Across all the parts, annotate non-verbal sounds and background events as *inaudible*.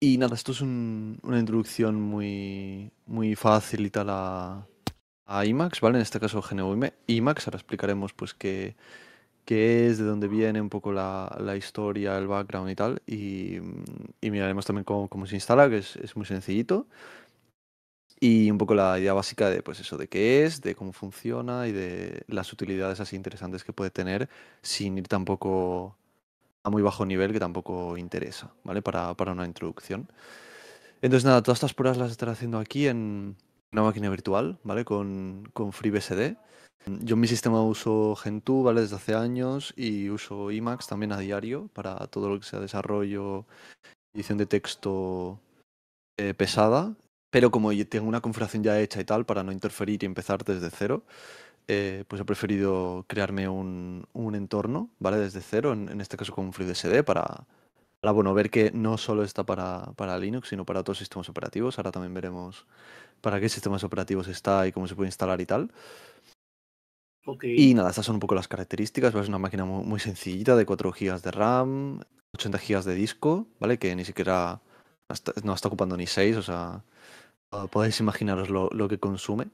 Y nada, esto es una introducción muy, muy fácil y tal a, IMAX, ¿vale? En este caso GNU IMAX, ahora explicaremos pues qué, es, de dónde viene un poco la, historia, el background y tal, y, mm, miraremos también cómo, se instala, que es, es, muy sencillito, y un poco la idea básica de pues eso, de qué es, de cómo funciona y de las utilidades así interesantes que puede tener sin ir tampoco muy bajo nivel que tampoco interesa, ¿vale? Para, una introducción. Entonces, nada, todas estas pruebas las estaré haciendo aquí en una máquina virtual, ¿vale? Con, con FreeBSD. Yo en mi sistema uso Gentoo, ¿vale? Desde hace años y uso Emacs también a diario para todo lo que sea desarrollo, edición de texto eh, pesada. Pero como tengo una configuración ya hecha y tal, para no interferir y empezar desde cero, eh, pues he preferido crearme un, entorno, ¿vale? Desde cero, en, este caso con FluidSD, para, para bueno, ver que no solo está para, Linux, sino para otros sistemas operativos. Ahora también veremos para qué sistemas operativos está y cómo se puede instalar y tal. Y nada, estas son un poco las características. Es una máquina muy, sencillita de 4 GB de RAM, 80 GB de disco, ¿vale? Que ni siquiera no está, ocupando ni 6, o sea, ah, podéis imaginaros lo, lo que consume.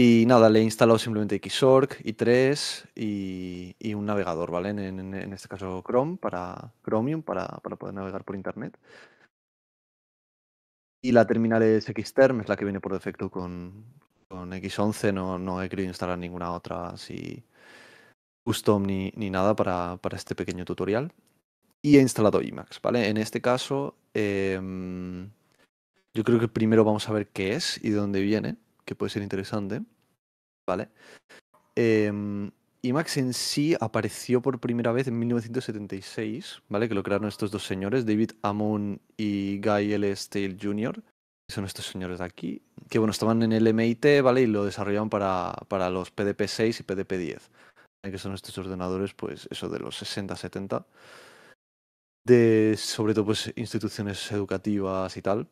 Y nada, le he instalado simplemente Xorg, i3 y, un navegador, ¿vale? En, este caso Chrome, para Chromium, para, poder navegar por internet. Y la terminal es Xterm, es la que viene por defecto con, X11, no, no, he querido instalar ninguna otra así custom ni, nada para, para, este pequeño tutorial. Y he instalado Emacs, ¿vale? En este caso, em, yo creo que primero vamos a ver qué es y de dónde viene que puede ser interesante. ¿Vale? IMAX em, en sí apareció por primera vez en 1976, ¿vale? Que lo crearon estos dos señores, David Amon y Guy L. Steele Jr., que son estos señores de aquí, que bueno, estaban en el MIT, ¿vale? Y lo desarrollaban para, los PDP-6 y PDP-10, que son estos ordenadores, pues eso, de los 60, 70, de sobre todo pues instituciones educativas y tal,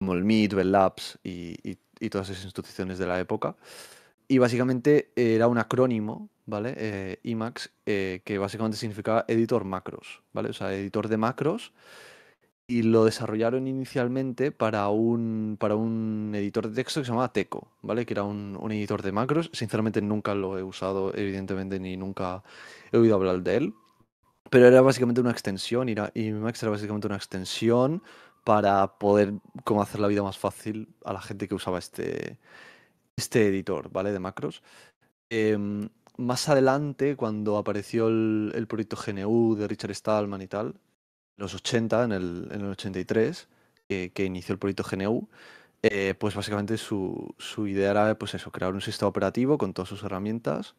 como el MIT, Bell Labs y y todas esas instituciones de la época. Y básicamente era un acrónimo, ¿vale? Eh, IMAX, eh, que básicamente significaba editor macros, ¿vale? O sea, editor de macros. Y lo desarrollaron inicialmente para un, para un editor de texto que se llamaba Teco, ¿vale? Que era un, editor de macros. Sinceramente nunca lo he usado, evidentemente, ni nunca he oído hablar de él. Pero era básicamente una extensión, y, era básicamente una extensión para poder como hacer la vida más fácil a la gente que usaba este, este editor, ¿vale? De macros. Em, más adelante, cuando apareció el, el, proyecto GNU de Richard Stallman y tal, en los 80, en el, en el 83, que inició el proyecto GNU, eh, pues básicamente su, su, idea era pues eso, crear un sistema operativo con todas sus herramientas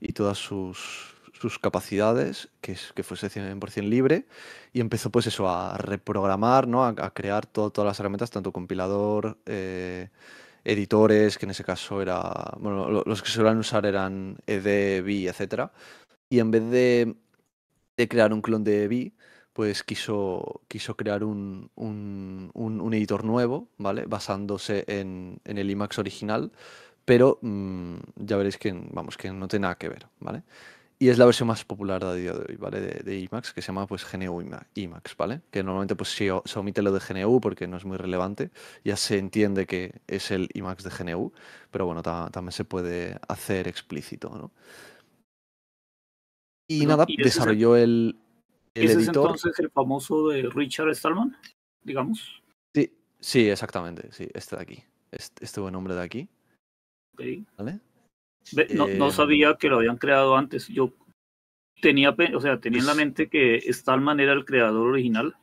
y todas sus sus capacidades, que, que fuese 100% libre, y empezó pues eso, a reprogramar, ¿no? a, crear todas las herramientas, tanto compilador, eh, editores, que en ese caso era, bueno, los que suelen usar eran ED, BI, etc. Y en vez de, crear un clon de Vi, e pues quiso, quiso crear un, editor nuevo, ¿vale? Basándose en, el IMAX original, pero mm, ya veréis que, vamos, que no tiene nada que ver, ¿vale? Y es la versión más popular día de hoy, ¿vale? De, IMAX, que se llama pues GNU IMAX, ¿vale? Que normalmente pues se, omite lo de GNU porque no es muy relevante. Ya se entiende que es el IMAX de GNU, pero bueno, también se puede hacer explícito, ¿no? Y nada, desarrolló el, el ¿ese editor. ¿Es entonces el famoso de Richard Stallman, digamos? Sí, sí, exactamente, sí, este de aquí. Este, este buen hombre de aquí. ¿Vale? No, eh, sabía que lo habían creado antes. Yo tenía, o sea, tenía en la pues mente que tal era el creador original.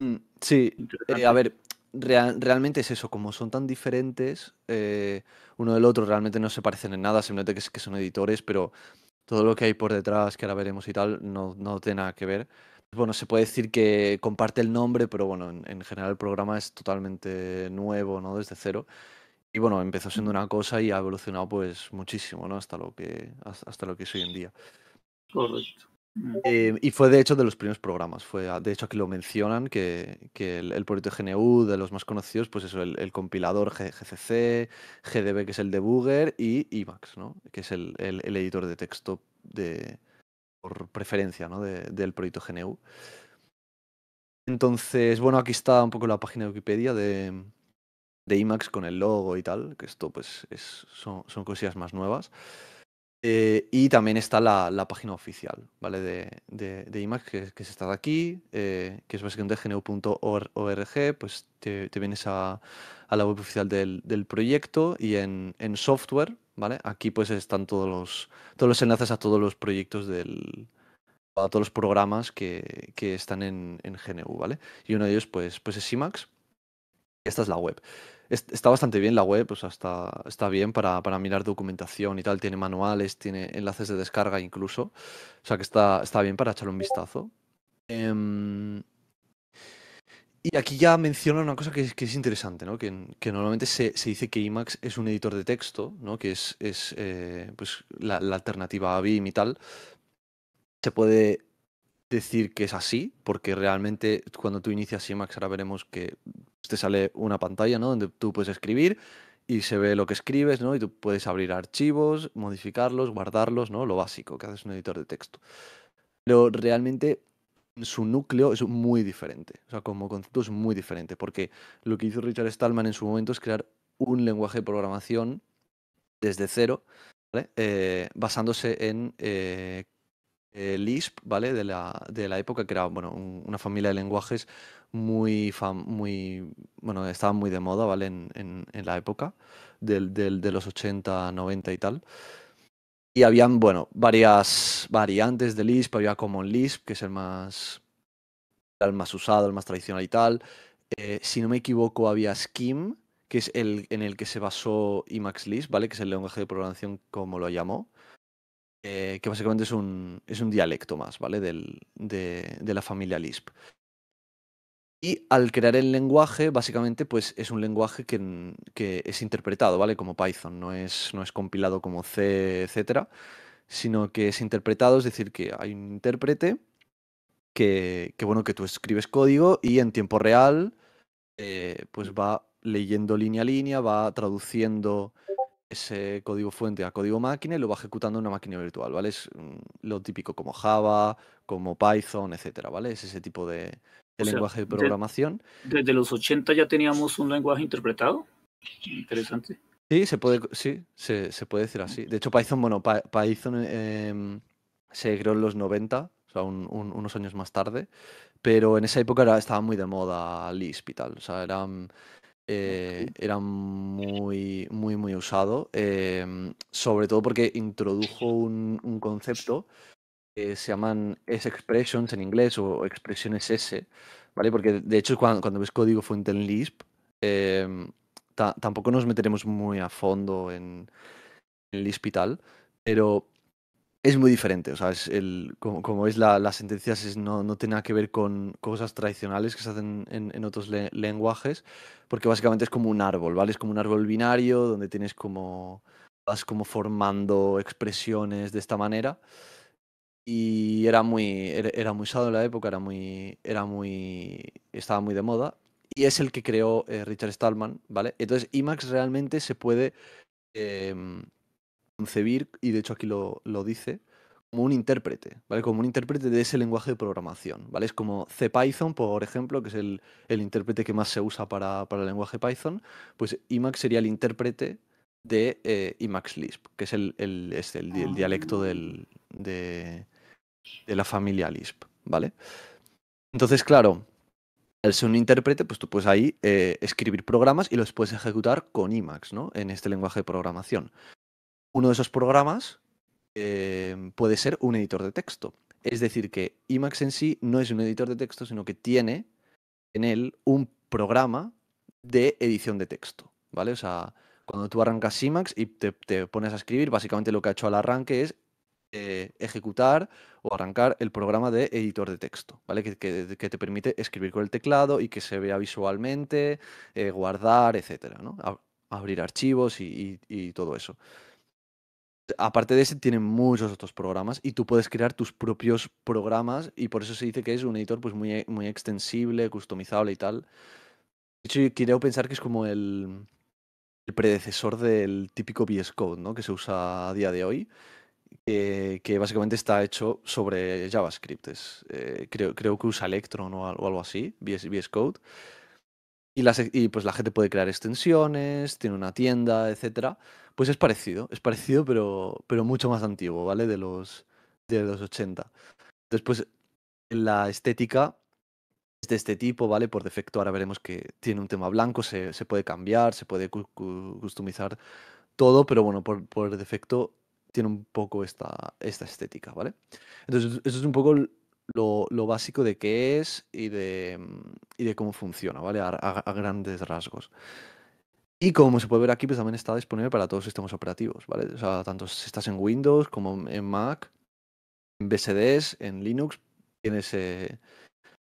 Mm, sí, eh, a ver, realmente es eso, como son tan diferentes eh, uno del otro, realmente no se parecen en nada, se que, que son editores, pero todo lo que hay por detrás, que ahora veremos y tal, no, no tiene nada que ver. Bueno, se puede decir que comparte el nombre, pero bueno, en, en general el programa es totalmente nuevo, ¿no? Desde cero. Y bueno, empezó siendo una cosa y ha evolucionado pues muchísimo, ¿no? Hasta lo que, hasta lo que es hoy en día. Correcto. Mm. Eh, y fue de hecho de los primeros programas. Fue, ah, de hecho, aquí lo mencionan que, el, proyecto GNU, de los más conocidos, pues eso, el, compilador GCC, GDB, que es el debugger, y Emacs, ¿no? Que es el, editor de texto de, por preferencia, ¿no? del proyecto GNU. Entonces, bueno, aquí está un poco la página de Wikipedia de, de IMAX con el logo y tal, que esto pues son, cosillas más nuevas. Eh, y también está la, página oficial, ¿vale? De, de, IMAX, que, que, es esta de aquí, eh, que es básicamente gnu.org, pues te, vienes a, a, la web oficial del, proyecto y en, software, ¿vale? Aquí pues están todos los, todos los enlaces a todos los proyectos del, a todos los programas que, están en, GNU, ¿vale? Y uno de ellos pues, pues es IMAX. Esta es la web. Está bastante bien la web, está, bien para, mirar documentación y tal. Tiene manuales, tiene enlaces de descarga incluso. O sea que está, está bien para echarle un vistazo. Em, y aquí ya menciona una cosa que, es, interesante, ¿no? Que, normalmente se, dice que IMAX es un editor de texto, ¿no? Que es, eh, pues la, alternativa a BIM y tal. Se puede decir que es así, porque realmente cuando tú inicias IMAX, ahora veremos que te sale una pantalla, Donde tú puedes escribir y se ve lo que escribes, ¿no? Y tú puedes abrir archivos, modificarlos, guardarlos, ¿no? Lo básico que haces un editor de texto. Pero realmente su núcleo es muy diferente. O sea, como concepto es muy diferente. Porque lo que hizo Richard Stallman en su momento es crear un lenguaje de programación desde cero, eh, basándose en el eh, eh, Lisp, ¿vale? De la, época, que era bueno, una familia de lenguajes muy, muy bueno, estaban muy de moda, ¿vale? En, la época de los 80, 90 y tal. Y habían, bueno, varias variantes de Lisp. Había Common Lisp, que es el más, el más usado, el más tradicional y tal. Eh, si no me equivoco, había Scheme, que es el en el que se basó Emacs Lisp, ¿vale? Que es el lenguaje de programación como lo llamó. Eh, que básicamente es un, es un dialecto más, ¿vale? Del, de la familia Lisp. Y al crear el lenguaje, básicamente, pues es un lenguaje que, es interpretado, ¿vale? Como Python, no es, no es compilado como C, etcétera, sino que es interpretado, es decir, que hay un intérprete que, bueno, que tú escribes código y en tiempo real, eh, pues va leyendo línea a línea, va traduciendo ese código fuente a código máquina y lo va ejecutando en una máquina virtual, ¿vale? Es mm, lo típico como Java, como Python, etcétera, ¿vale? Es ese tipo de, lenguaje de programación. desde los 80 ya teníamos un lenguaje interpretado. Interesante. Sí, se puede, sí, se, puede decir así. De hecho, Python, bueno, Python em, se creó en los 90, o sea, unos años más tarde, pero en esa época estaba muy de moda Lisp y tal. O sea, era, mm, eh, muy, muy, muy usado, em, sobre todo porque introdujo un, un concepto eh, se llaman S-Expressions en inglés o expresiones S, ¿vale? Porque de hecho cuando, cuando ves código fuente en Lisp, em, tampoco nos meteremos muy a fondo en, en Lisp y tal, pero es muy diferente. O sea, es como, ves es las sentencias es, no, no tiene nada que ver con cosas tradicionales que se hacen en, otros lenguajes, porque básicamente es como un árbol, ¿vale? Es como un árbol binario donde tienes como. vas como formando expresiones de esta manera y era muy, era, muy usado en la época, era muy, era muy, estaba muy de moda y es el que creó eh, Richard Stallman, ¿vale? Entonces IMAX realmente se puede em, concebir, y de hecho aquí lo, lo, dice, como un intérprete, ¿vale? Como un intérprete de ese lenguaje de programación, ¿vale? Es como CPython, por ejemplo, que es el, intérprete que más se usa para, para el lenguaje Python, pues IMAX sería el intérprete de eh, Lisp, que es el, este, ah. dialecto de, la familia Lisp, ¿vale? Entonces, claro, al ser un intérprete, pues tú puedes ahí eh, escribir programas y los puedes ejecutar con Emacs ¿no? En este lenguaje de programación. Uno de esos programas eh, puede ser un editor de texto. Es decir, que Emacs en sí no es un editor de texto, sino que tiene en él un programa de edición de texto, ¿vale? O sea, cuando tú arrancas Simax y te, pones a escribir, básicamente lo que ha hecho al arranque es eh, ejecutar o arrancar el programa de editor de texto, ¿vale? Que, te permite escribir con el teclado y que se vea visualmente, eh, guardar, etcétera, ¿no? abrir archivos y, todo eso aparte de ese, tiene muchos otros programas y tú puedes crear tus propios programas y por eso se dice que es un editor pues muy, extensible, customizable y tal. De hecho, quiero pensar que es como el, el predecesor del típico VS Code, ¿no? Que se usa a día de hoy. que básicamente está hecho sobre JavaScript. Eh, creo, creo, que usa Electron o, algo así, VS, Code. Y, pues la gente puede crear extensiones, tiene una tienda, etc. Pues es parecido, es parecido, pero, pero mucho más antiguo, ¿vale? De los, de los 80. Después, la estética de este tipo, ¿vale? Por defecto ahora veremos que tiene un tema blanco, se, puede cambiar, se puede customizar todo, pero bueno, por, defecto tiene un poco esta, esta estética, ¿vale? Entonces, eso es un poco lo, básico de qué es y de, de cómo funciona, ¿vale? A, grandes rasgos. Y como se puede ver aquí, pues también está disponible para todos los sistemas operativos, ¿vale? O sea, tanto si estás en Windows como en Mac, en BSDs, en Linux, tienes... Eh,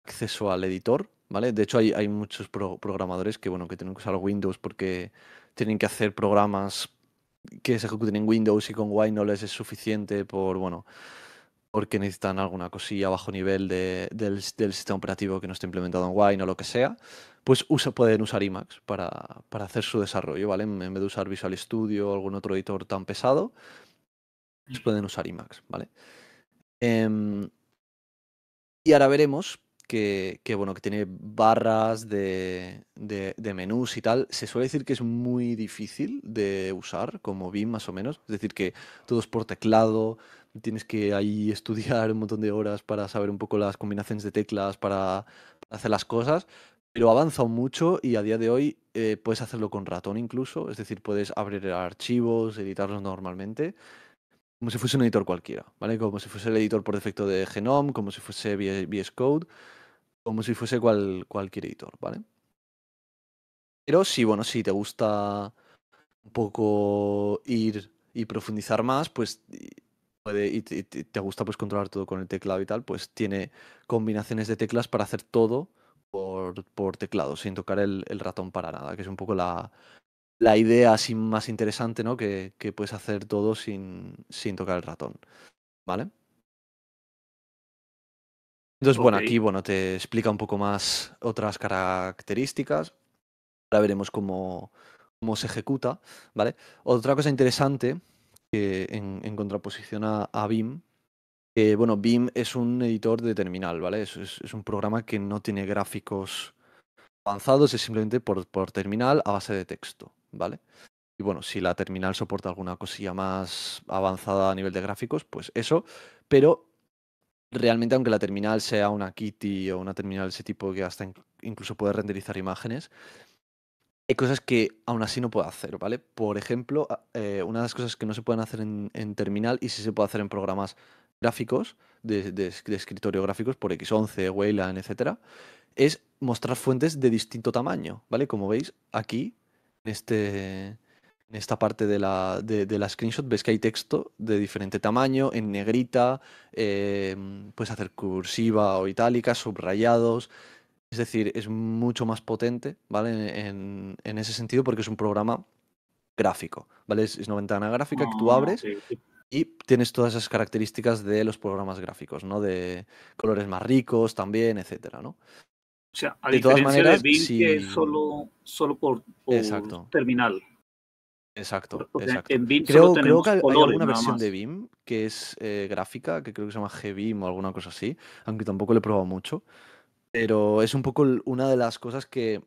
acceso al editor, ¿vale? De hecho, hay, muchos programadores que, bueno, que tienen que usar Windows porque tienen que hacer programas que se ejecuten en Windows y con Wine no les es suficiente por, bueno, porque necesitan alguna cosilla a bajo nivel del, sistema operativo que no esté implementado en Wine o lo que sea, pues pueden usar Emacs para, hacer su desarrollo, ¿vale? En, vez de usar Visual Studio o algún otro editor tan pesado, pues pueden usar Emacs, ¿vale? Em, y ahora veremos que, bueno, que tiene barras de, menús y tal, se suele decir que es muy difícil de usar como BIM más o menos, es decir, que todo es por teclado, tienes que ahí *laughs* estudiar un montón de horas para saber un poco las combinaciones de teclas, para, hacer las cosas, pero avanza mucho y a día de hoy eh, puedes hacerlo con ratón incluso, es decir, puedes abrir archivos, editarlos normalmente como si fuese un editor cualquiera, ¿vale? Como si fuese el editor por defecto de Genome, como si fuese VS Code, como si fuese cual, cualquier editor, ¿vale? Pero si, bueno, si te gusta un poco ir y profundizar más, pues puede, y te, gusta pues controlar todo con el teclado y tal, pues tiene combinaciones de teclas para hacer todo por, por teclado, sin tocar el, ratón para nada, que es un poco la, idea así más interesante, ¿no? Que, que, puedes hacer todo sin, sin tocar el ratón, ¿vale? Entonces, bueno, aquí bueno, te explica un poco más otras características. Ahora veremos cómo, cómo se ejecuta, ¿vale? Otra cosa interesante que en, contraposición a, BIM, que bueno, BIM es un editor de terminal, ¿vale? Es, es, un programa que no tiene gráficos avanzados, es simplemente por, por, terminal a base de texto, ¿vale? Y bueno, si la terminal soporta alguna cosilla más avanzada a nivel de gráficos, pues eso, pero realmente aunque la terminal sea una Kitty o una terminal de ese tipo que hasta incluso puede renderizar imágenes, hay cosas que aún así no puedo hacer, ¿vale? Por ejemplo, ah, eh, una de las cosas que no se pueden hacer en, terminal y sí se puede hacer en programas gráficos, de, escritorio gráficos por X11, Wayland, etc., es mostrar fuentes de distinto tamaño, ¿vale? Como veis aquí, en este, en esta parte de la, de, de la, screenshot ves que hay texto de diferente tamaño, en negrita, em, puedes hacer cursiva o itálica, subrayados. Es decir, es mucho más potente, ¿vale? En, ese sentido, porque es un programa gráfico, ¿vale? Es, una ventana gráfica que tú ah, abres y tienes todas esas características de los programas gráficos, ¿no? De colores más ricos también, etcétera, ¿no? sea, a de todas maneras, de que solo, por, terminal. Exacto, exacto. creo, que hay alguna versión de BIM que es eh, gráfica, que creo que se llama GBIM o alguna cosa así, aunque tampoco le he probado mucho. Pero es un poco una de las cosas que.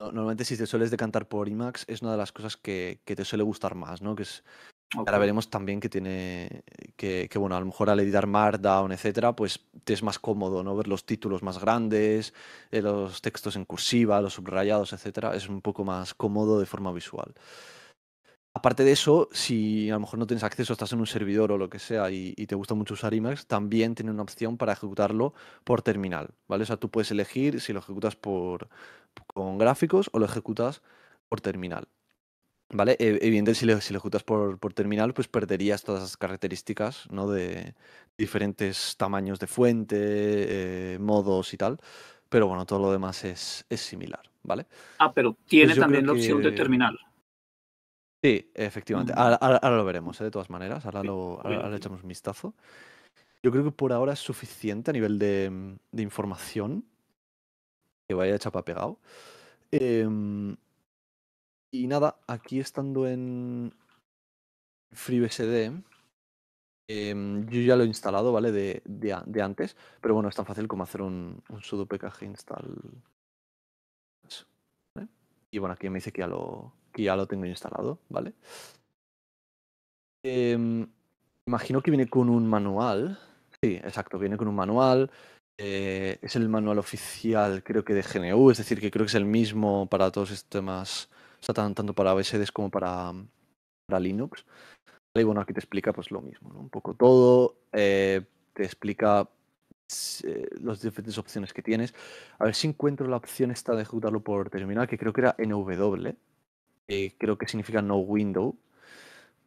Normalmente, si te sueles decantar por IMAX, es una de las cosas que, que te suele gustar más, ¿no? Que es Ahora veremos también que tiene que, bueno, a lo mejor al editar Markdown, etcétera, pues te es más cómodo, ¿no? Ver los títulos más grandes, eh, los textos en cursiva, los subrayados, etcétera. Es un poco más cómodo de forma visual. Aparte de eso, si a lo mejor no tienes acceso, estás en un servidor o lo que sea y, te gusta mucho usar IMAX, también tiene una opción para ejecutarlo por terminal, ¿vale? O sea, tú puedes elegir si lo ejecutas con gráficos o lo ejecutas por terminal. ¿Vale? E, Evidentemente, si lo, si juntas por, terminal, pues perderías todas las características, ¿no? De diferentes tamaños de fuente, eh, modos y tal. Pero bueno, todo lo demás es, similar, ¿vale? Ah, pero tiene pues también la opción de terminal. Sí, efectivamente. Mm. Ahora, lo veremos, ¿eh? de todas maneras. Ahora, lo, echamos un vistazo. Yo creo que por ahora es suficiente a nivel de, información que vaya chapa pegado. Em, y nada, aquí estando en FreeBSD, em, yo ya lo he instalado, ¿vale? De, antes, pero bueno, es tan fácil como hacer un, sudo pkg install. Y bueno, aquí me dice que ya lo, tengo instalado, ¿vale? Em, imagino que viene con un manual. Sí, exacto, viene con un manual. Eh, es el manual oficial, creo que de GNU, es decir, que creo que es el mismo para todos estos temas Está tanto para BSDs como para, Linux. Y bueno, aquí te explica pues lo mismo, un poco todo, eh, te explica las eh, diferentes opciones que tienes. A ver si encuentro la opción esta de ejecutarlo por terminal, que creo que era NW, creo que significa no window,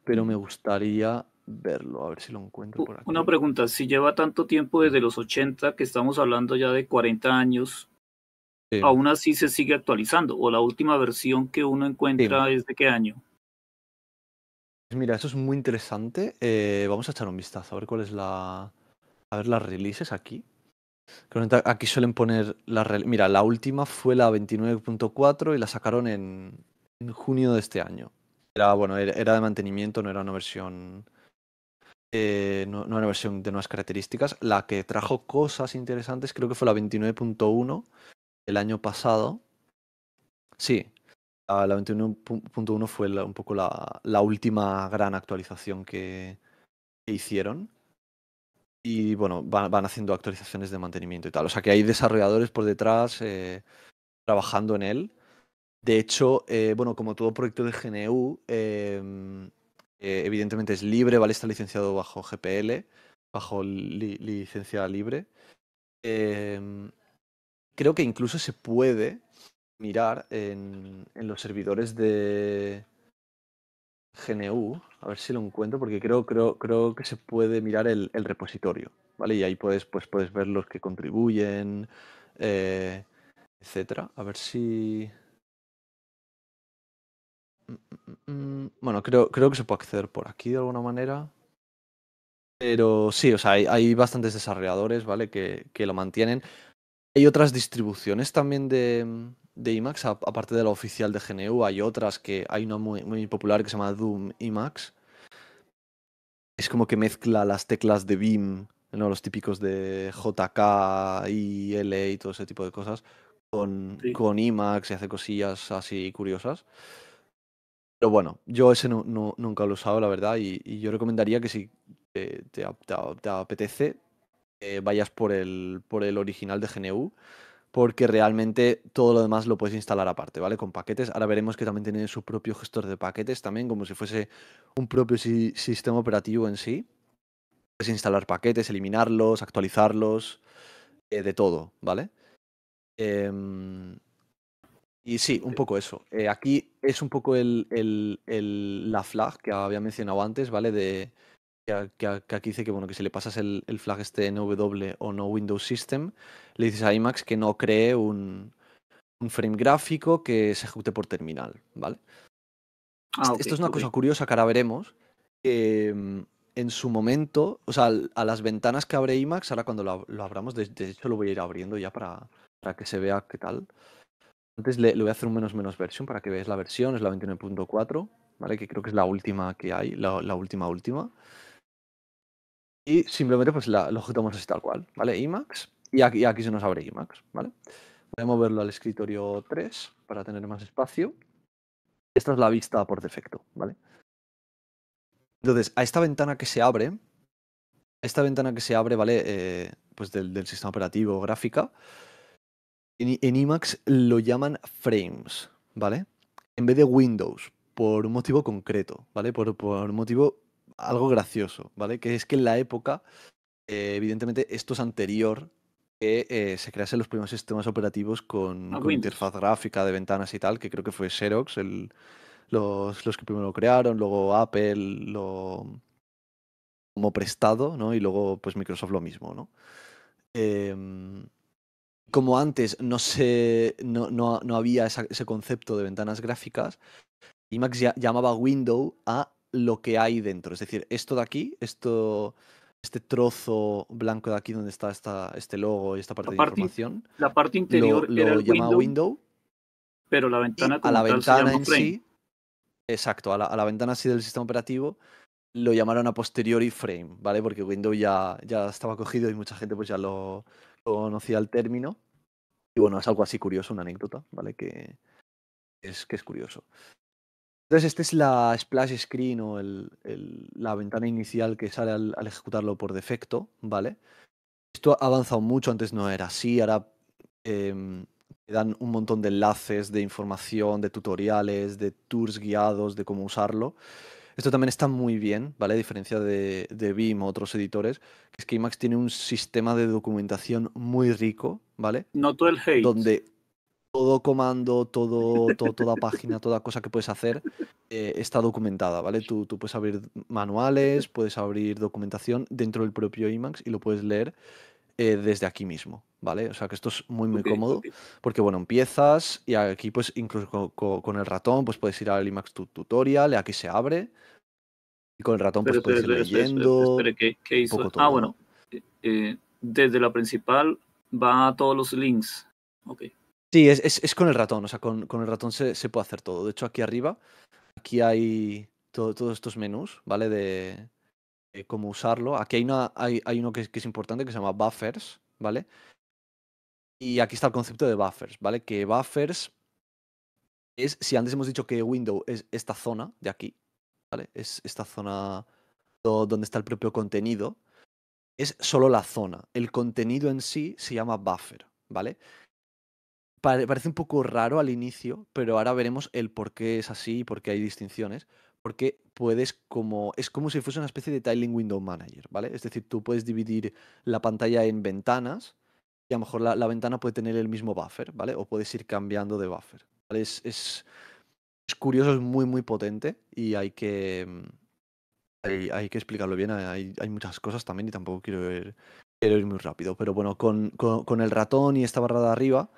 pero me gustaría verlo, a ver si lo encuentro por aquí. Una pregunta, si lleva tanto tiempo desde los 80, que estamos hablando ya de 40 años, Aún así se sigue actualizando. O la última versión que uno encuentra es de qué año. Mira, eso es muy interesante. Eh, vamos a echar un vistazo a ver cuál es la. A ver las releases aquí. Aquí suelen poner la Mira, la última fue la 29.4 y la sacaron en... en, junio de este año. Era, bueno, era de mantenimiento, no era una versión. Eh, no, era una versión de nuevas características. La que trajo cosas interesantes creo que fue la 29.1, el año pasado. Sí, la, 21.1 fue un poco la, última gran actualización que, hicieron. Y bueno, van, haciendo actualizaciones de mantenimiento y tal. O sea que hay desarrolladores por detrás eh, trabajando en él. De hecho, eh, bueno, como todo proyecto de GNU, em, eh, evidentemente es libre, ¿vale? Está licenciado bajo GPL, bajo licencia libre. Em, creo que incluso se puede mirar en, los servidores de GNU, a ver si lo encuentro, porque creo, creo, creo que se puede mirar el, repositorio, ¿vale? Y ahí puedes, pues, puedes ver los que contribuyen, eh, etcétera. A ver si. Mm, mm, mm, bueno, creo, creo que se puede acceder por aquí de alguna manera. Pero sí, o sea, hay, hay bastantes desarrolladores, ¿vale? Que, que lo mantienen. ¿Hay otras distribuciones también de, de IMAX? aparte de la oficial de GNU, hay otras que hay una muy, muy popular que se llama Doom IMAX. Es como que mezcla las teclas de BIM, ¿no? los típicos de JK, IL y todo ese tipo de cosas, con, IMAX y hace cosillas así curiosas. Pero bueno, yo ese no, nunca lo he usado, la verdad, y, yo recomendaría que si te apetece, eh, vayas por el, por el original de GNU, porque realmente todo lo demás lo puedes instalar aparte, ¿vale? Con paquetes. Ahora veremos que también tiene su propio gestor de paquetes, también como si fuese un propio sistema operativo en sí. Puedes instalar paquetes, eliminarlos, actualizarlos, eh, de todo, ¿vale? Em, y sí, un poco eso. Eh, aquí es un poco el, el, la flag que había mencionado antes, ¿vale? De, que, aquí dice que, bueno, que si le pasas el, flag este NW o no Windows System, le dices a IMAX que no cree un, frame gráfico que se ejecute por terminal, ¿vale? Ah, esto es una cosa curiosa que ahora veremos. Mm, en su momento, o sea, a las ventanas que abre IMAX, ahora cuando lo, abramos, de, hecho lo voy a ir abriendo ya para, para que se vea qué tal. Antes le, voy a hacer un menos menos versión para que veáis la versión, es la 29.4, ¿vale? Que creo que es la última que hay, la última última. Y simplemente pues la, lo ejecutamos así tal cual, ¿vale? IMAX. Y aquí, aquí se nos abre IMAX, ¿vale? Voy a moverlo al escritorio 3 para tener más espacio. Esta es la vista por defecto, ¿vale? Entonces, a esta ventana que se abre, a esta ventana que se abre, ¿vale? Eh, pues del, sistema operativo gráfica, en, IMAX lo llaman frames, ¿vale? En vez de Windows, por un motivo concreto, ¿vale? Por, por un motivo algo gracioso, ¿vale? Que es que en la época, eh, evidentemente, esto es anterior que eh, se creasen los primeros sistemas operativos con, ah, interfaz gráfica de ventanas y tal, que creo que fue Xerox los, que primero lo crearon, luego Apple lo como prestado, ¿no? Y luego pues Microsoft lo mismo, ¿no? Em, como antes no, se, no, había ese concepto de ventanas gráficas, IMAX llamaba window a lo que hay dentro. Es decir, esto de aquí, esto, este trozo blanco de aquí donde está esta, este logo y esta parte, de información. La parte interior lo, llama window, pero la ventana a ventana en sí. Exacto, a la, ventana sí del sistema operativo lo llamaron a posteriori frame, ¿vale? Porque Windows ya, ya estaba cogido y mucha gente pues ya lo, lo conocía el término. Y bueno, es algo así curioso, una anécdota, ¿vale? Que es, que es curioso. Entonces, esta es la splash screen o la ventana inicial que sale al, ejecutarlo por defecto, ¿vale? Esto ha avanzado mucho, antes no era así, ahora em, te dan un montón de enlaces, de información, de tutoriales, de tours guiados, de cómo usarlo. Esto también está muy bien, ¿vale? A diferencia de, de o otros editores, que es que IMAX tiene un sistema de documentación muy rico, ¿vale? No todo el hate todo comando, todo, toda página, toda cosa que puedes hacer eh, está documentada, ¿vale? Tú, puedes abrir manuales, puedes abrir documentación dentro del propio IMAX y lo puedes leer eh, desde aquí mismo, ¿vale? O sea que esto es muy, muy cómodo porque, bueno, empiezas y aquí, pues, incluso con, el ratón, pues puedes ir al IMAX tu tutorial, aquí se abre y con el ratón pues, puedes ir leyendo. ¿qué, hizo? ah, bueno, eh, desde la principal va a todos los links. ¿ok? Sí, es, con el ratón, o sea, con, el ratón se, puede hacer todo. De hecho, aquí arriba, aquí hay todos estos menús, ¿vale? De, cómo usarlo. Aquí hay, una, hay, uno que, que, es importante que se llama buffers, ¿vale? Y aquí está el concepto de buffers, ¿vale? Que buffers es, si antes hemos dicho que window es esta zona de aquí, ¿vale? Es esta zona donde está el propio contenido. Es solo la zona. El contenido en sí se llama buffer, ¿vale? parece un poco raro al inicio, pero ahora veremos el por qué es así y por qué hay distinciones. Porque puedes como. Es como si fuese una especie de Tiling Window Manager, ¿vale? Es decir, tú puedes dividir la pantalla en ventanas y a lo mejor la, ventana puede tener el mismo buffer, ¿vale? O puedes ir cambiando de buffer. ¿vale? Es, es, curioso, es muy, muy potente y hay que. Mm, hay, hay, que explicarlo bien, hay, hay, muchas cosas también y tampoco quiero ir, quiero ir muy rápido. Pero bueno, con, con, con, el ratón y esta barra de arriba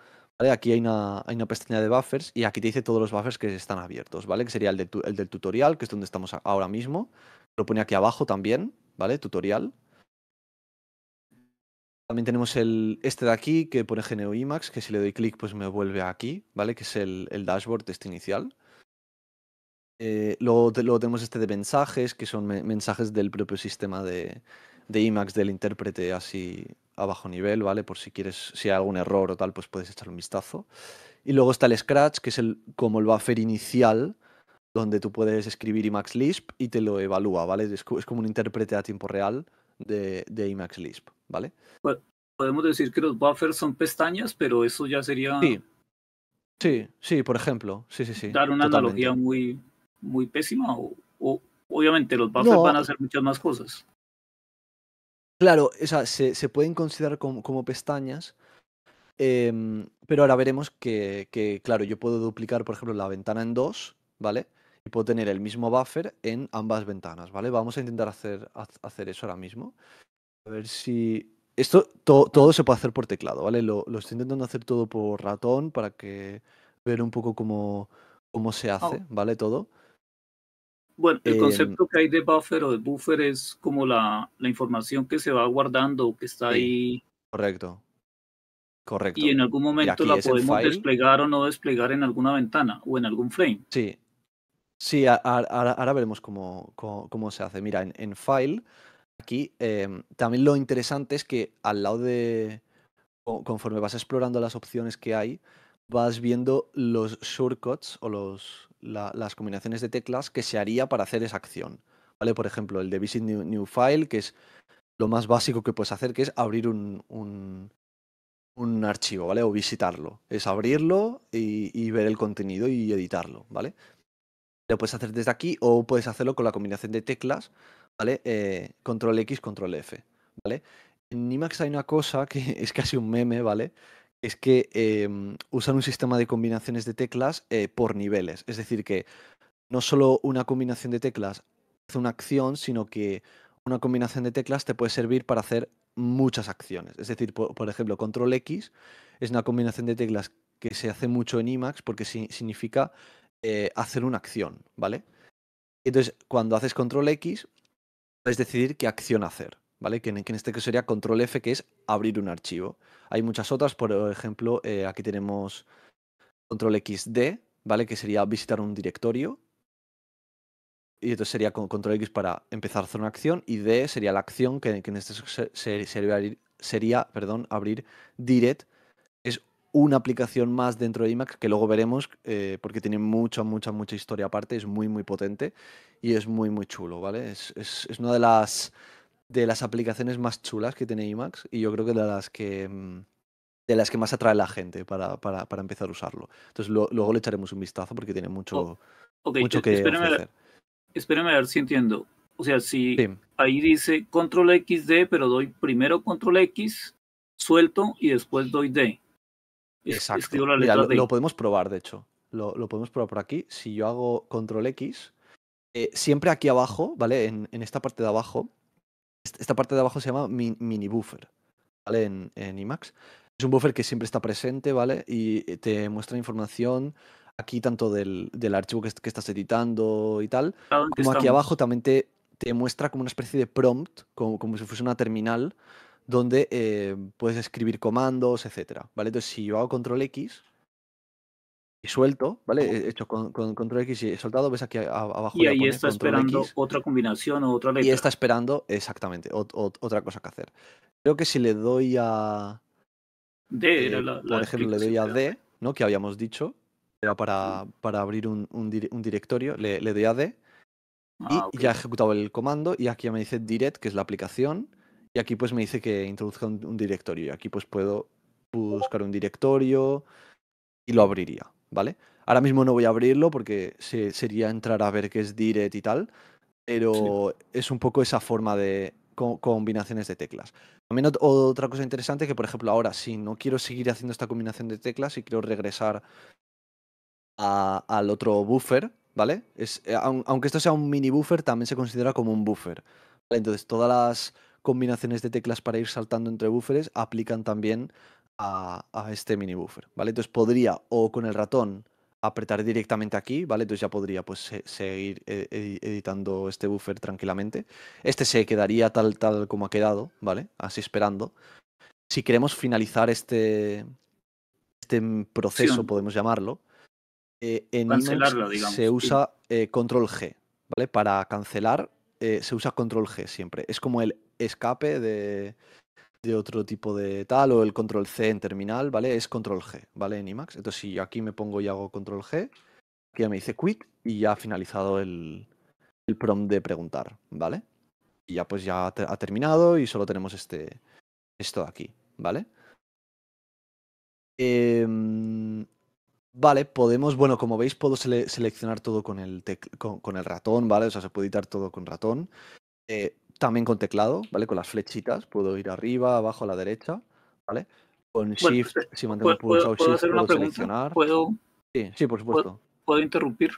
Aquí hay una, hay una, pestaña de buffers y aquí te dice todos los buffers que están abiertos, ¿vale? Que sería el, del tutorial, que es donde estamos ahora mismo. Lo pone aquí abajo también, ¿vale? Tutorial. También tenemos el, este de aquí que pone GNU IMAX, que si le doy clic pues me vuelve aquí, ¿vale? Que es el, el dashboard este inicial. Eh, luego, tenemos este de mensajes, que son mensajes del propio sistema de, de IMAX del intérprete así a bajo nivel, ¿vale? Por si quieres, si hay algún error o tal, pues puedes echar un vistazo. Y luego está el Scratch, que es el, como el buffer inicial, donde tú puedes escribir IMAX Lisp y te lo evalúa, ¿vale? Es, como un intérprete a tiempo real de, de IMAX Lisp, ¿vale? Bueno, podemos decir que los buffers son pestañas, pero eso ya sería... Sí, sí, sí por ejemplo, sí, sí, sí. Dar una analogía muy, muy pésima o, obviamente los buffers van a hacer muchas más cosas. Claro, o se, pueden considerar como, pestañas, em, pero ahora veremos que, claro, yo puedo duplicar, por ejemplo, la ventana en dos, ¿vale? Y puedo tener el mismo buffer en ambas ventanas, ¿vale? Vamos a intentar hacer, eso ahora mismo. A ver si... Esto todo se puede hacer por teclado, ¿vale? Lo, estoy intentando hacer todo por ratón para que ver un poco cómo, cómo se oh. hace, ¿vale? Todo. Bueno, el eh, concepto que hay de buffer o de buffer es como la, información que se va guardando, o que está ahí. Correcto. Correcto. Y en algún momento la podemos desplegar o no desplegar en alguna ventana o en algún frame. Sí. Sí, ahora veremos cómo, se hace. Mira, en, file, aquí em, también lo interesante es que al lado de. Conforme vas explorando las opciones que hay, vas viendo los shortcuts o los, las combinaciones de teclas que se haría para hacer esa acción. ¿Vale? Por ejemplo, el de Visit New, File, que es lo más básico que puedes hacer, que es abrir un, archivo, ¿vale? O visitarlo. Es abrirlo y, ver el contenido y editarlo, ¿vale? Lo puedes hacer desde aquí o puedes hacerlo con la combinación de teclas, ¿vale? Eh, control X, control F, ¿vale? En Nimax hay una cosa que *laughs* es casi un meme, ¿vale? es que em, usan un sistema de combinaciones de teclas eh, por niveles. Es decir, que no solo una combinación de teclas hace una acción, sino que una combinación de teclas te puede servir para hacer muchas acciones. Es decir, por, ejemplo, control X es una combinación de teclas que se hace mucho en IMAX porque significa eh, hacer una acción, ¿vale? Entonces, cuando haces control X, puedes decidir qué acción hacer. Que en, este caso sería control F, que es abrir un archivo. Hay muchas otras, por ejemplo, eh, aquí tenemos control XD, ¿vale? Que sería visitar un directorio. Y esto sería control X para empezar a hacer una acción y D sería la acción que, en este caso sería, perdón, abrir direct. Es una aplicación más dentro de iMac, que luego veremos eh, porque tiene mucha, mucha, mucha historia aparte. Es muy, muy potente y es muy, muy chulo, ¿vale? es una de las de las aplicaciones más chulas que tiene IMAX y yo creo que de las que, mm, de las que más atrae la gente para, para, empezar a usarlo. Entonces luego le echaremos un vistazo porque tiene mucho, oh, mucho e-, que espérame ofrecer. A, ver si entiendo. O sea, si ahí dice control XD, pero doy primero control X, suelto y después doy D. Exacto. lo, podemos probar, de hecho. Lo, podemos probar por aquí. Si yo hago control X, eh, siempre aquí abajo, ¿vale? en esta parte de abajo, esta parte de abajo se llama mini buffer, ¿vale? En, Emacs. Es un buffer que siempre está presente, ¿vale? Y eh, te muestra información aquí tanto del, archivo que, estás editando y tal, como aquí abajo también te, muestra como una especie de prompt, como, como si fuese una terminal, donde eh, puedes escribir comandos, etcétera, ¿vale? Entonces, si yo hago control X, y suelto, ¿vale? He hecho con, control X y he soltado, ves aquí abajo. Y ahí está esperando otra combinación o otra letra. Y está esperando exactamente otra cosa que hacer. Creo que si le doy a... D, eh, por ejemplo, le doy a D, ¿no? Que habíamos dicho, era para, para abrir un, directorio, le, doy a D y ah, ya he ejecutado el comando y aquí me dice direct, que es la aplicación, y aquí pues me dice que introduzca un directorio y aquí pues puedo buscar un directorio y lo abriría. ¿vale? Ahora mismo no voy a abrirlo porque se, sería entrar a ver qué es Direct y tal, pero es un poco esa forma de combinaciones de teclas. También otra cosa interesante que, por ejemplo, ahora si no quiero seguir haciendo esta combinación de teclas y quiero regresar al otro buffer, ¿vale? Es, eh, aunque esto sea un mini buffer, también se considera como un buffer. Entonces, todas las combinaciones de teclas para ir saltando entre buffers aplican también a, este mini buffer, ¿vale? Entonces podría o con el ratón apretar directamente aquí, ¿vale? Entonces ya podría pues seguir e, e, editando este buffer tranquilamente. Este se quedaría tal, tal como ha quedado, ¿vale? Así esperando. Si queremos finalizar este, este proceso, podemos llamarlo, eh, en se usa eh, control G, ¿vale? Para cancelar eh, se usa control G siempre. Es como el escape de, de otro tipo de tal, o el control C en terminal, ¿vale? Es control G, ¿vale? En IMAX. Entonces, si yo aquí me pongo y hago control G, aquí ya me dice quit y ya ha finalizado el, el prompt de preguntar, ¿vale? Y ya pues ya ha terminado y solo tenemos este, esto de aquí, ¿vale? Em, vale, podemos, bueno, como veis, puedo seleccionar todo con el, con, el ratón, ¿vale? O sea, se puede editar todo con ratón. Eh, también con teclado, ¿vale? Con las flechitas, puedo ir arriba, abajo, a la derecha, ¿vale? Con Shift, eh, si mantengo pulsado Shift, puedo seleccionar. sí, sí, por supuesto. ¿Puedo, interrumpir?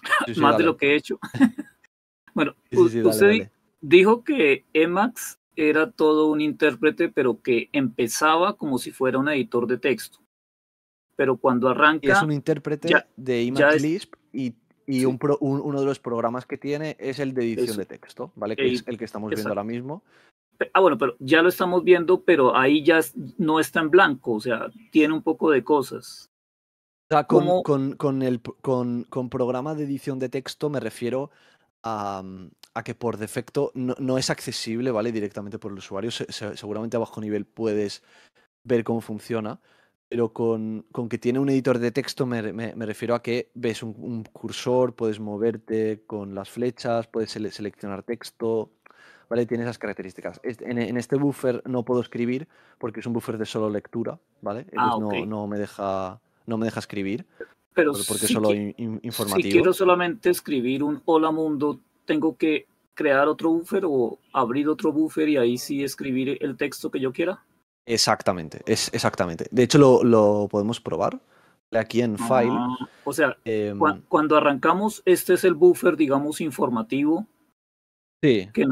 *laughs* Más de lo que he hecho. *laughs* bueno, usted dijo que Emacs era todo un intérprete, pero que empezaba como si fuera un editor de texto. Pero cuando arranca... Es un intérprete de Emacs Lisp y y uno de los programas que tiene es el de edición de texto, ¿vale? Que es el que estamos viendo ahora mismo. Ah, bueno, pero ya lo estamos viendo, pero ahí ya no está en blanco, o sea, tiene un poco de cosas. O sea, con, con, el, con, programa de edición de texto me refiero a, mm, que por defecto no, es accesible, ¿vale? Directamente por el usuario. seguramente a bajo nivel puedes ver cómo funciona, pero con, que tiene un editor de texto me, me, refiero a que ves un, cursor, puedes moverte con las flechas, puedes seleccionar texto, ¿vale? Tiene esas características. En, este buffer no puedo escribir porque es un buffer de solo lectura, ¿vale? Ah, no, me deja, no me deja escribir. Pero porque solo informativo. Si quiero solamente escribir un hola mundo, tengo que crear otro buffer o abrir otro buffer y ahí sí escribir el texto que yo quiera. Exactamente, es, exactamente. De hecho, lo, podemos probar aquí en ah, File. o sea, em, cuando arrancamos, este es el buffer, digamos, informativo. Sí. Que,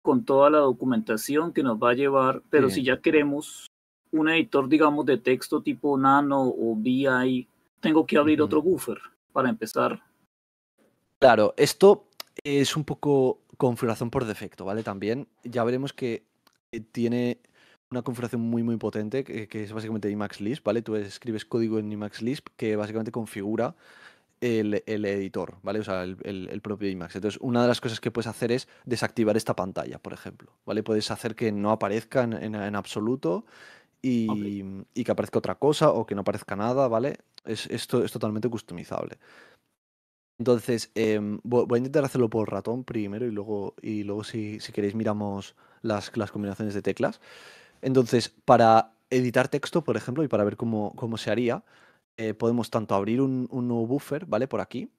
con toda la documentación que nos va a llevar, pero si ya queremos un editor, digamos, de texto tipo Nano o BI, tengo que abrir otro buffer para empezar. Claro, esto es un poco configuración por defecto, ¿vale? También ya veremos que tiene una configuración muy, muy potente, que, es básicamente IMAX Lisp, ¿vale? Tú escribes código en Emacs Lisp que básicamente configura el, editor, ¿vale? O sea, el, propio IMAX. Entonces, una de las cosas que puedes hacer es desactivar esta pantalla, por ejemplo, ¿vale? Puedes hacer que no aparezca en, absoluto y, que aparezca otra cosa o que no aparezca nada, ¿vale? esto es totalmente customizable. Entonces, em, voy a intentar hacerlo por ratón primero y luego, y luego si, queréis miramos las, las combinaciones de teclas. Entonces, para editar texto, por ejemplo, y para ver cómo, se haría, eh, podemos tanto abrir un, nuevo buffer, ¿vale? Por aquí.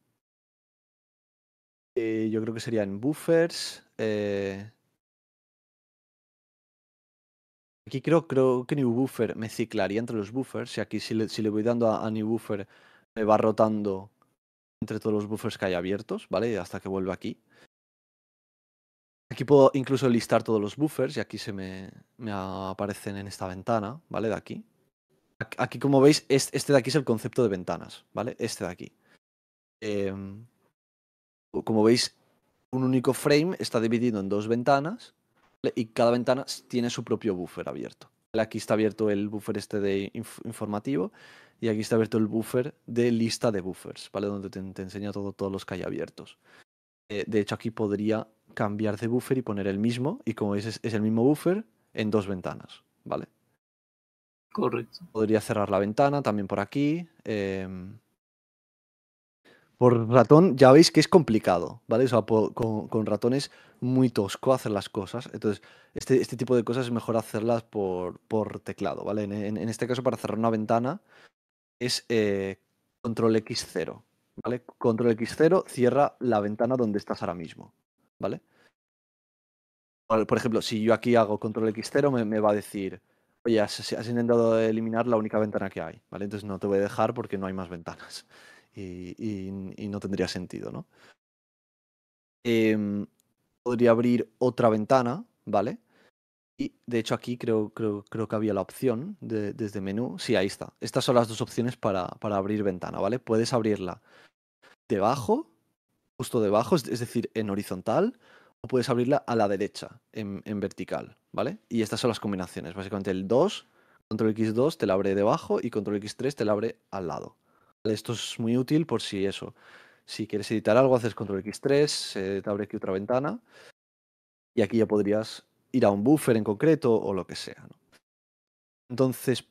Eh, yo creo que sería en buffers. Eh, aquí creo, creo que New Buffer me ciclaría entre los buffers. Y aquí si le, voy dando a, a New Buffer, me va rotando entre todos los buffers que hay abiertos, ¿vale? Hasta que vuelva aquí. Aquí puedo incluso listar todos los buffers y aquí se me, aparecen en esta ventana, ¿vale? De aquí. Aquí, como veis, este de aquí es el concepto de ventanas, ¿vale? Este de aquí. Em, como veis, un único frame está dividido en dos ventanas y cada ventana tiene su propio buffer abierto. Aquí está abierto el buffer este de informativo y aquí está abierto el buffer de lista de buffers, ¿vale? Donde te, enseña todos los que hay abiertos. Eh, de hecho, aquí podría cambiar de buffer y poner el mismo, y como es, es el mismo buffer, en dos ventanas, ¿vale? Correcto. Podría cerrar la ventana también por aquí. Em, por ratón, ya veis que es complicado, ¿vale? O sea, con, ratón es muy tosco hacer las cosas. Entonces, este, este tipo de cosas es mejor hacerlas por, teclado, ¿vale? En, este caso, para cerrar una ventana, es eh, control X0, ¿vale? Control X0 cierra la ventana donde estás ahora mismo, ¿vale? Por ejemplo, si yo aquí hago control X0, me, va a decir, oye, has, intentado eliminar la única ventana que hay, ¿vale? Entonces no te voy a dejar porque no hay más ventanas *laughs* y, no tendría sentido, ¿no? Em, podría abrir otra ventana, ¿vale? Y de hecho aquí creo, que había la opción de, desde menú. Sí, ahí está. Estas son las dos opciones para, para abrir ventana, ¿vale? Puedes abrirla debajo justo debajo, es decir, en horizontal, o puedes abrirla a la derecha, en, vertical, ¿vale? Y estas son las combinaciones. Básicamente el 2, control X2 te la abre debajo y control X3 te la abre al lado. Esto es muy útil por si eso, si quieres editar algo, haces control X3, te abre aquí otra ventana y aquí ya podrías ir a un buffer en concreto o lo que sea. Entonces,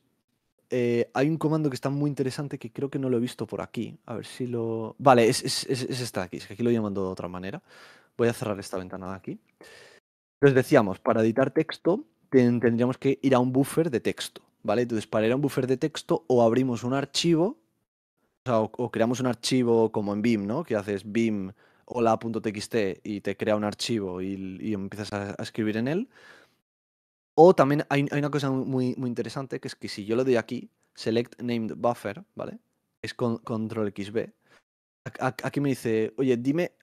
eh, hay un comando que está muy interesante que creo que no lo he visto por aquí. A ver si lo... Vale, es, esta de aquí, es que aquí lo he llamado de otra manera. Voy a cerrar esta ventana de aquí. Entonces decíamos, para editar texto tendríamos que ir a un buffer de texto, ¿vale? Entonces, para ir a un buffer de texto o abrimos un archivo, o, creamos un archivo como en BIM, ¿no? Que haces BIM hola.txt y te crea un archivo y, empiezas a escribir en él o también hay, una cosa muy, muy interesante, que es que si yo le doy aquí, select named buffer, ¿vale? Es con, control XB. Aquí me dice, oye, dime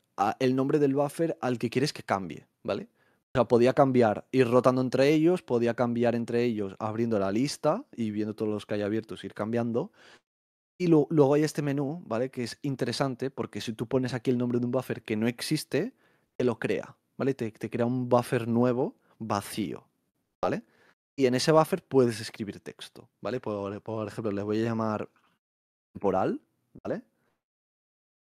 el nombre del buffer al que quieres que cambie, ¿vale? O sea, podía cambiar, ir rotando entre ellos, podía cambiar entre ellos abriendo la lista y viendo todos los que hay abiertos, ir cambiando. Y luego hay este menú, ¿vale? Que es interesante porque si tú pones aquí el nombre de un buffer que no existe, te lo crea, ¿vale? te crea un buffer nuevo vacío, y en ese buffer puedes escribir texto, ¿vale? Por, ejemplo, le voy a llamar temporal, ¿vale?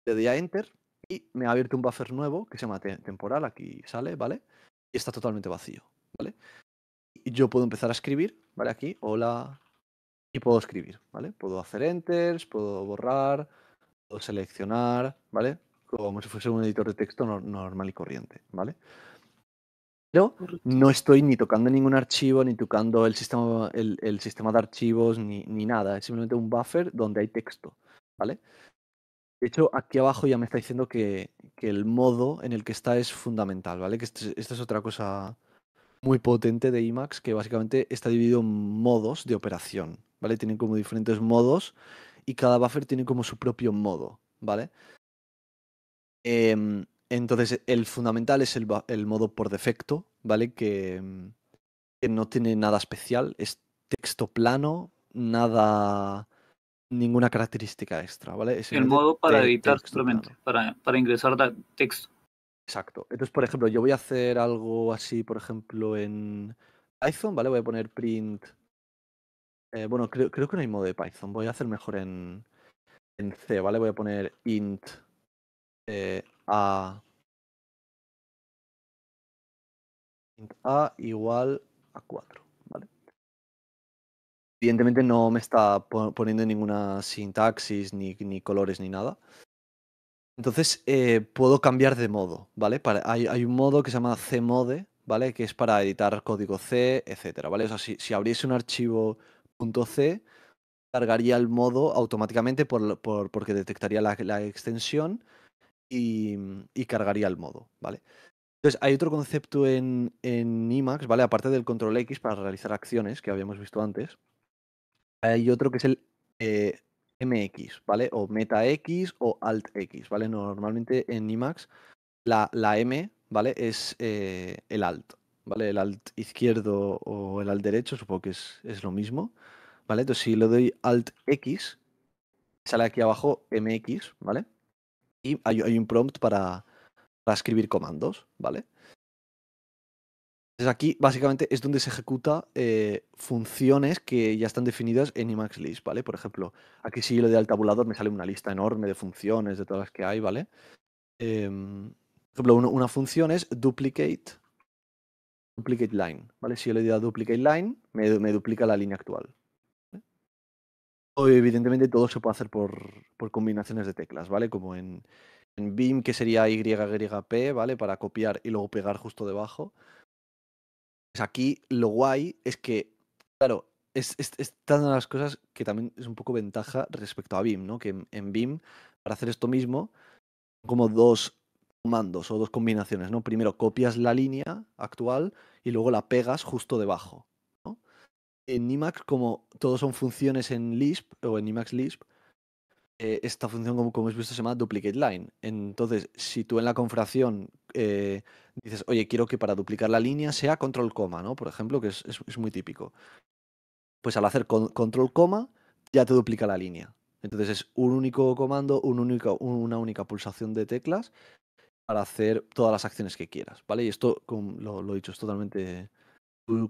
Le doy a enter y me ha abierto un buffer nuevo que se llama temporal, aquí sale, ¿vale? Y está totalmente vacío, ¿vale? Y yo puedo empezar a escribir, ¿vale? Aquí, hola, y puedo escribir, ¿vale? Puedo hacer enters, puedo borrar, puedo seleccionar, ¿vale? Como si fuese un editor de texto normal y corriente, ¿vale? no estoy ni tocando ningún archivo, ni tocando el sistema, el, sistema de archivos, ni, ni, nada. Es simplemente un buffer donde hay texto, ¿vale? De hecho, aquí abajo ya me está diciendo que, el modo en el que está es fundamental, ¿vale? Que este, esta es otra cosa muy potente de IMAX, que básicamente está dividido en modos de operación, ¿vale? Tienen como diferentes modos y cada buffer tiene como su propio modo, ¿vale? Em, entonces, el fundamental es el, modo por defecto, ¿vale? Que, no tiene nada especial, es texto plano, nada, ninguna característica extra, ¿vale? el, modo para editar instrumento, para, para ingresar texto. Exacto. Entonces, por ejemplo, yo voy a hacer algo así, por ejemplo, en Python, ¿vale? Voy a poner print. Eh, bueno, creo, que no hay modo de Python. Voy a hacer mejor en, en C, ¿vale? Voy a poner int eh, a igual a 4, ¿vale? Evidentemente no me está poniendo ninguna sintaxis, ni, colores, ni nada. Entonces eh, puedo cambiar de modo, ¿vale? hay, un modo que se llama cmode, ¿vale? Que es para editar código C, etcétera, ¿vale? O si, abriese un archivo .c, cargaría el modo automáticamente porque detectaría la, la extensión Mm, y, cargaría el modo, ¿vale? Entonces, hay otro concepto en, en IMAX, ¿vale? Aparte del control X para realizar acciones que habíamos visto antes, hay otro que es el eh, MX, ¿vale? O Meta X o Alt X, ¿vale? Normalmente en IMAX la, la M, ¿vale? Es eh, el Alt, ¿vale? El Alt izquierdo o el Alt derecho, supongo que es, lo mismo, ¿vale? Entonces, si le doy Alt X, sale aquí abajo MX, ¿vale? y hay, un prompt para, escribir comandos, ¿vale? Entonces aquí básicamente es donde se ejecuta eh, funciones que ya están definidas en ImaxList, ¿vale? Por ejemplo, aquí si yo le doy al tabulador me sale una lista enorme de funciones, de todas las que hay, ¿vale? Em, por ejemplo, una, función es duplicate duplicate line, ¿vale? Si yo le doy a duplicate line, me, me duplica la línea actual evidentemente todo se puede hacer por, combinaciones de teclas, ¿vale? Como en, BIM, que sería YYP, ¿vale? Para copiar y luego pegar justo debajo. Pues aquí lo guay es que, claro, es, es, una de las cosas que también es un poco ventaja respecto a BIM, ¿no? Que en, BIM, para hacer esto mismo, son como dos comandos o dos combinaciones, ¿no? Primero copias la línea actual y luego la pegas justo debajo en Emacs, como todos son funciones en Lisp o en Emacs Lisp, eh, esta función, como, como, hemos visto, se llama duplicate line. Entonces, si tú en la configuración eh, dices, oye, quiero que para duplicar la línea sea control coma, ¿no? Por ejemplo, que es, muy típico. Pues al hacer control coma, ya te duplica la línea. Entonces es un único comando, una única pulsación de teclas para hacer todas las acciones que quieras, ¿vale? Y esto, como lo he dicho, es totalmente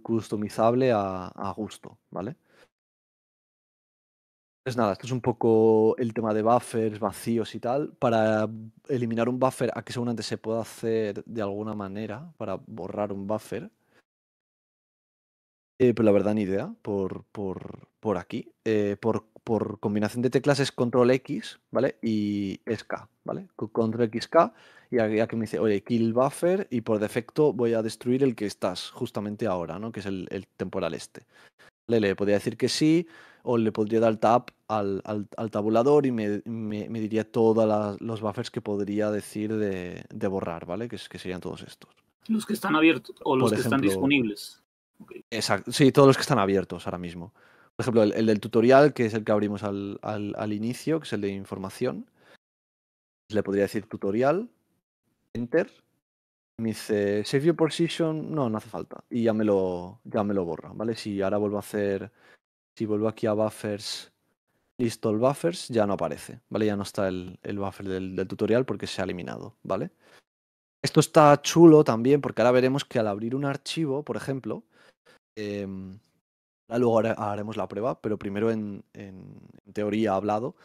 customizable a, gusto, ¿vale? Es pues nada, esto es un poco el tema de buffers vacíos y tal. Para eliminar un buffer, aquí seguramente se puede hacer de alguna manera para borrar un buffer. Eh, pero pues la verdad, ni idea por, por, por aquí. Eh, por por combinación de teclas es control X, ¿vale? Y K ¿vale? Control XK. Y aquí, me dice, oye, kill buffer y por defecto voy a destruir el que estás justamente ahora, ¿no? Que es el, temporal este. Le podría decir que sí o le podría dar tap al, tabulador y me, diría todos los buffers que podría decir de, de borrar, ¿vale? Que, que, serían todos estos. Los que están abiertos o los que están disponibles. Exacto, sí, todos los que están abiertos ahora mismo. Por ejemplo, el, del tutorial, que es el que abrimos al, al, inicio, que es el de información. Le podría decir tutorial, enter, me dice save your position, no, no hace falta. Y ya me lo, ya me lo borra, ¿vale? Si ahora vuelvo a hacer, si vuelvo aquí a buffers, list all buffers, ya no aparece, ¿vale? Ya no está el, buffer del, tutorial porque se ha eliminado, ¿vale? Esto está chulo también porque ahora veremos que al abrir un archivo, por ejemplo, em, luego haremos la prueba, pero primero en, teoría hablado,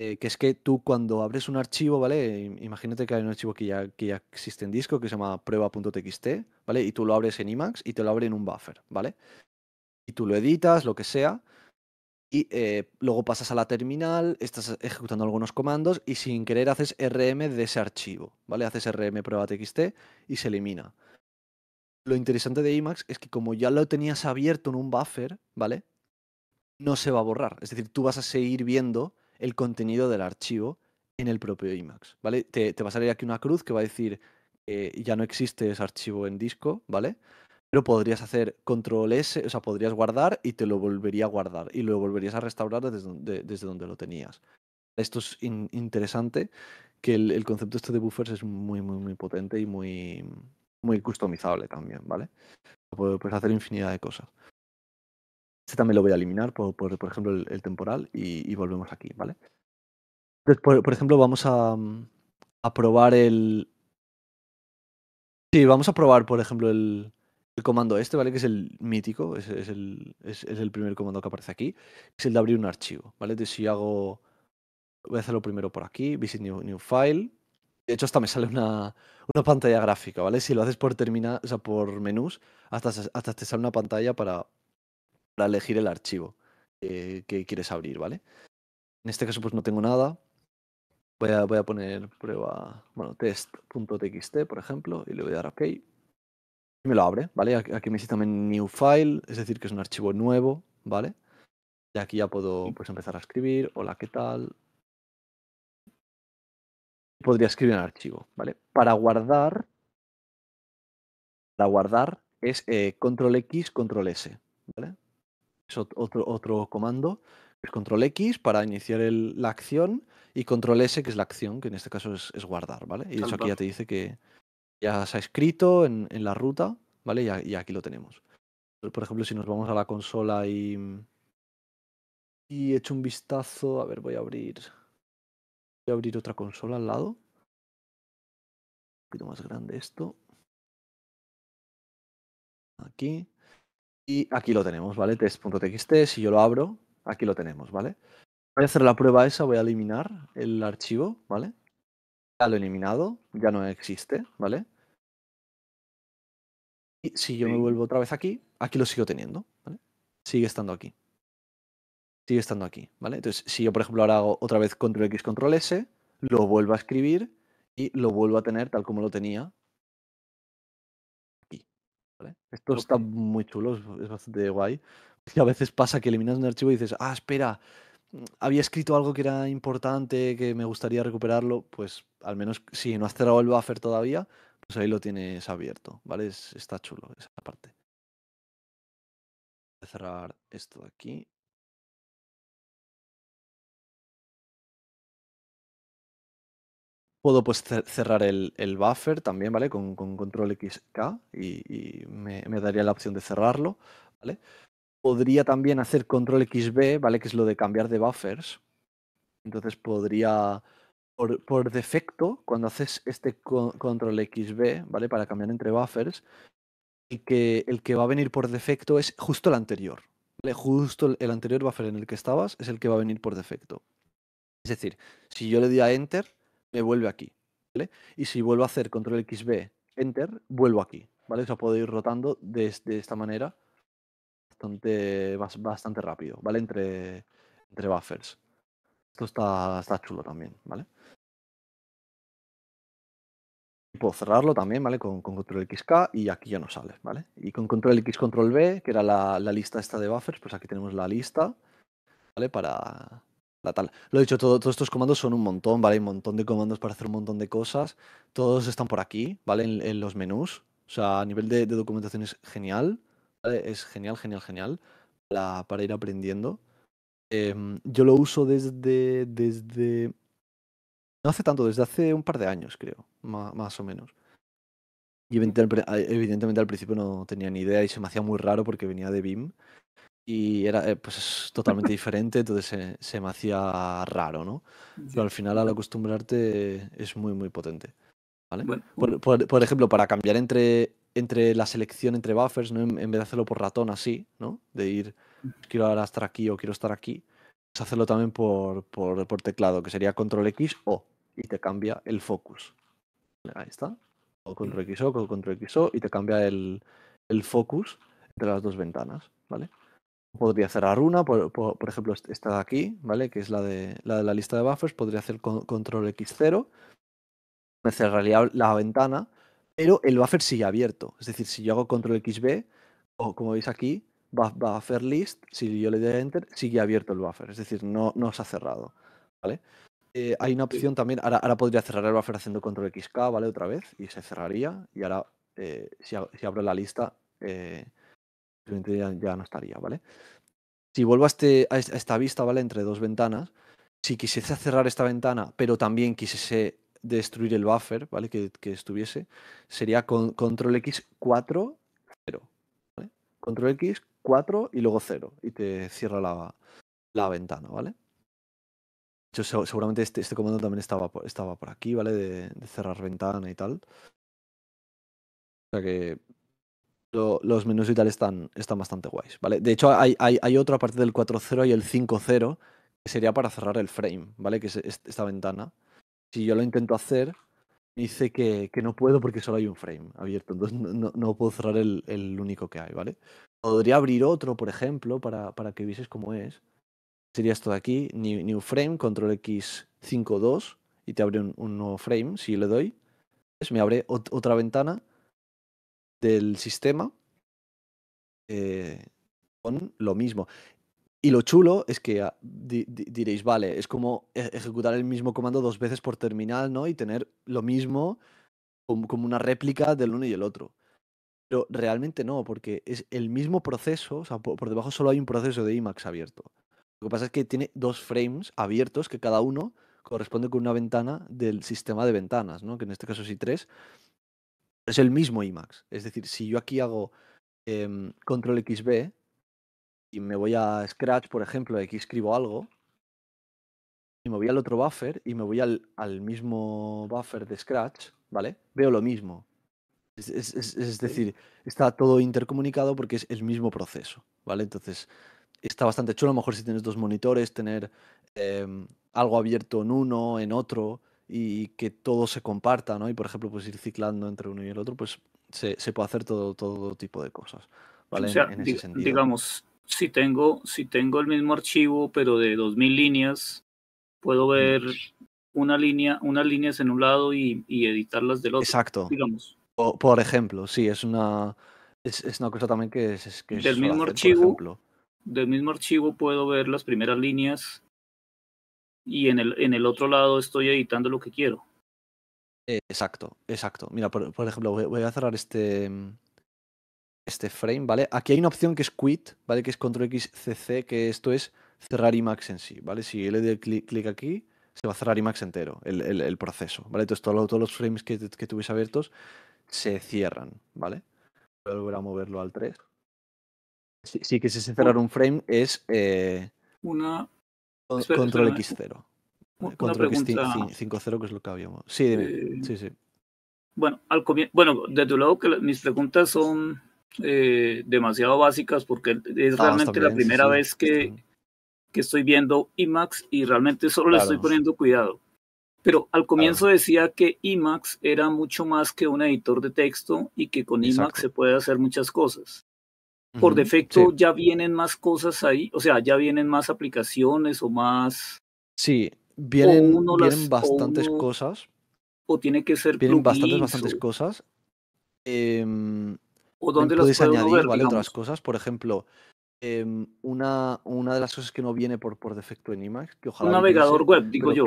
eh, que es que tú cuando abres un archivo, ¿vale? Imagínate que hay un archivo que ya, que existe en disco que se llama prueba.txt, ¿vale? Y tú lo abres en IMAX y te lo abre en un buffer, ¿vale? Y tú lo editas, lo que sea, y eh, luego pasas a la terminal, estás ejecutando algunos comandos y sin querer haces RM de ese archivo, ¿vale? Haces RM prueba.txt y se elimina lo interesante de IMAX es que como ya lo tenías abierto en un buffer, ¿vale? No se va a borrar. Es decir, tú vas a seguir viendo el contenido del archivo en el propio IMAX, ¿vale? Te, te va a salir aquí una cruz que va a decir que ya no existe ese archivo en disco, ¿vale? Pero podrías hacer control S, o sea, podrías guardar y te lo volvería a guardar y lo volverías a restaurar desde donde, desde donde lo tenías. Esto es interesante, que el, concepto este de buffers es muy, muy, muy potente y muy, muy customizable también, ¿vale? Puedes hacer infinidad de cosas. Este también lo voy a eliminar, por, ejemplo, el, temporal y, volvemos aquí, ¿vale? Entonces, por, ejemplo, vamos mm, a, probar el... Sí, vamos a probar, por ejemplo, el, comando este, ¿vale? Que es el mítico, es, el, el primer comando que aparece aquí. Es el de abrir un archivo, ¿vale? Entonces, si hago... Voy a hacerlo primero por aquí, visit new, new file, de hecho, hasta me sale una, pantalla gráfica, ¿vale? Si lo haces por terminar, o sea, por menús, hasta, hasta te sale una pantalla para, para elegir el archivo que, quieres abrir, ¿vale? En este caso, pues no tengo nada. Voy a, voy a poner prueba, bueno, test.txt, por ejemplo, y le voy a dar OK. Y me lo abre, ¿vale? Aquí me dice también new file, es decir, que es un archivo nuevo, ¿vale? Y aquí ya puedo pues, empezar a escribir, hola, ¿qué tal? podría escribir un archivo, ¿vale? Para guardar, para guardar es eh, control X, control S, ¿vale? Es otro, otro comando, es control X para iniciar la acción y control S, que es la acción, que en este caso es, guardar, ¿vale? Y eso aquí ya te dice que ya se ha escrito en, la ruta, ¿vale? Y, aquí lo tenemos. Por ejemplo, si nos vamos a la consola y, y echo un vistazo, a ver, voy a abrir Voy a abrir otra consola al lado. Un poquito más grande esto. Aquí. Y aquí lo tenemos, ¿vale? Test.txt, si yo lo abro, aquí lo tenemos, ¿vale? Voy a hacer la prueba esa, voy a eliminar el archivo, ¿vale? Ya lo he eliminado, ya no existe, ¿vale? Y si yo me vuelvo otra vez aquí, aquí lo sigo teniendo, ¿vale? Sigue estando aquí sigue estando aquí, ¿vale? Entonces, si yo, por ejemplo, ahora hago otra vez control X, control S, lo vuelvo a escribir y lo vuelvo a tener tal como lo tenía aquí, ¿vale? Esto está muy chulo, es bastante guay. Y a veces pasa que eliminas un archivo y dices, ah, espera, había escrito algo que era importante, que me gustaría recuperarlo, pues al menos si no has cerrado el buffer todavía, pues ahí lo tienes abierto, ¿vale? está chulo esa parte. Voy a cerrar esto de aquí. Puedo pues, cerrar el, buffer también, ¿vale? Con, control XK y, y me, daría la opción de cerrarlo, ¿vale? Podría también hacer control XB, ¿vale? Que es lo de cambiar de buffers. Entonces podría, por, defecto, cuando haces este control XB, ¿vale? Para cambiar entre buffers, el que, el que va a venir por defecto es justo el anterior, ¿vale? Justo el, anterior buffer en el que estabas es el que va a venir por defecto. Es decir, si yo le di a Enter, me vuelve aquí. ¿vale? Y si vuelvo a hacer control XB, enter, vuelvo aquí. ¿vale? O puedo ir rotando de, esta manera bastante, bastante rápido, ¿vale? Entre, entre buffers. Esto está, está chulo también, ¿vale? puedo cerrarlo también, ¿vale? Con, control control XK y aquí ya no sale, ¿vale? Y con control X, control B, que era la, la lista esta de buffers, pues aquí tenemos la lista, ¿vale? Para, la tal. Lo dicho, todos estos comandos son un montón, ¿vale? Hay un montón de comandos para hacer un montón de cosas. Todos están por aquí, ¿vale? En, los menús. O sea, a nivel de, documentación es genial. Es genial, genial, genial. Para, ir aprendiendo. Em, yo lo uso desde, desde. No hace tanto, desde hace un par de años, creo. más, más o menos. Y evidentemente al principio no tenía ni idea y se me hacía muy raro porque venía de BIM y era eh, pues totalmente diferente, entonces se, me hacía raro, ¿no? Pero al final al acostumbrarte es muy, muy potente. ¿vale? por, ejemplo, para cambiar entre, entre la selección, entre buffers, En, vez de hacerlo por ratón así, ¿no? De ir, quiero ahora estar aquí o quiero estar aquí, es hacerlo también por, por, teclado, que sería control X o, y te cambia el focus. Ahí está. O control X o, control X o, y te cambia el, el focus entre las dos ventanas, ¿vale? podría cerrar una, por, ejemplo, esta de aquí, ¿vale? Que es la de la, lista de buffers, podría hacer control X0, me cerraría la ventana, pero el buffer sigue abierto. Es decir, si yo hago control XB, o como veis aquí, buffer list, si yo le doy enter, sigue abierto el buffer. Es decir, no, no se ha cerrado, ¿vale? Eh, hay una opción también, ahora, podría cerrar el buffer haciendo control XK, ¿vale? Otra vez, y se cerraría, y ahora eh, si, si abro la lista... Eh, ya, no estaría, ¿vale? Si vuelvo este, a, esta vista, ¿vale? Entre dos ventanas, si quisiese cerrar esta ventana, pero también quisiese destruir el buffer, ¿vale? Que, estuviese, sería con, control X 4, 0. ¿vale? Control X 4 y luego 0. Y te cierra la, la ventana, ¿vale? De hecho, seguramente este, este, comando también estaba, estaba por aquí, ¿vale? De, de cerrar ventana y tal. O sea que los menús y tal están, están bastante guays, ¿vale? De hecho, hay, hay, hay otro aparte del 4.0 y el 5.0 que sería para cerrar el frame, ¿vale? Que es esta ventana. Si yo lo intento hacer, dice que, no puedo porque solo hay un frame abierto, entonces no, puedo cerrar el, único que hay, ¿vale? Podría abrir otro, por ejemplo, para, para que vieses cómo es. Sería esto de aquí, new, frame, control X 5.2 y te abre un, nuevo frame. Si le doy, pues me abre otra ventana del sistema eh, con lo mismo. Y lo chulo es que ah, diréis, vale, es como e-, ejecutar el mismo comando dos veces por terminal, ¿no? Y tener lo mismo como, una réplica del uno y el otro. Pero realmente no, porque es el mismo proceso, o sea, por, debajo solo hay un proceso de IMAX abierto. Lo que pasa es que tiene dos frames abiertos que cada uno corresponde con una ventana del sistema de ventanas, ¿no? que en este caso sí tres, es el mismo IMAX. Es decir, si yo aquí hago eh, control XB y me voy a Scratch, por ejemplo, aquí escribo algo, y me voy al otro buffer y me voy al, al mismo buffer de Scratch, ¿vale? Veo lo mismo. Es, decir, está todo intercomunicado porque es el mismo proceso, ¿vale? Entonces, está bastante chulo. A lo mejor si tienes dos monitores, tener em, algo abierto en uno, en otro y que todo se comparta, ¿no? Y por ejemplo, pues ir ciclando entre uno y el otro, pues se, se puede hacer todo, todo tipo de cosas, ¿vale? en, ese sentido. Digamos, si tengo, si tengo el mismo archivo, pero de 2000 líneas, puedo mm. ver una línea, unas líneas en un lado y, editarlas del otro. Exacto. Digamos. O, por ejemplo, sí, es una, es, es una cosa también que es... Que del mismo archivo, del mismo archivo puedo ver las primeras líneas y en el, en el otro lado estoy editando lo que quiero. Eh, exacto, exacto. Mira, por, ejemplo, voy, a cerrar este, mm, este frame, ¿vale? Aquí hay una opción que es quit, ¿vale? Que es control X CC, que esto es cerrar IMAX en sí, ¿vale? Si le doy clic aquí, se va a cerrar IMAX entero, el, proceso, ¿vale? Entonces todos los frames que, que tuviese abiertos se cierran, ¿vale? Voy a volver a moverlo al 3. Sí, que si se cerrar un frame es... Eh, una, control X0. Eh, control x 50 que es lo que habíamos. Sí, eh, sí, sí. Bueno, al comien... bueno, de tu lado que mis preguntas son eh, demasiado básicas porque es realmente la primera vez que, estoy viendo IMAX y realmente solo le estoy poniendo cuidado. Pero al comienzo decía que IMAX era mucho más que un editor de texto y que con IMAX se puede hacer muchas cosas. Por defecto ya vienen más cosas ahí, o sea, ya vienen más aplicaciones o más... Sí, vienen, vienen bastantes cosas. O tiene que ser... Vienen bastantes, bastantes cosas. Em, o donde las puedes añadir, Otras cosas, por ejemplo... Em, una, una de las cosas que no viene por, por defecto en IMAX, que ojalá... Un navegador web, digo yo.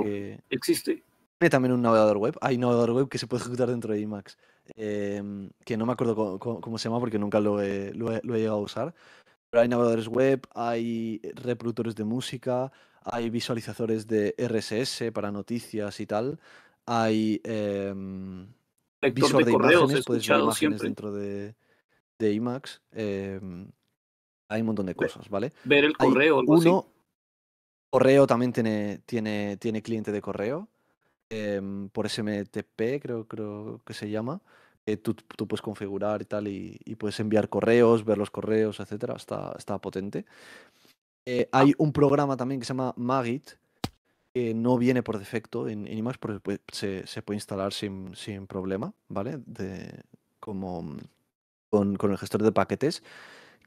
Existe. Tiene también un navegador web. Hay navegador web que se puede ejecutar dentro de IMAX em, que no me acuerdo cómo, se llama porque nunca lo he, llegado a usar. Pero hay navegadores web, hay reproductores de música, hay visualizadores de RSS para noticias y tal. Hay eh, de, correos, imágenes, puedes ver imágenes dentro de, de IMAX. Em, hay un montón de cosas, ¿vale? Ver el correo, uno, Correo también tiene cliente de correo. Em, por SMTP, creo, creo que se llama. Eh, tú, puedes configurar y tal, y, puedes enviar correos, ver los correos, etcétera. Está, está potente. Eh, ah. hay un programa también que se llama Magit, que no viene por defecto en, IMAX se, puede instalar sin, problema, ¿vale? De, como mm, con, el gestor de paquetes,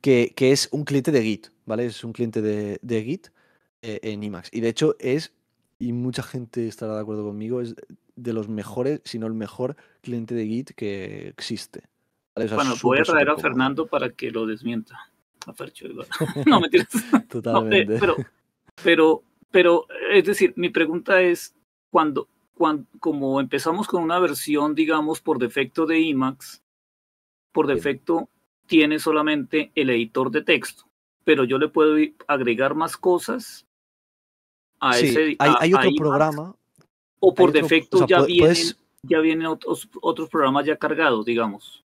que, es un cliente de Git, ¿vale? Es un cliente de, Git eh, en IMAX Y de hecho es y mucha gente estará de acuerdo conmigo, es de los mejores, si no el mejor cliente de Git que existe. bueno, voy a traer a Fernando para que lo desmienta. *laughs* no, mentiras. *laughs* Eh, Totalmente. pero, pero, es decir, mi pregunta es, cuando, cuando, como empezamos con una versión, digamos, por defecto de IMAX, por defecto tiene solamente el editor de texto, pero yo le puedo agregar más cosas sí, hay, otro programa. O por defecto ya, vienen, ya otros, otros programas ya cargados, digamos.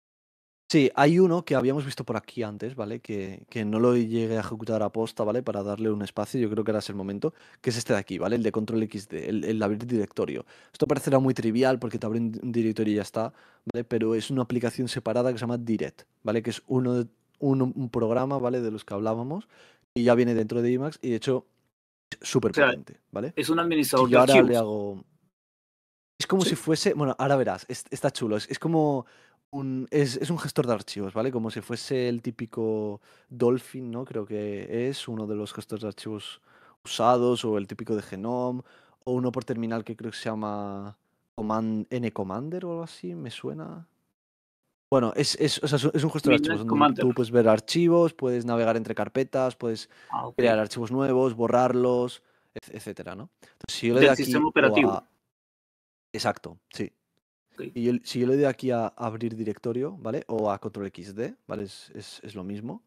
Sí, hay uno que habíamos visto por aquí antes, ¿vale? Que, que no lo llegué a ejecutar a posta, ¿vale? Para darle un espacio, yo creo que era ese el momento, que es este de aquí, ¿vale? El de control XD, el, el abrir directorio. Esto parecerá muy trivial porque te abre un directorio y ya está, ¿vale? Pero es una aplicación separada que se llama Direct, ¿vale? Que es uno un, un, programa, ¿vale? De los que hablábamos y ya viene dentro de IMAX y de hecho súper potente, ¿vale? Es un administrador y de ahora archivos. le hago... Es como si fuese... Bueno, ahora verás, está chulo. Es, como... Un, es, un gestor de archivos, ¿vale? Como si fuese el típico Dolphin, ¿no? Creo que es uno de los gestores de archivos usados, o el típico de Genome, o uno por terminal que creo que se llama Command, N Commander o algo así, me suena. Bueno, es, es, un gestor de archivos donde tú puedes ver archivos, puedes navegar entre carpetas, puedes ah, crear archivos nuevos, borrarlos, etcétera, ¿no? si yo le doy. sistema operativo. Exacto, sí. Y si yo le doy aquí a abrir directorio, ¿vale? O a control XD, ¿vale? es lo mismo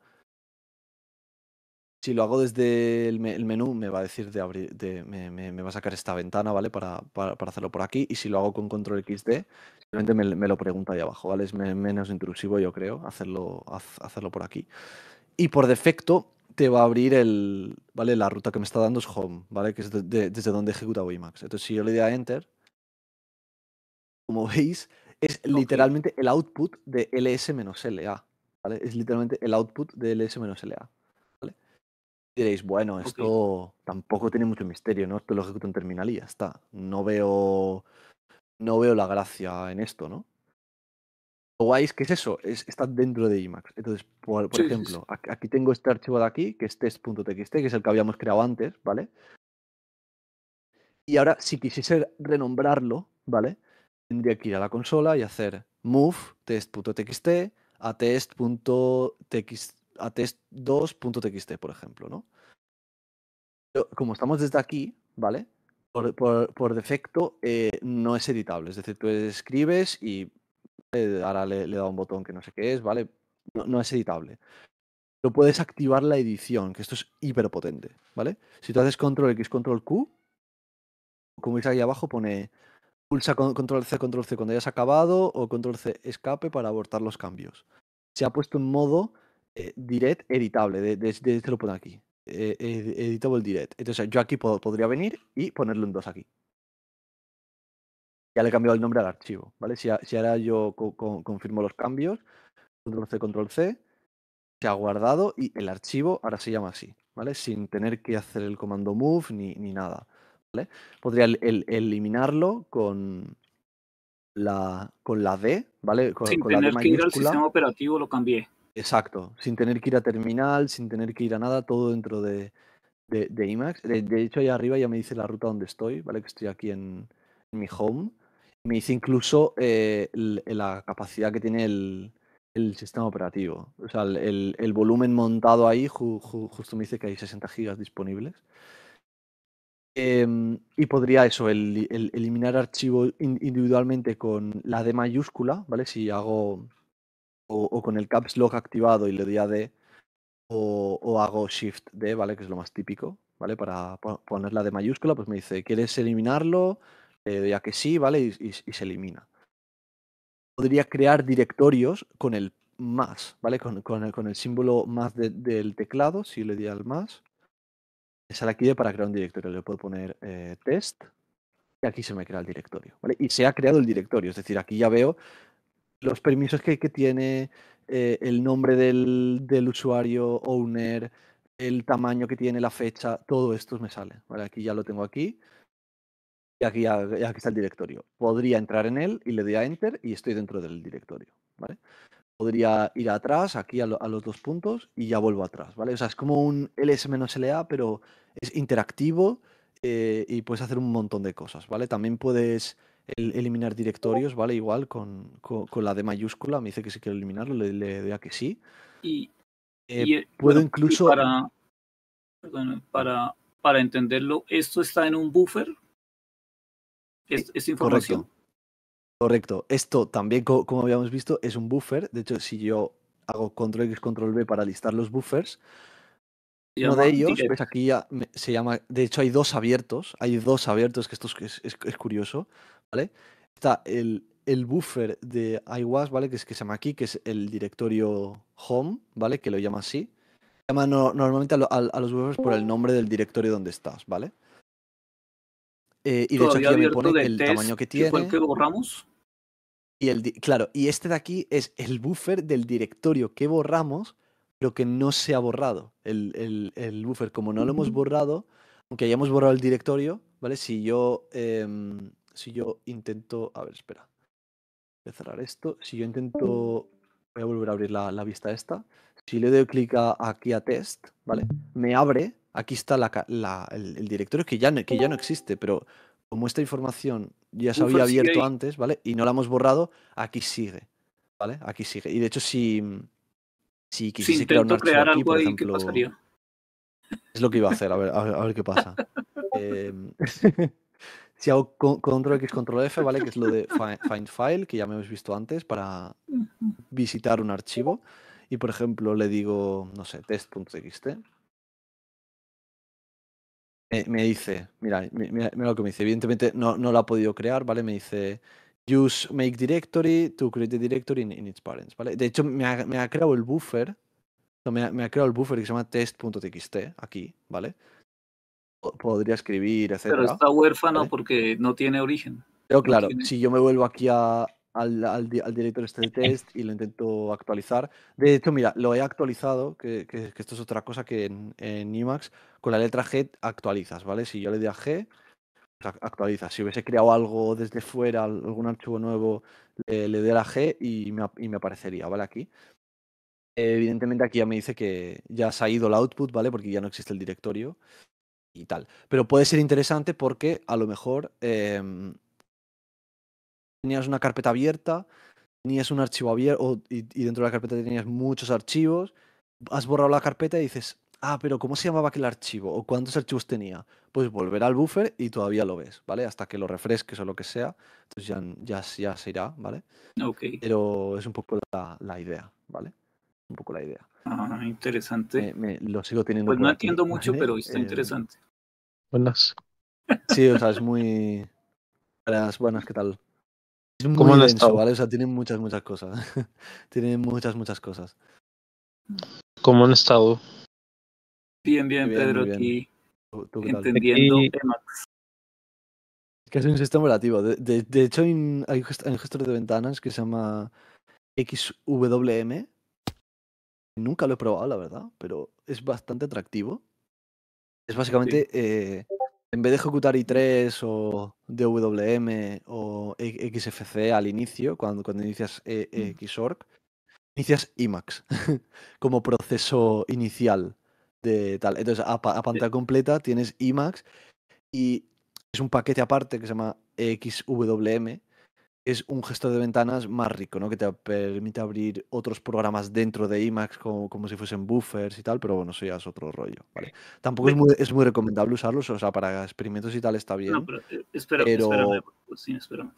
si lo hago desde el, menú, me va a decir de abrir, me, va a sacar esta ventana, ¿vale? Para, hacerlo por aquí. Y si lo hago con control XD, simplemente me, lo pregunta ahí abajo, ¿vale? Es menos intrusivo, yo creo, hacerlo, hacerlo por aquí. Y por defecto, te va a abrir el, ¿vale? La ruta que me está dando es home, ¿vale? Que es desde donde ejecuta Wimax. Entonces, si yo le doy a enter, como *laughs* veis, es literalmente el output de ls-la, ¿vale? Es literalmente el output de ls-la diréis, bueno, esto tampoco tiene mucho misterio, ¿no? Esto lo ejecuto en terminal y ya está. No veo, no veo la gracia en esto, ¿no? Lo guay es que es eso, es, está dentro de IMAX. Entonces, por, ejemplo, aquí tengo este archivo de aquí, que es test.txt, que es el que habíamos creado antes, ¿vale? Y ahora, si quisiese renombrarlo, ¿vale? Tendría que ir a la consola y hacer move test.txt a test.txt a test2.txt, por ejemplo, ¿no? como estamos desde aquí, ¿vale? Por, defecto eh, no es editable. Es decir, tú escribes y eh, ahora le, da un botón que no sé qué es, ¿vale? No, es editable. Pero puedes activar la edición, que esto es hiperpotente, ¿vale? Si tú haces control X, control Q, como veis aquí abajo pone pulsa control C, control C cuando hayas acabado o control C escape para abortar los cambios. Se ha puesto en modo eh, direct editable, desde este lo pone aquí. Eh, editable direct. Entonces yo aquí podría venir y ponerle un 2 aquí. Ya le he cambiado el nombre al archivo, ¿vale? Si, ahora yo confirmo los cambios, control C, control C, se ha guardado y el archivo ahora se llama así, ¿vale? Sin tener que hacer el comando move ni, nada, ¿vale? Podría eliminarlo con la, con la D, ¿vale? Con, Sin tener que ir al sistema operativo lo cambié. Exacto, sin tener que ir a terminal, sin tener que ir a nada, todo dentro de, de, de IMAX. De, hecho, allá arriba ya me dice la ruta donde estoy, ¿vale? Que estoy aquí en, mi home. Me dice incluso eh, la capacidad que tiene el, sistema operativo. O sea, el, volumen montado ahí, justo me dice que hay 60 gigas disponibles. Em, y podría eso, el, eliminar archivo individualmente con la D mayúscula, ¿vale? Si hago o, con el caps lock activado y le doy a D, o, hago shift D, ¿vale? Que es lo más típico, ¿vale? Para ponerla de mayúscula, pues me dice, ¿quieres eliminarlo? Le doy a que sí, ¿vale? Y, se elimina. Podría crear directorios con el más, ¿vale? Con, el, símbolo más del teclado, si le doy al más. Sale aquí para crear un directorio. Le puedo poner eh, test y aquí se me crea el directorio, ¿vale? Y se ha creado el directorio, es decir, aquí ya veo los permisos que, tiene, eh, el nombre del, del, usuario, owner, el tamaño que tiene, la fecha, todo esto me sale. Aquí ya lo tengo aquí. Y aquí, aquí está el directorio. Podría entrar en él y le doy a enter y estoy dentro del directorio. ¿vale? Podría ir atrás, aquí a, los dos puntos, y ya vuelvo atrás. ¿vale? O sea, es como un ls-la, pero es interactivo eh, y puedes hacer un montón de cosas. ¿vale? También puedes el eliminar directorios, ¿vale? Igual con, la de mayúscula, me dice que si quiero eliminarlo, le, doy a que sí. Y, eh, eh, puedo incluso... Para, para, para, entenderlo, ¿esto está en un buffer? ¿Es, información? Correcto. Correcto. Esto también, como habíamos visto, es un buffer. De hecho, si yo hago control X, control B para listar los buffers, uno de ellos, aquí ya se llama, de hecho hay dos abiertos, hay dos abiertos, que esto es, es curioso. ¿vale? Está el, buffer de iWAS, ¿vale? Que, es, que se llama aquí, que es el directorio home, ¿vale? Que lo llama así. Llama normalmente a, los buffers por el nombre del directorio donde estás, ¿vale? Eh, y de hecho aquí me pone el tamaño que tiene. borramos? Y el, claro, y este de aquí es el buffer del directorio que borramos, pero que no se ha borrado. El, buffer, como no lo hemos borrado, aunque hayamos borrado el directorio, ¿vale? Si yo... Em, si yo intento. A ver, espera. Voy a cerrar esto. Si yo mm. intento. Voy a volver a abrir la, vista esta. Si le doy clic aquí a test, ¿vale? Me abre. Aquí está el, directorio que ya, no, existe, pero como esta información ya se había abierto antes, ¿vale? Y no la hemos borrado, aquí sigue. ¿Vale? Aquí sigue. Y de hecho, si, si si crear algo ¿qué pasaría? Es lo que iba a hacer, a ver, a ver, a ver qué pasa. *laughs* eh... *laughs* Si hago control X, control F, ¿vale? Que es lo de find file, que ya me habéis visto antes, para visitar un archivo. Y por ejemplo, le digo, no sé, test.txt. Me, dice, mira, mira, lo que me dice. Evidentemente no, no lo ha podido crear, ¿vale? Me dice, use make directory to create the directory in, its parents, ¿vale? De hecho, me ha, creado el buffer. me ha creado el buffer que se llama test.txt aquí, ¿vale? podría escribir, etc. Pero está huérfano porque no tiene origen. Pero claro, si yo me vuelvo aquí al, director este *clears throat* test y lo intento actualizar. De hecho, mira, lo he actualizado, que, esto es otra cosa que en, en, con la letra G actualizas, ¿vale? Si yo le doy a G, pues actualiza. Si hubiese creado algo desde fuera, algún archivo nuevo, le, doy a la G y me, y me aparecería, ¿vale? Aquí. Evidentemente aquí ya me dice que ya se ha ido el output, ¿vale? Porque ya no existe el directorio tal. Pero puede ser interesante porque a lo mejor em, tenías una carpeta abierta, tenías un archivo abierto y, dentro de la carpeta tenías muchos archivos, has borrado la carpeta y dices, ah, pero ¿cómo se llamaba aquel archivo? ¿O cuántos archivos tenía? Pues volver al buffer y todavía lo ves, ¿vale? Hasta que lo refresques o lo que sea, entonces ya, ya, se irá, ¿vale? Pero es un poco la, idea, ¿vale? Un poco la idea. Ah, interesante. lo sigo teniendo. Pues no entiendo mucho, pero está eh, interesante. Buenas. Sí, o sea, es muy. Buenas, buenas, ¿qué tal? Es un ¿Cómo ¿vale? O sea, tienen muchas, muchas cosas. *laughs* tienen muchas, muchas cosas. ¿Cómo han estado? Bien, bien, Pedro, aquí. entendiendo Es que es un sistema operativo. De, de, hecho, hay un gestor de ventanas que se llama XWM. Nunca lo he probado, la verdad, pero es bastante atractivo. Es básicamente, eh, en vez de ejecutar i3 o DWM o XFC e, al inicio, cuando, cuando inicias Xorg, eh, inicias IMAX *laughs* como proceso inicial de tal. Entonces, a, pantalla completa tienes IMAX y es un paquete aparte que se llama XWM, es un gesto de ventanas más rico, ¿no? Que te permite abrir otros programas dentro de IMAX como, si fuesen buffers y tal, pero bueno, eso ya es otro rollo, ¿vale? Tampoco es muy, es muy recomendable usarlos, o sea, para experimentos y tal está bien. No, pero eh, espero, espérame, sí, espérame,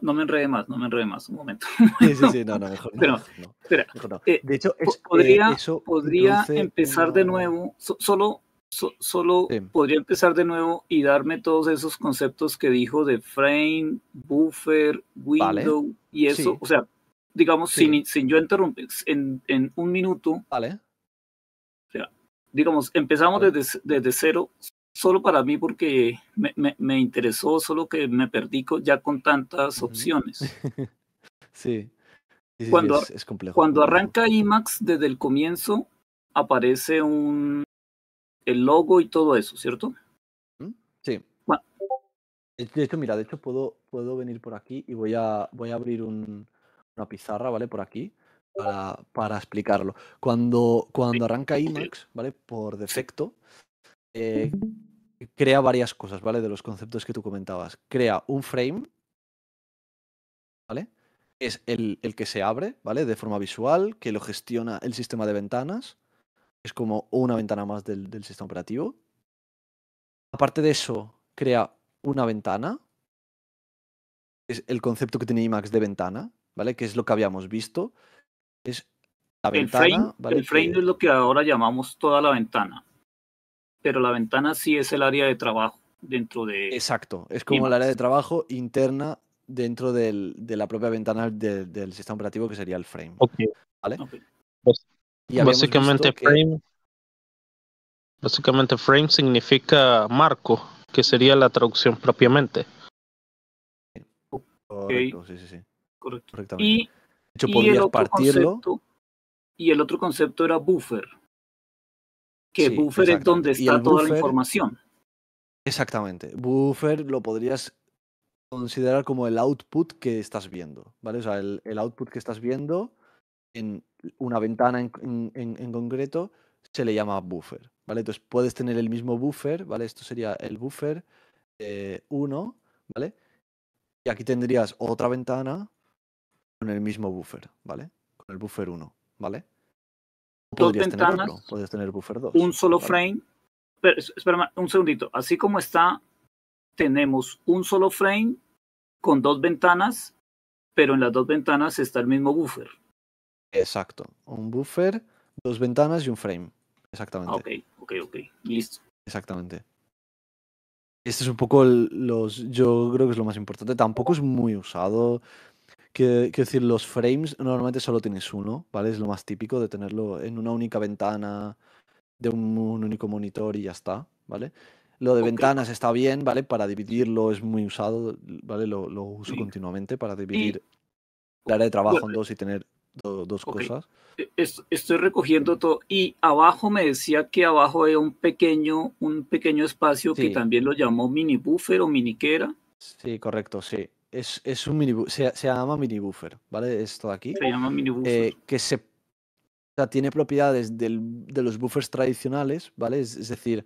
No, me enrede más, no me enrede más, un momento. *laughs* Sí, sí, sí, no, no, mejor Pero, *laughs* espera, eh, De hecho, eh, podría, podría empezar de nuevo, solo solo podría empezar de nuevo y darme todos esos conceptos que dijo de frame, buffer, window y eso. O sea, digamos, sin, sin, yo interrumpir, en, un minuto. Vale. sea, digamos, empezamos desde, desde cero, solo para mí porque me, interesó, solo que me perdí ya con tantas opciones. *laughs* Sí. cuando, complejo. Cuando arranca IMAX desde el comienzo, aparece un, el logo y todo eso, ¿cierto? Mm, sí. De hecho, mira, de hecho puedo, puedo venir por aquí y voy a, voy a abrir una pizarra, ¿vale? Por aquí. Para, para explicarlo. Cuando, cuando arranca IMAX, ¿vale? Por defecto, eh, crea varias cosas, ¿vale? De los conceptos que tú comentabas. Crea un frame, ¿vale? Es el, el que se abre, ¿vale? De forma visual, que lo gestiona el sistema de ventanas, es como una ventana más del, sistema operativo. Aparte de eso, crea una ventana. Es el concepto que tiene IMAX de ventana, ¿vale? Que es lo que habíamos visto. Es la ventana. El frame, es lo que ahora llamamos toda la ventana. Pero la ventana sí es el área de trabajo dentro de. Exacto. Es como el área de trabajo interna dentro de la propia ventana del sistema operativo que sería el frame. ¿Vale? básicamente frame, básicamente frame significa marco, que sería la traducción propiamente. Correcto, sí, sí, Correcto. Y, partirlo. y el otro concepto era buffer. Que buffer es donde está toda la información. Exactamente. Buffer lo podrías considerar como el output que estás viendo, ¿vale? O sea, el output que estás viendo en una ventana en, concreto se le llama buffer, ¿vale? Entonces puedes tener el mismo buffer, ¿vale? Esto sería el buffer 1, eh, ¿vale? Y aquí tendrías otra ventana con el mismo buffer, ¿vale? Con el buffer 1, ¿vale? Dos ventanas, puedes tener buffer 2. Un solo frame. espera un segundito. Así como está, tenemos un solo frame con dos ventanas, pero en las dos ventanas está el mismo buffer. Exacto. Un buffer, dos ventanas y un frame. Ah, Exactamente. ok, ok, ok. Listo. Exactamente. Este es un poco los. Yo creo que es lo más importante. Tampoco es muy usado. Quiero decir, los frames normalmente solo tienes uno, ¿vale? Es lo más típico de tenerlo en una única ventana de un, único monitor y ya está, ¿vale? Lo de ventanas está bien, ¿vale? Para dividirlo es muy usado, ¿vale? Lo, uso continuamente para dividir la área de trabajo en dos y tener dos cosas. E, estoy recogiendo todo. Y abajo me decía que abajo hay un pequeño, un pequeño espacio que también lo llamó mini buffer o miniquera. Sí, correcto, sí. Es, un mini se, llama mini buffer, ¿vale? Esto de aquí. Se llama mini eh, buffer. que se tiene propiedades de los buffers tradicionales, ¿vale? Es, decir,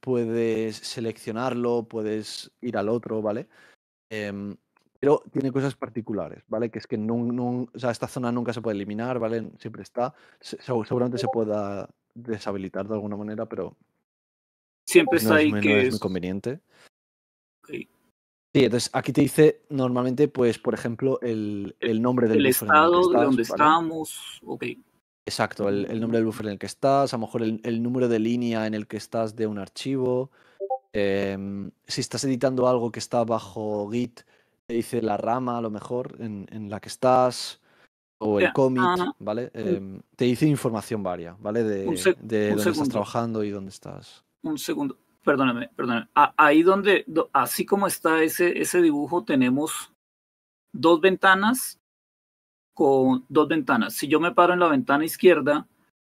puedes seleccionarlo, puedes ir al otro, ¿vale? Eh, pero tiene cosas particulares, ¿vale? Que es que esta zona nunca se puede eliminar, ¿vale? Siempre está. seguramente se pueda deshabilitar de alguna manera, pero. Siempre está ahí que. es, muy conveniente. Sí, entonces aquí te dice normalmente, pues, por ejemplo, el, e, nombre del buffer. el estado, de donde estamos, ok. Exacto, el, nombre del buffer en el que estás, a lo mejor el, número de línea en el que estás de un archivo. Em, si estás editando algo que está bajo Git, dice la rama a lo mejor en, la que estás o el cómic, ah. ¿vale? Em, te dice información varia, ¿vale? De, de dónde estás trabajando y dónde estás. Un segundo, perdóname, perdóname. ahí donde, así como está ese, ese dibujo, tenemos dos ventanas con dos ventanas. Si yo me paro en la ventana izquierda,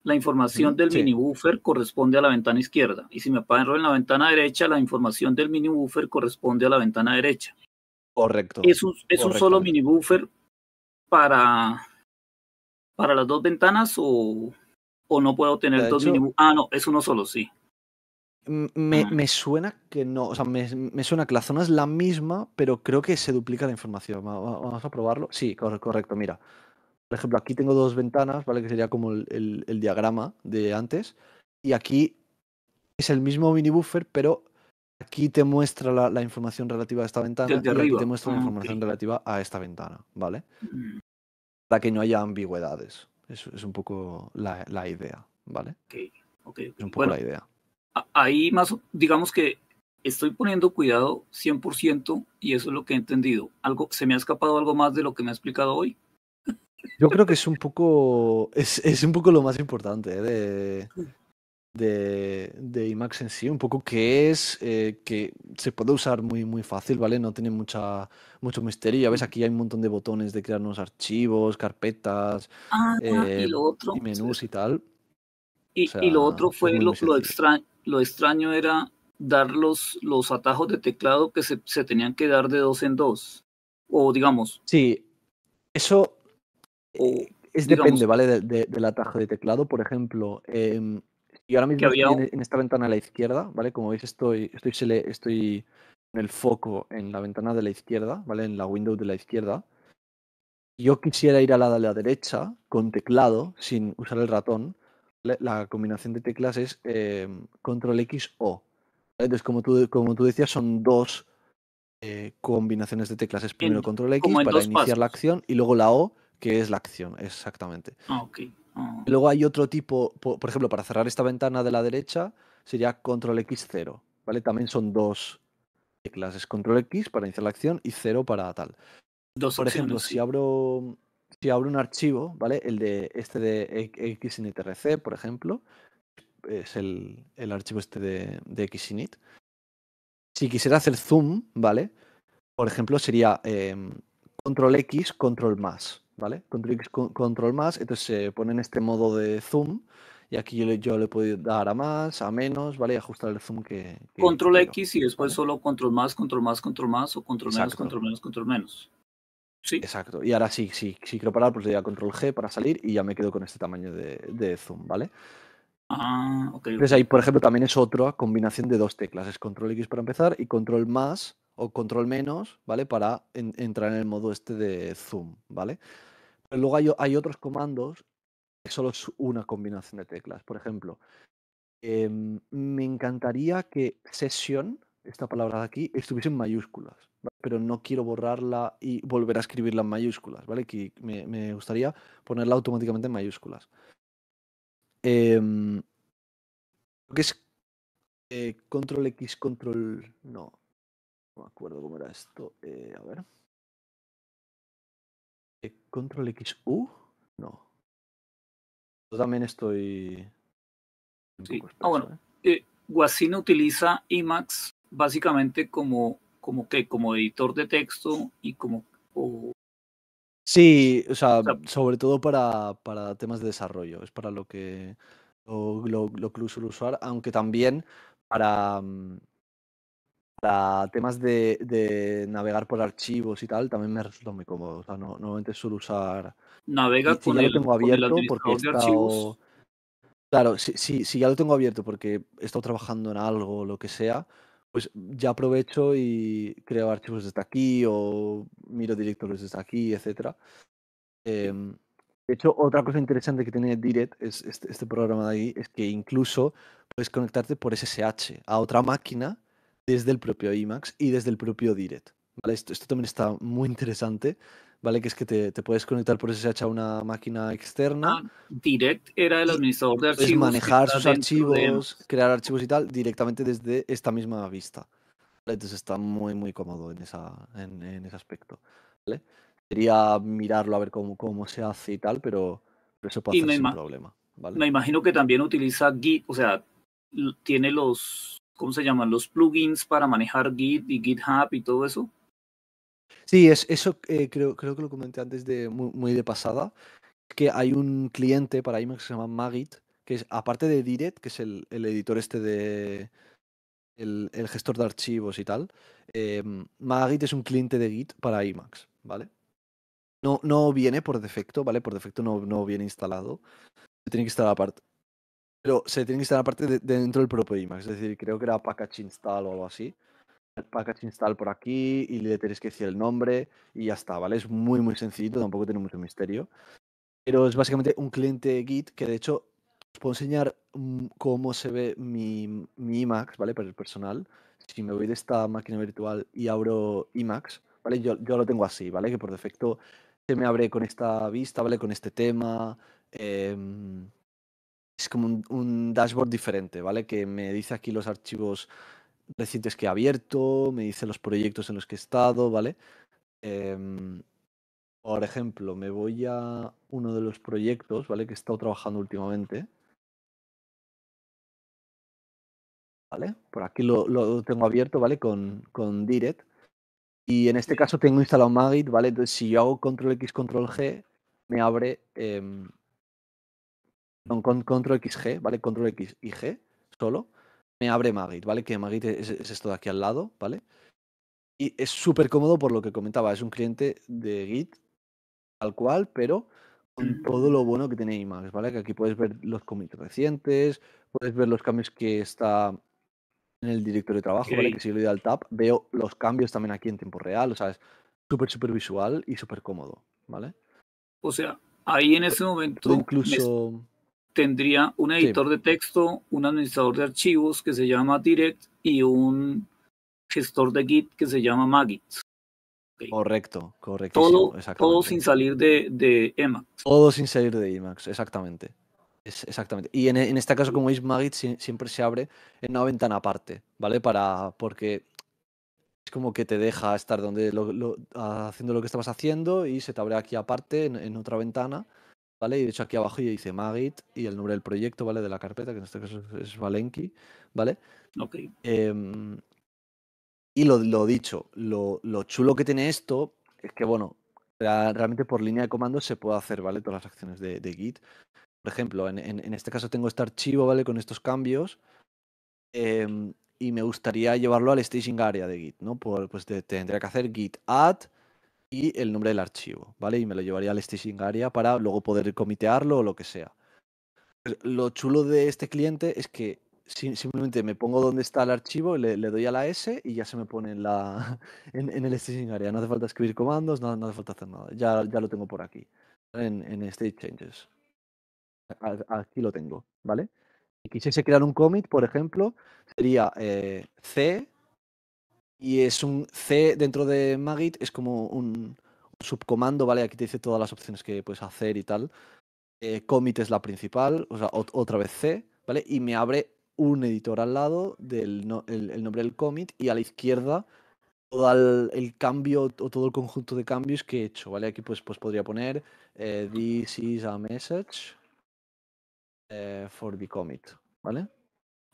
la información del mini buffer corresponde a la ventana izquierda. Y si me paro en la ventana derecha, la información del mini buffer corresponde a la ventana derecha. Correcto. Es un, es un solo mini buffer para, para las dos ventanas o, o no puedo tener dos mini Ah, no, es uno solo, sí. Me, suena que no, o sea, me, suena que la zona es la misma, pero creo que se duplica la información. Vamos a probarlo. Sí, correcto, mira. Por ejemplo, aquí tengo dos ventanas, ¿vale? Que sería como el, el diagrama de antes. Y aquí es el mismo mini buffer, pero aquí te muestra la, información relativa a esta ventana aquí te muestra la ah, información relativa a esta ventana, ¿vale? Mm. Para que no haya ambigüedades. Es, es un poco la, idea, ¿vale? Ok, Okay, es un poco la idea. Ahí más, digamos que estoy poniendo cuidado 100% y eso es lo que he entendido. Algo, ¿Se me ha escapado algo más de lo que me ha explicado hoy? Yo creo que es un poco, es, un poco lo más importante ¿eh? de, de, de IMAX en sí, un poco que es, eh, que se puede usar muy, muy fácil, ¿vale? No tiene mucha, mucho misterio. Ya ves, aquí hay un montón de botones de crear unos archivos, carpetas ah, y, eh, otro, menús y tal. Y, lo otro fue, lo, extraño, era dar los, atajos de teclado que se, tenían que dar de dos en dos. O digamos. Sí, eso eh, es depende, ¿vale? del atajo de teclado. Por ejemplo, em, y ahora mismo en, esta ventana a la izquierda, ¿vale? Como veis, estoy, estoy, en el foco en la ventana de la izquierda, ¿vale? En la window de la izquierda. Yo quisiera ir a la de la derecha con teclado, sin usar el ratón. La combinación de teclas es eh, control X O. Entonces, como tú, como tú decías, son dos eh, combinaciones de teclas. Es primero control X para iniciar la acción y luego la O, que es la acción, exactamente. Ah, Ok. Ah. luego hay otro tipo, por, ejemplo, para cerrar esta ventana de la derecha sería control X0, ¿vale? También son dos teclas, es control X para iniciar la acción y 0 para tal. por ejemplo, si abro un archivo, ¿vale? El de este de XinitRC, por ejemplo, es el, archivo este de, Xinit. Si quisiera hacer zoom, ¿vale? Por ejemplo, sería em, control X, control más. ¿vale? Control, control más, entonces se pone en este modo de zoom y aquí yo le, puedo dar a más, a menos, ¿vale? Y ajustar el zoom que... control X y después solo control más, control más, control más o control menos, control menos, control menos. Sí. Exacto. Y ahora sí, si quiero parar, pues le doy a control G para salir y ya me quedo con este tamaño de, de zoom, ¿vale? Ah, ok. Entonces ahí, por ejemplo, también es otra combinación de dos teclas. Es control X para empezar y control más o control menos, ¿vale? Para entrar en el modo este de zoom, ¿vale? Pero luego hay, otros comandos que solo es una combinación de teclas. Por ejemplo, em, me encantaría que sesión, esta palabra de aquí, estuviese en mayúsculas, ¿vale? pero no quiero borrarla y volver a escribirla en mayúsculas, ¿vale? Que me, gustaría ponerla automáticamente en mayúsculas. qué em, que es eh, control X, control... No, no me acuerdo cómo era esto. Eh, a ver. Eh, control X, U. No. Yo también estoy. Sí. ah, bueno. Eh. eh utiliza IMAX básicamente como, como que, como editor de texto y como. sí, o sea, sobre todo para, para temas de desarrollo. Es para lo que lo, que lo el usuario, aunque también para mm, temas de, navegar por archivos y tal, también me resulta muy cómodo. O sea, no, normalmente suelo usar. Navega si, con ya lo tengo abierto porque he estado... Claro, si, si, ya lo tengo abierto porque he estado trabajando en algo o lo que sea, pues ya aprovecho y creo archivos desde aquí o miro directores desde aquí, etc. Em, de hecho, otra cosa interesante que tiene Direct, es, este, este programa de ahí, es que incluso puedes conectarte por SSH a otra máquina desde el propio IMAX y desde el propio Direct. ¿vale? Esto, también está muy interesante, ¿vale? Que es que te, puedes conectar por SSH a una máquina externa. Ah, direct era el administrador de archivos. Es manejar sus archivos, crear archivos y tal directamente desde esta misma vista. Entonces está muy, muy cómodo en, esa, en, ese aspecto. Quería mirarlo a ver cómo, cómo se hace y tal, pero, eso puede ser un problema. Me imagino que también utiliza Git, o sea, tiene los ¿cómo se llaman? Los plugins para manejar Git y GitHub y todo eso. Sí, es, eso eh, creo, creo que lo comenté antes de muy, de pasada, que hay un cliente para IMAX que se llama Magit, que es aparte de Direct, que es el, editor este de... El, gestor de archivos y tal, em, Magit es un cliente de Git para IMAX, ¿vale? No, no viene por defecto, ¿vale? Por defecto no, no viene instalado. Se tiene que instalar aparte pero se tiene que instalar aparte de dentro del propio IMAX. Es decir, creo que era package install o algo así. Package install por aquí y le tenéis que decir el nombre y ya está, ¿vale? Es muy, muy sencillito, tampoco tiene mucho misterio. Pero es básicamente un cliente Git que de hecho os puedo enseñar mm, cómo se ve mi, mi IMAX, ¿vale? Para el personal. Si me voy de esta máquina virtual y abro IMAX, ¿vale? Yo, yo lo tengo así, ¿vale? Que por defecto se me abre con esta vista, ¿vale? Con este tema. Eh, es como un, dashboard diferente, ¿vale? Que me dice aquí los archivos recientes que he abierto, me dice los proyectos en los que he estado, ¿vale? Em, por ejemplo, me voy a uno de los proyectos, ¿vale? Que he estado trabajando últimamente. ¿Vale? Por aquí lo, tengo abierto, ¿vale? Con, Direct. Y en este caso tengo instalado Magit, ¿vale? Entonces, si yo hago control X, control G, me abre em, con control XG, ¿vale? Control X y G solo, me abre Magit, ¿vale? Que Magit es, esto de aquí al lado, ¿vale? Y es súper cómodo por lo que comentaba, es un cliente de Git tal cual, pero con todo lo bueno que tiene IMAX, ¿vale? Que aquí puedes ver los commits recientes, puedes ver los cambios que está en el directorio de trabajo, ¿vale? Que si le doy al tab, veo los cambios también aquí en tiempo real, o sea, es súper, súper visual y súper cómodo, ¿vale? O sea, ahí en ese momento... Incluso tendría un editor de texto, un administrador de archivos que se llama Direct y un gestor de Git que se llama Magit. Correcto, correcto. Todo, sin salir de, Emacs. Todo sin salir de Emacs, exactamente. exactamente. Y en, este caso, como veis, Magit siempre se abre en una ventana aparte, ¿vale? Para, porque es como que te deja estar donde lo, haciendo lo que estabas haciendo y se te abre aquí aparte en otra ventana y de hecho aquí abajo ya dice Magit y el nombre del proyecto, ¿vale? De la carpeta, que en este caso es Valenki, ¿vale? Em, y lo, dicho, lo, chulo que tiene esto es que, bueno, realmente por línea de comando se puede hacer, ¿vale? Todas las acciones de, Git. Por ejemplo, en, este caso tengo este archivo, ¿vale? Con estos cambios. Em, y me gustaría llevarlo al staging area de Git, ¿no? pues tendría que hacer git add y el nombre del archivo, ¿vale? Y me lo llevaría al staging area para luego poder comitearlo o lo que sea. Lo chulo de este cliente es que simplemente me pongo donde está el archivo, le, doy a la S y ya se me pone en, la, *laughs* en, el staging area. No hace falta escribir comandos, no, no hace falta hacer nada. Ya, ya lo tengo por aquí, en, state changes. Aquí lo tengo, ¿vale? Si quisiese crear un commit, por ejemplo, sería eh, C y es un C dentro de Magit, es como un subcomando, ¿vale? Aquí te dice todas las opciones que puedes hacer y tal. Eh, commit es la principal, o sea, otra vez C, ¿vale? Y me abre un editor al lado del nombre del commit y a la izquierda todo el, cambio o todo el conjunto de cambios que he hecho, ¿vale? Aquí pues, pues podría poner eh, this is a message eh, for the commit, ¿vale?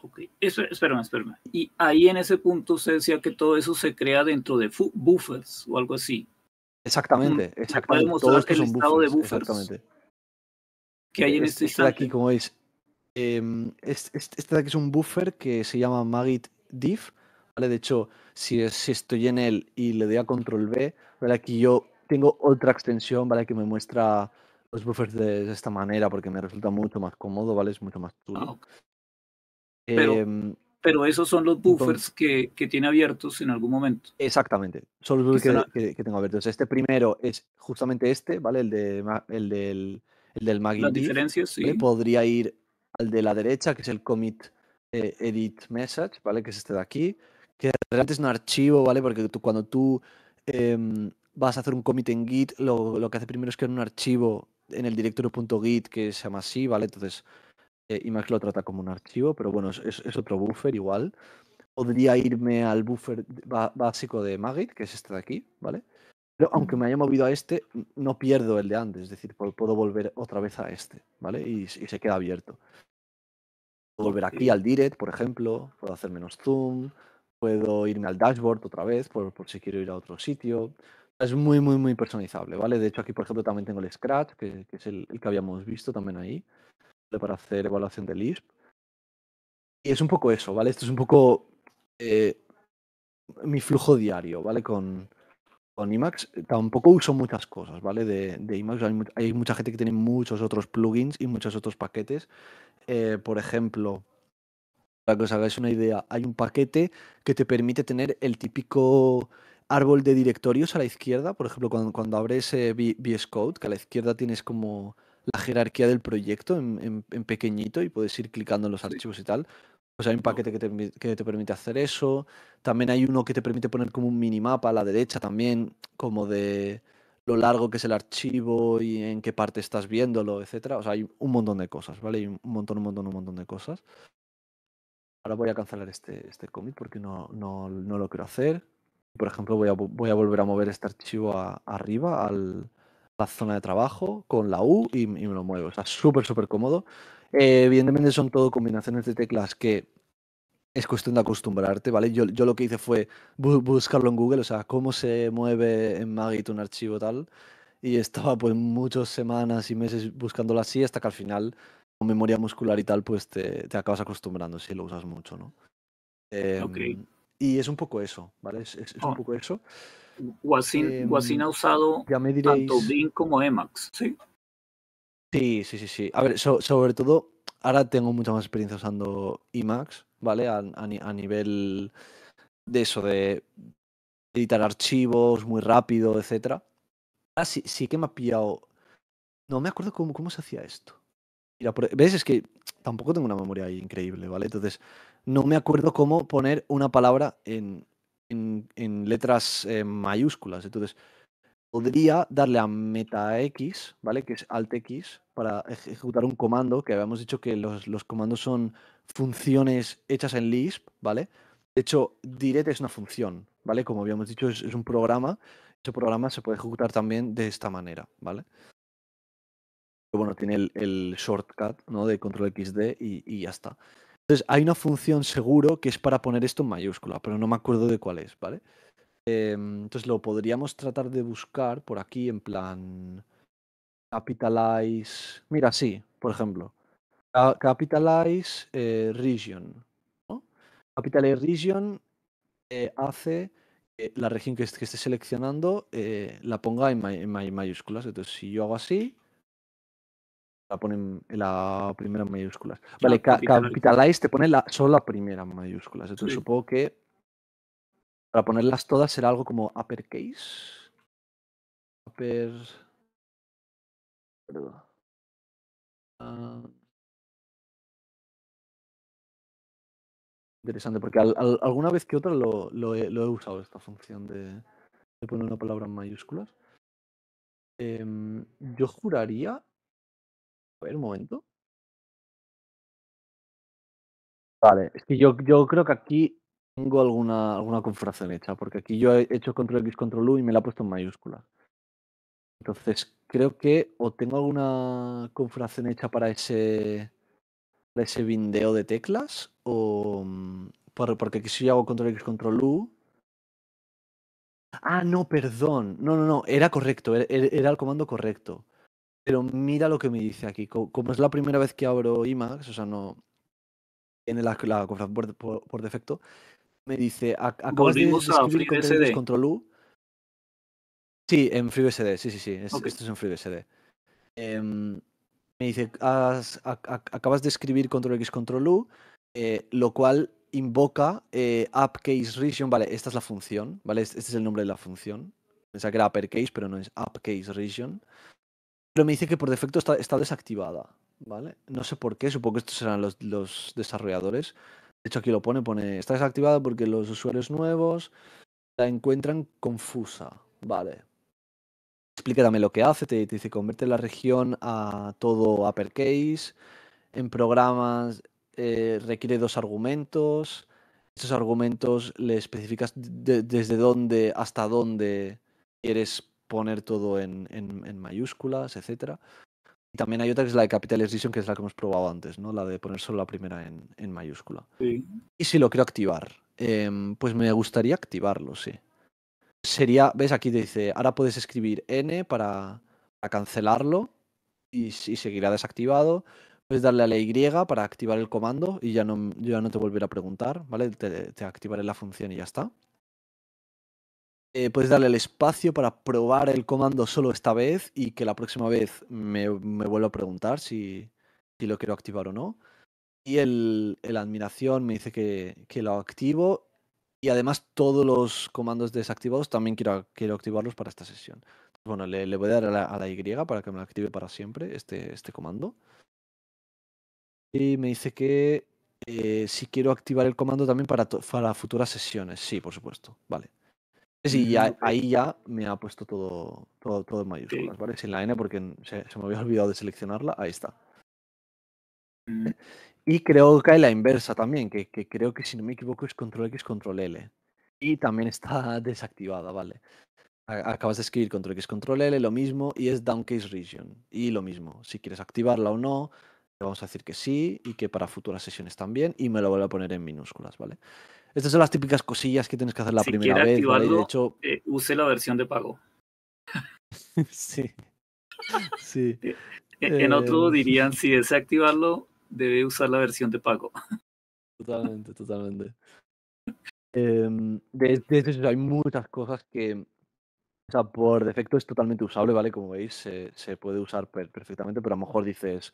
Ok, eso, espérame, espérame. Y ahí en ese punto se decía que todo eso se crea dentro de buffers o algo así. Exactamente, exactamente. mostrar que el estado de buffers. Exactamente. Que hay en este, de aquí, como veis, em, este, de aquí es un buffer que se llama Magit Div. ¿vale? De hecho, si, estoy en él y le doy a control B, ¿vale? aquí yo tengo otra extensión ¿vale? que me muestra los buffers de, esta manera porque me resulta mucho más cómodo, ¿vale? Es mucho más chulo. Ah, eh, mm, pero, esos son los buffers que, tiene abiertos en algún momento. Exactamente, son los buffers que, tengo abiertos. Este primero es justamente este, ¿vale? El, del, el del magit. Las diferencias, Podría ir al de la derecha, que es el commit eh, edit message, ¿vale? Que es este de aquí, que realmente es un archivo, ¿vale? Porque cuando tú em, vas a hacer un commit en Git, lo, lo que hace primero es crear un archivo en el directorio.git que se llama así, ¿vale? Entonces IMAX eh, lo trata como un archivo, pero bueno, es, otro buffer igual. Podría irme al buffer básico de Magit, que es este de aquí, ¿vale? Pero aunque me haya movido a este, no pierdo el de antes, es decir, puedo volver otra vez a este, ¿vale? Y, se queda abierto. Puedo volver aquí al direct, por ejemplo, puedo hacer menos zoom, puedo irme al dashboard otra vez por, si quiero ir a otro sitio. Es muy, muy, muy personalizable, ¿vale? De hecho, aquí, por ejemplo, también tengo el Scratch, que, es el, que habíamos visto también ahí para hacer evaluación de Lisp. Y es un poco eso, ¿vale? Esto es un poco eh, mi flujo diario, ¿vale? Con, con Emacs tampoco uso muchas cosas, ¿vale? De, Emacs hay, mucha gente que tiene muchos otros plugins y muchos otros paquetes. Eh, por ejemplo, para que os hagáis una idea, hay un paquete que te permite tener el típico árbol de directorios a la izquierda. Por ejemplo, cuando, cuando abres VS eh, Code, que a la izquierda tienes como la jerarquía del proyecto en, pequeñito y puedes ir clicando en los archivos y tal. Pues hay un paquete que te, permite hacer eso. También hay uno que te permite poner como un minimapa a la derecha también, como de lo largo que es el archivo y en qué parte estás viéndolo, etcétera. O sea, hay un montón de cosas, ¿vale? Hay un montón, un montón, un montón de cosas. Ahora voy a cancelar este, este porque no, lo quiero hacer. Por ejemplo, voy a, volver a mover este archivo arriba al, la zona de trabajo con la U y, me lo muevo. Está súper, súper cómodo. Eh, evidentemente son todo combinaciones de teclas que es cuestión de acostumbrarte, ¿vale? Yo, yo lo que hice fue buscarlo en Google, o sea, cómo se mueve en Magit un archivo tal. Y estaba pues muchas semanas y meses buscándolo así hasta que al final, con memoria muscular y tal, pues te, te acabas acostumbrando si lo usas mucho, ¿no? Em, y es un poco eso, ¿vale? Es, un oh. poco eso. Guasín em, ha usado tanto Bing como Emacs, ¿sí? Sí, sí, sí, A ver, sobre todo, ahora tengo mucha más experiencia usando Emacs, ¿vale? A, nivel de eso, de editar archivos muy rápido, etc. Ah, sí, que me ha pillado. No me acuerdo cómo, cómo se hacía esto. ¿Ves? Es que tampoco tengo una memoria ahí increíble, ¿vale? Entonces, no me acuerdo cómo poner una palabra en, en, letras eh, mayúsculas. Entonces, podría darle a meta x ¿vale? Que es alt x para ejecutar un comando, que habíamos dicho que los, comandos son funciones hechas en Lisp, ¿vale? De hecho, Direct es una función, ¿vale? Como habíamos dicho, es, un programa. Ese programa se puede ejecutar también de esta manera, ¿vale? Pero bueno, tiene el, shortcut, De control XD y, y ya está. Entonces, hay una función seguro que es para poner esto en mayúscula, pero no me acuerdo de cuál es, ¿vale? Em, entonces, lo podríamos tratar de buscar por aquí en plan capitalize. Mira, sí, por ejemplo. Capitalize eh, region. ¿no? Capitalize region eh, hace que la región que, esté seleccionando eh, la ponga en, mayúsculas. Entonces, si yo hago así, la ponen en la primera mayúscula. mayúsculas. Vale, capitalize te pone la, solo la primera mayúscula. Entonces supongo que para ponerlas todas será algo como uppercase. Upper. Perdón. Ah, interesante, porque alguna vez que otra lo, lo, he, usado esta función de, poner una palabra en mayúsculas. Em, yo juraría a ver, un momento. Vale, es que yo, yo creo que aquí tengo alguna, alguna configuración hecha, porque aquí yo he hecho control X, control U y me la he puesto en mayúscula. Entonces, creo que o tengo alguna configuración hecha para ese ese bindeo de teclas, o mm, porque aquí si yo hago control X, control U. Ah, no, perdón. No, no, no, era correcto, era el comando correcto. Pero mira lo que me dice aquí. Como es la primera vez que abro IMAX, o sea, no tiene la, la por, defecto, me dice, acabas de escribir control U. Sí, en FreeBSD, sí, sí, sí. Esto es en FreeBSD. Em, me dice, acabas de escribir control X, control U, eh, lo cual invoca eh, upcase region. Vale, esta es la función, ¿vale? Este, es el nombre de la función. Pensaba que era uppercase, pero no es upcase region. Pero me dice que por defecto está, está desactivada, ¿vale? No sé por qué, supongo que estos serán los, desarrolladores. De hecho, aquí lo pone, pone, está desactivada porque los usuarios nuevos la encuentran confusa, ¿vale? Explica lo que hace, te, dice convierte la región a todo uppercase, en programas eh, requiere dos argumentos, estos argumentos le especificas desde dónde hasta dónde quieres poner todo en, mayúsculas, etcétera. Y también hay otra que es la de Capitalization, que es la que hemos probado antes, ¿no? La de poner solo la primera en, mayúscula. Y si lo quiero activar, em, pues me gustaría activarlo, sí. Sería, ves, aquí te dice, ahora puedes escribir N para, cancelarlo y, seguirá desactivado. Puedes darle a la Y para activar el comando y ya no, te volverá a preguntar, ¿vale? te activaré la función y ya está. Eh, puedes darle el espacio para probar el comando solo esta vez y que la próxima vez me, vuelva a preguntar si, lo quiero activar o no. Y el, admiración me dice que, que, lo activo y además todos los comandos desactivados también quiero, quiero activarlos para esta sesión. Bueno, le, voy a dar a la, Y para que me lo active para siempre este, este comando. Y me dice que eh, si quiero activar el comando también para, para futuras sesiones. Sí, por supuesto. Vale. Sí, ahí ya me ha puesto todo, todo, en mayúsculas, ¿vale? Sin la N porque se, me había olvidado de seleccionarla, ahí está. Mm. *clears throat* Y creo que hay la inversa también, que, que, creo que si no me equivoco es control X, control L. Y también está *laughs* desactivada, ¿vale? Acabas de escribir control X, control L, lo mismo, y es downcase region, y lo mismo. Si quieres activarla o no, te vamos a decir que sí, y que para futuras sesiones también, y me lo vuelvo a poner en minúsculas, ¿vale? Estas son las típicas cosillas que tienes que hacer la primera vez. ¿vale? De hecho, eh, use la versión de pago. *laughs* sí. sí. *laughs* Eh, en otro eh, dirían, *laughs* si desea activarlo, debe usar la versión de pago. Totalmente, totalmente. Em, eh, de, hay muchas cosas que, o sea, por defecto es totalmente usable, ¿vale? Como veis, se puede usar perfectamente, pero a lo mejor dices,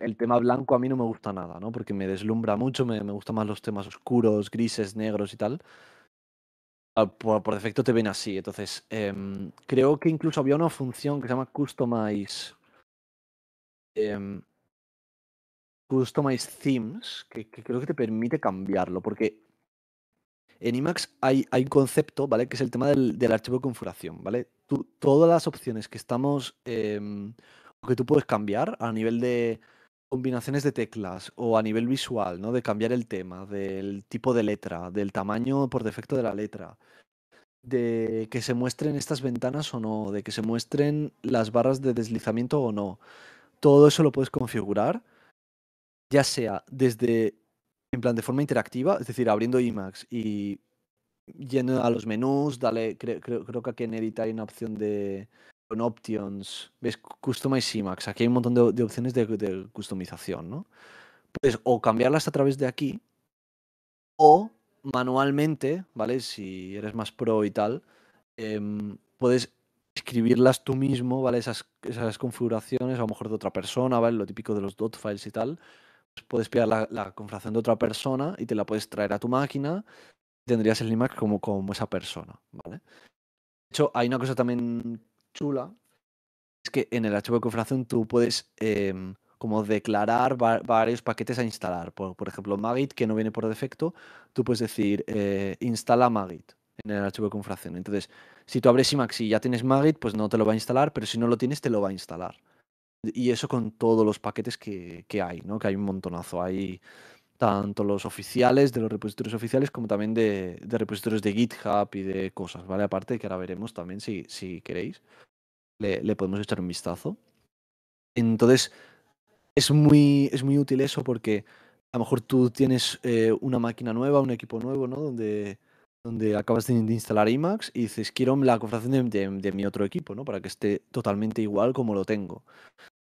el tema blanco a mí no me gusta nada, ¿no? Porque me deslumbra mucho, me, gustan más los temas oscuros, grises, negros y tal. Ah, por, defecto te ven así. Entonces, em, creo que incluso había una función que se llama Customize. Em, customize Themes, que, creo que te permite cambiarlo, porque en IMAX hay, hay un concepto, ¿vale? Que es el tema del, archivo de configuración, ¿vale? todas las opciones que estamos... Em, que tú puedes cambiar a nivel de combinaciones de teclas o a nivel visual, ¿no? De cambiar el tema, del tipo de letra, del tamaño por defecto de la letra, de que se muestren estas ventanas o no, de que se muestren las barras de deslizamiento o no. Todo eso lo puedes configurar, ya sea desde, en plan, de forma interactiva, es decir, abriendo IMAX y yendo a los menús, dale, creo, creo, creo que aquí en Edit hay una opción de con options, ves Customize Emacs, aquí hay un montón de, opciones de, customización, ¿no? Puedes o cambiarlas a través de aquí o manualmente, ¿vale? Si eres más pro y tal, em, puedes escribirlas tú mismo, ¿vale? Esas, esas configuraciones, a lo mejor de otra persona, ¿vale? Lo típico de los dot files y tal. Pues puedes pillar la, configuración de otra persona y te la puedes traer a tu máquina y tendrías el IMAX como, como esa persona, ¿vale? De hecho, hay una cosa también chula es que en el archivo de configuración tú puedes em, como declarar varios paquetes a instalar. Por, ejemplo, Magit, que no viene por defecto, tú puedes decir eh, instala Magit en el archivo de configuración. Entonces, si tú abres IMAX y ya tienes Magit, pues no te lo va a instalar, pero si no lo tienes, te lo va a instalar. Y eso con todos los paquetes que, que hay, ¿no? Que hay un montonazo. Hay tanto los oficiales, de los repositorios oficiales, como también de, repositorios de GitHub y de cosas, ¿vale? Aparte que ahora veremos también si, queréis, le, podemos echar un vistazo. Entonces, es muy, es muy útil eso porque a lo mejor tú tienes eh, una máquina nueva, un equipo nuevo, ¿no? Donde, donde acabas de, instalar IMAX y dices, quiero la configuración de, de mi otro equipo, ¿no? Para que esté totalmente igual como lo tengo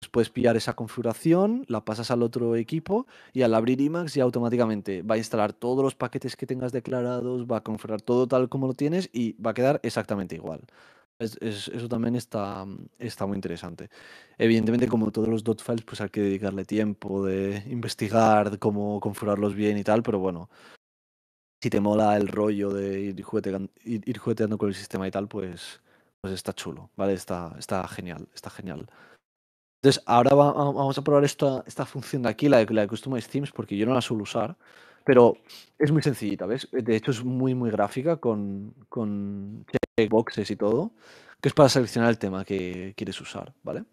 puedes pillar esa configuración, la pasas al otro equipo y al abrir IMAX ya automáticamente va a instalar todos los paquetes que tengas declarados, va a configurar todo tal como lo tienes y va a quedar exactamente igual. eso también está, muy interesante. Evidentemente, como todos los dot files, pues hay que dedicarle tiempo de investigar cómo configurarlos bien y tal, pero bueno, si te mola el rollo de ir, jugueteando, con el sistema y tal, pues, pues está chulo, ¿vale? está genial, está genial. Entonces, ahora vamos a probar esta, esta función de aquí, la de, la Customize Themes, porque yo no la suelo usar, pero es muy sencillita, ¿ves? De hecho, es muy, muy gráfica con, con checkboxes y todo, que es para seleccionar el tema que quieres usar, ¿vale?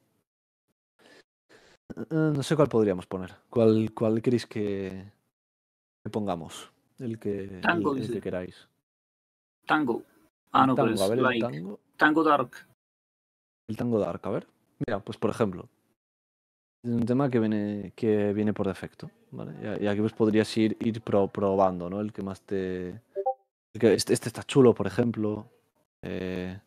Eh, eh, no sé cuál podríamos poner. ¿Cuál, cuál queréis que, pongamos? El que, el, que queráis. Tango. Ah, no, pues tango. tango Dark. El tango Dark, a ver. Mira, pues por ejemplo es un tema que viene, que viene por defecto, ¿vale? Y aquí pues podrías ir, ir probando, ¿no? El que más te... Este, este, está chulo, por ejemplo. Eh,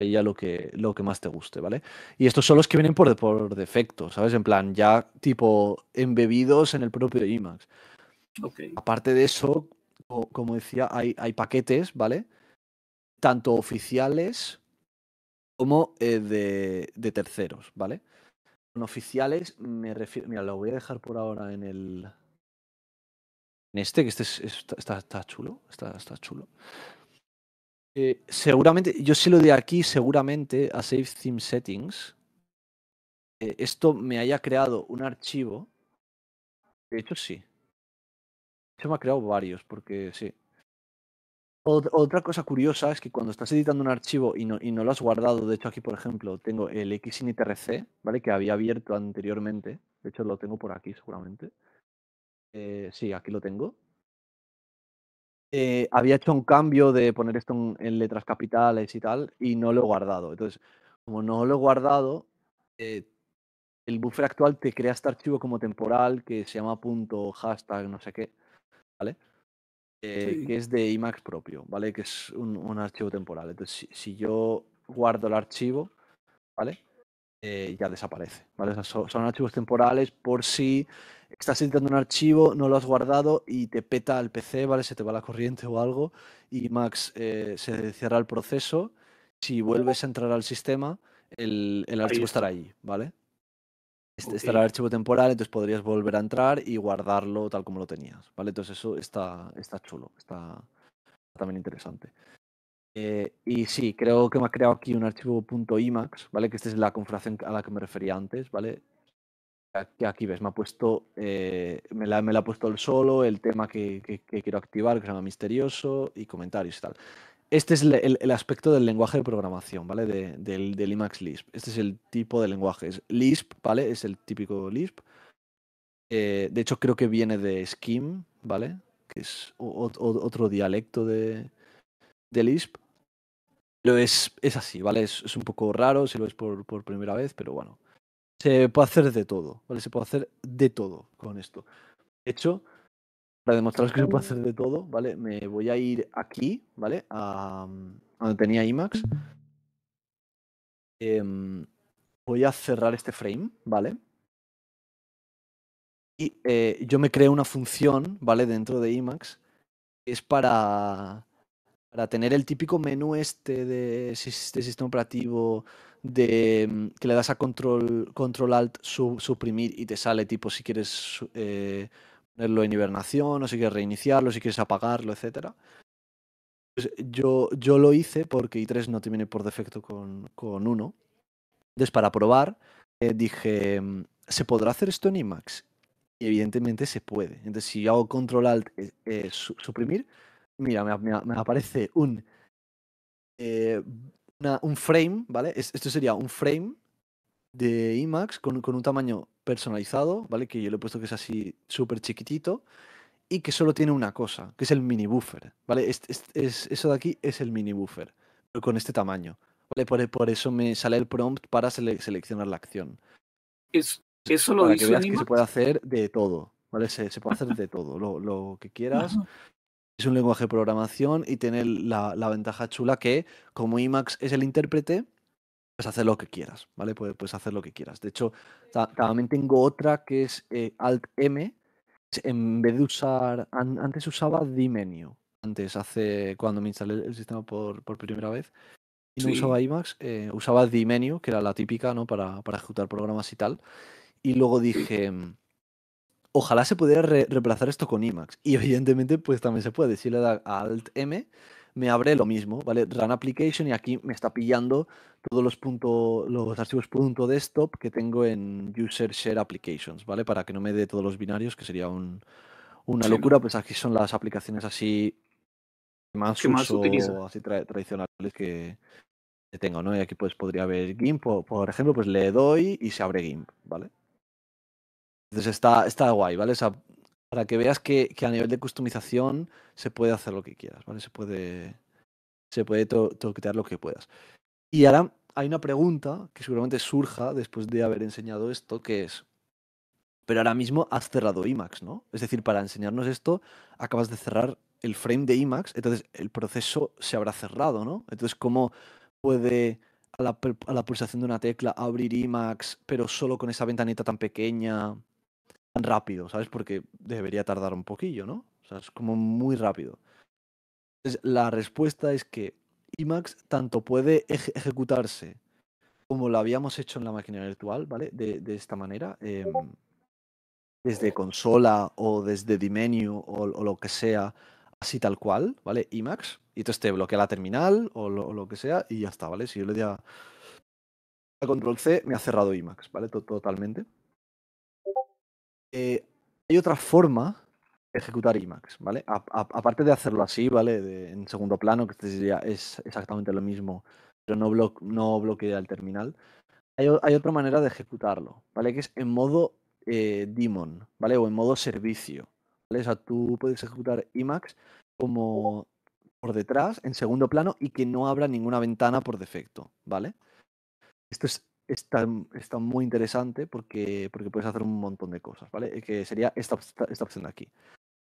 ya lo que, lo que más te guste, ¿vale? Y estos son los que vienen por, por defecto, ¿sabes? En plan, ya tipo embebidos en el propio IMAX. Aparte de eso, como, decía, hay, hay, paquetes, ¿vale? Tanto oficiales como eh, de, de, terceros, ¿vale? oficiales, me refiero. Mira, lo voy a dejar por ahora en el. En este, que este está, chulo. Está, está chulo. Eh, seguramente, yo si lo de aquí, seguramente a Save Theme Settings, eh, esto me haya creado un archivo. De hecho, sí. se me ha creado varios, porque sí. Otra cosa curiosa es que cuando estás editando un archivo y no, lo has guardado, de hecho aquí por ejemplo tengo el xinitrc, ¿vale? Que había abierto anteriormente, de hecho lo tengo por aquí seguramente. Eh, sí, aquí lo tengo. Eh, había hecho un cambio de poner esto en, letras capitales y tal, y no lo he guardado. Entonces, como no lo he guardado, eh, el buffer actual te crea este archivo como temporal que se llama punto hashtag no sé qué, ¿vale? Eh, que es de IMAX propio, ¿vale? Que es un, archivo temporal. Entonces, si, yo guardo el archivo, ¿vale? Eh, ya desaparece, ¿vale? son, archivos temporales por si estás editando un archivo, no lo has guardado y te peta el PC, ¿vale? Se te va la corriente o algo y IMAX eh, se cierra el proceso. Si vuelves a entrar al sistema, el, el archivo estará allí, ¿vale? este Estará el archivo temporal, entonces podrías volver a entrar y guardarlo tal como lo tenías, ¿vale? Entonces eso está, está chulo, está también interesante. Eh, y sí, creo que me ha creado aquí un archivo .imax, ¿vale? Que esta es la configuración a la que me refería antes, ¿vale? Aquí, aquí ves, me ha puesto, eh, me, la, ha puesto el solo, el tema que quiero activar, que se llama misterioso, y comentarios y tal. Este es el, aspecto del lenguaje de programación, ¿vale? De, del, IMAX Lisp. Este es el tipo de lenguaje. Lisp, ¿vale? Es el típico Lisp. Eh, de hecho, creo que viene de Scheme, ¿vale? Que es otro dialecto de, de Lisp. Lo es, es así, ¿vale? Es, un poco raro si lo ves por, por, primera vez, pero bueno. Se puede hacer de todo, ¿vale? Se puede hacer de todo con esto. De hecho, para demostraros que se puede hacer de todo, ¿vale? Me voy a ir aquí, ¿vale? A, mm, donde tenía IMAX. Em, voy a cerrar este frame, ¿vale? Y eh, yo me creo una función, ¿vale? Dentro de IMAX, que es para, para tener el típico menú este de, sistema operativo de mm, que le das a control, control alt, suprimir y te sale tipo si quieres... Eh, ponerlo en hibernación, o si quieres reiniciarlo, si quieres apagarlo, etc pues, yo, yo lo hice porque i3 no te por defecto con, con uno. Entonces, para probar, eh, dije, mm, ¿se podrá hacer esto en IMAX? Y evidentemente se puede. Entonces, si hago control alt eh, eh, suprimir, mira, me, aparece un, un frame, ¿vale? esto sería un frame de IMAX con, un tamaño personalizado, ¿vale? Que yo le he puesto que es así súper chiquitito y que solo tiene una cosa, que es el mini buffer, ¿vale? Es, eso de aquí es el mini buffer, con este tamaño, ¿vale? Por, eso me sale el prompt para seleccionar la acción. Es, eso lo que veas que se puede hacer de todo, ¿vale? Se, puede hacer de todo, lo, que quieras. Es un lenguaje de programación y tiene la, la ventaja chula que, como IMAX es el intérprete, hacer lo que quieras, ¿vale? Puedes, hacer lo que quieras. De hecho, también tengo otra que es eh, Alt-M. En vez de usar, antes usaba d antes hace cuando me instalé el sistema por, primera vez. Y no usaba IMAX, eh, usaba d que era la típica, ¿no? Para, para ejecutar programas y tal. Y luego dije, ojalá se pudiera reemplazar esto con IMAX. Y evidentemente, pues también se puede. Si le da Alt-M, me abre lo mismo, ¿vale? Run application y aquí me está pillando todos los, puntos, los archivos punto .desktop que tengo en user share applications, ¿vale? Para que no me dé todos los binarios, que sería un, una locura, pues aquí son las aplicaciones así más, uso, así tradicionales que, tengo, ¿no? Y aquí pues podría haber GIMP, por ejemplo, pues le doy y se abre GIMP, ¿vale? Entonces está, está guay, ¿vale? Esa para que veas que, a nivel de customización se puede hacer lo que quieras, ¿vale? Se puede, se puede toquetear lo que puedas. Y ahora hay una pregunta que seguramente surja después de haber enseñado esto, que es, pero ahora mismo has cerrado IMAX, ¿no? Es decir, para enseñarnos esto, acabas de cerrar el frame de IMAX, entonces el proceso se habrá cerrado, ¿no? Entonces, ¿cómo puede a la, a la pulsación de una tecla abrir IMAX, pero solo con esa ventanita tan pequeña? rápido, ¿sabes? Porque debería tardar un poquillo, ¿no? O sea, es como muy rápido. Entonces, la respuesta es que IMAX tanto puede ejecutarse como lo habíamos hecho en la máquina virtual, ¿vale? De, de esta manera, em, desde consola o desde dimenu o, lo que sea, así tal cual, ¿vale? IMAX. Y entonces te bloquea la terminal o lo, que sea y ya está, ¿vale? Si yo le di a, Control C, me ha cerrado IMAX, ¿vale? Totalmente. Eh, hay otra forma de ejecutar IMAX, ¿vale? aparte de hacerlo así, ¿vale? en segundo plano, que este sería, es exactamente lo mismo, pero no, bloquea el terminal. Hay, otra manera de ejecutarlo, ¿vale? Que es en modo eh, ¿vale? O en modo servicio, ¿vale? O sea, tú puedes ejecutar IMAX como por detrás, en segundo plano, y que no abra ninguna ventana por defecto, ¿vale? Esto es Mm, está, muy interesante porque, porque puedes hacer un montón de cosas, ¿vale? Que sería esta, opción de aquí.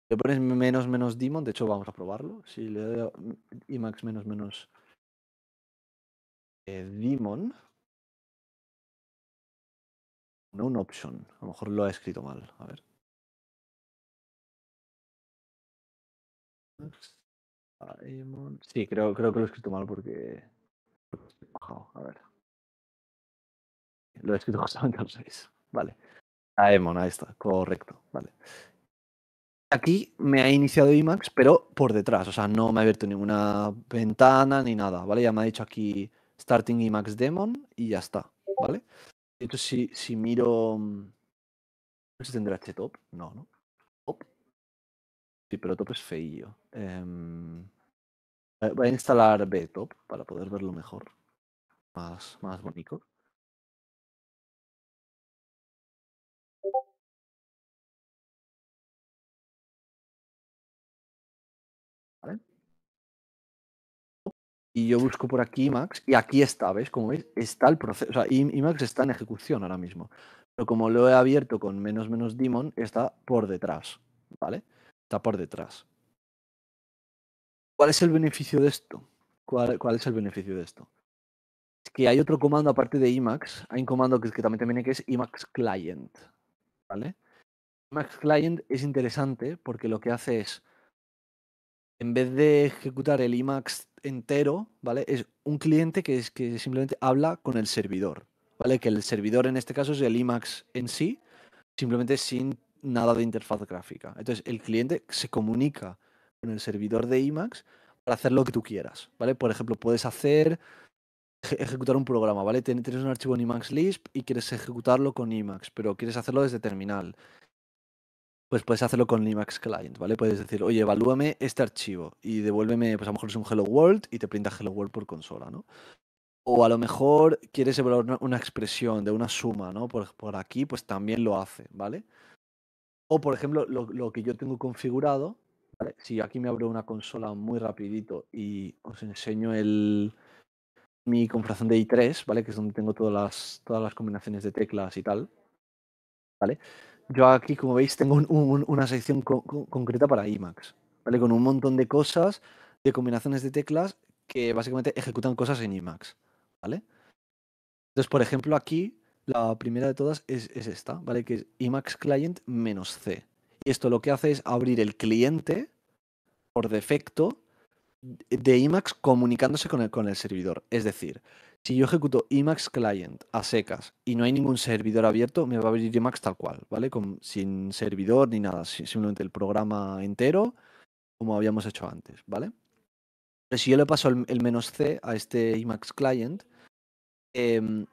Le pones menos menos demon, de hecho vamos a probarlo. Si le doy IMAX mm, menos menos eh, No un option. A lo mejor lo ha escrito mal. A ver. Sí, creo, creo que lo he escrito mal porque. A ver. Lo he escrito *laughs* José los 6. Vale. Aemon, ahí está, correcto. Vale. Aquí me ha iniciado IMAX, pero por detrás, o sea, no me ha abierto ninguna ventana ni nada, ¿vale? Ya me ha dicho aquí Starting IMAX Demon y ya está, ¿vale? Entonces, si, si miro. No sé si tendrá Htop, top no, ¿no? Top. Sí, pero Top es feillo. Em, eh, voy a instalar Btop top para poder verlo mejor, más, más bonito. Y yo busco por aquí IMAX y aquí está, ¿ves? Como veis, está el proceso. O sea, IMAX está en ejecución ahora mismo. Pero como lo he abierto con menos menos demon está por detrás, ¿vale? Está por detrás. ¿Cuál es el beneficio de esto? ¿Cuál, es el beneficio de esto? Es que hay otro comando aparte de IMAX. Hay un comando que, que también que es IMAX Client, ¿vale? IMAX Client es interesante porque lo que hace es, en vez de ejecutar el IMAX entero, ¿vale? Es un cliente que, es, que simplemente habla con el servidor, ¿vale? Que el servidor en este caso es el IMAX en sí, simplemente sin nada de interfaz gráfica. Entonces, el cliente se comunica con el servidor de IMAX para hacer lo que tú quieras, ¿vale? Por ejemplo, puedes hacer ejecutar un programa, ¿vale? Tienes un archivo en IMAX Lisp y quieres ejecutarlo con IMAX, pero quieres hacerlo desde terminal pues puedes hacerlo con Linux Client, ¿vale? Puedes decir, oye, evalúame este archivo y devuélveme, pues a lo mejor es un Hello World y te printa Hello World por consola, ¿no? O a lo mejor quieres evaluar una, expresión de una suma, ¿no? Por, aquí, pues también lo hace, ¿vale? O, por ejemplo, lo, que yo tengo configurado, ¿vale? si aquí me abro una consola muy rapidito y os enseño el, mi configuración de i3, ¿vale? Que es donde tengo todas las, todas las combinaciones de teclas y tal, ¿vale? Yo aquí, como veis, tengo una sección concreta para IMAX, ¿vale? Con un montón de cosas, de combinaciones de teclas que básicamente ejecutan cosas en IMAX, ¿vale? Entonces, por ejemplo, aquí la primera de todas es, esta, ¿vale? Que es IMAX Client menos C. Y esto lo que hace es abrir el cliente por defecto de IMAX comunicándose con con el servidor. Es decir, si yo ejecuto Emacs Client a secas y no hay ningún servidor abierto, me va a abrir Emacs tal cual, ¿vale? sin servidor ni nada, simplemente el programa entero, como habíamos hecho antes, ¿vale? Pero si yo le paso el, menos C a este Emacs Client, em,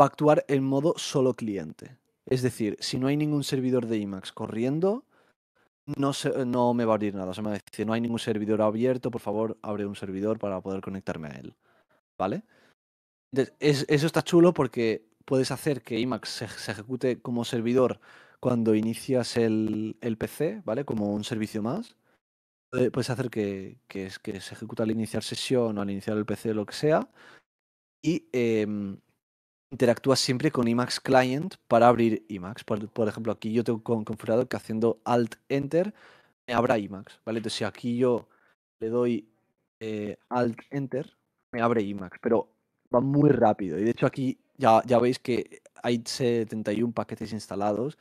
va a actuar en modo solo cliente. Es decir, si no hay ningún servidor de Emacs corriendo, no, no me va a abrir nada. Se me va a decir, no hay ningún servidor abierto, por favor, abre un servidor para poder conectarme a él. ¿Vale? eso está chulo porque puedes hacer que IMAX se, ejecute como servidor cuando inicias el, PC, ¿vale? Como un servicio más. Eh, puedes hacer que, se ejecute al iniciar sesión o al iniciar el PC, lo que sea. Y em, interactúas siempre con IMAX Client para abrir IMAX. Por, ejemplo, aquí yo tengo configurado que haciendo Alt-Enter me abra IMAX, ¿vale? Entonces, si aquí yo le doy eh, Alt-Enter, me abre IMAX. Pero va muy rápido. Y de hecho aquí ya, veis que hay 71 paquetes instalados.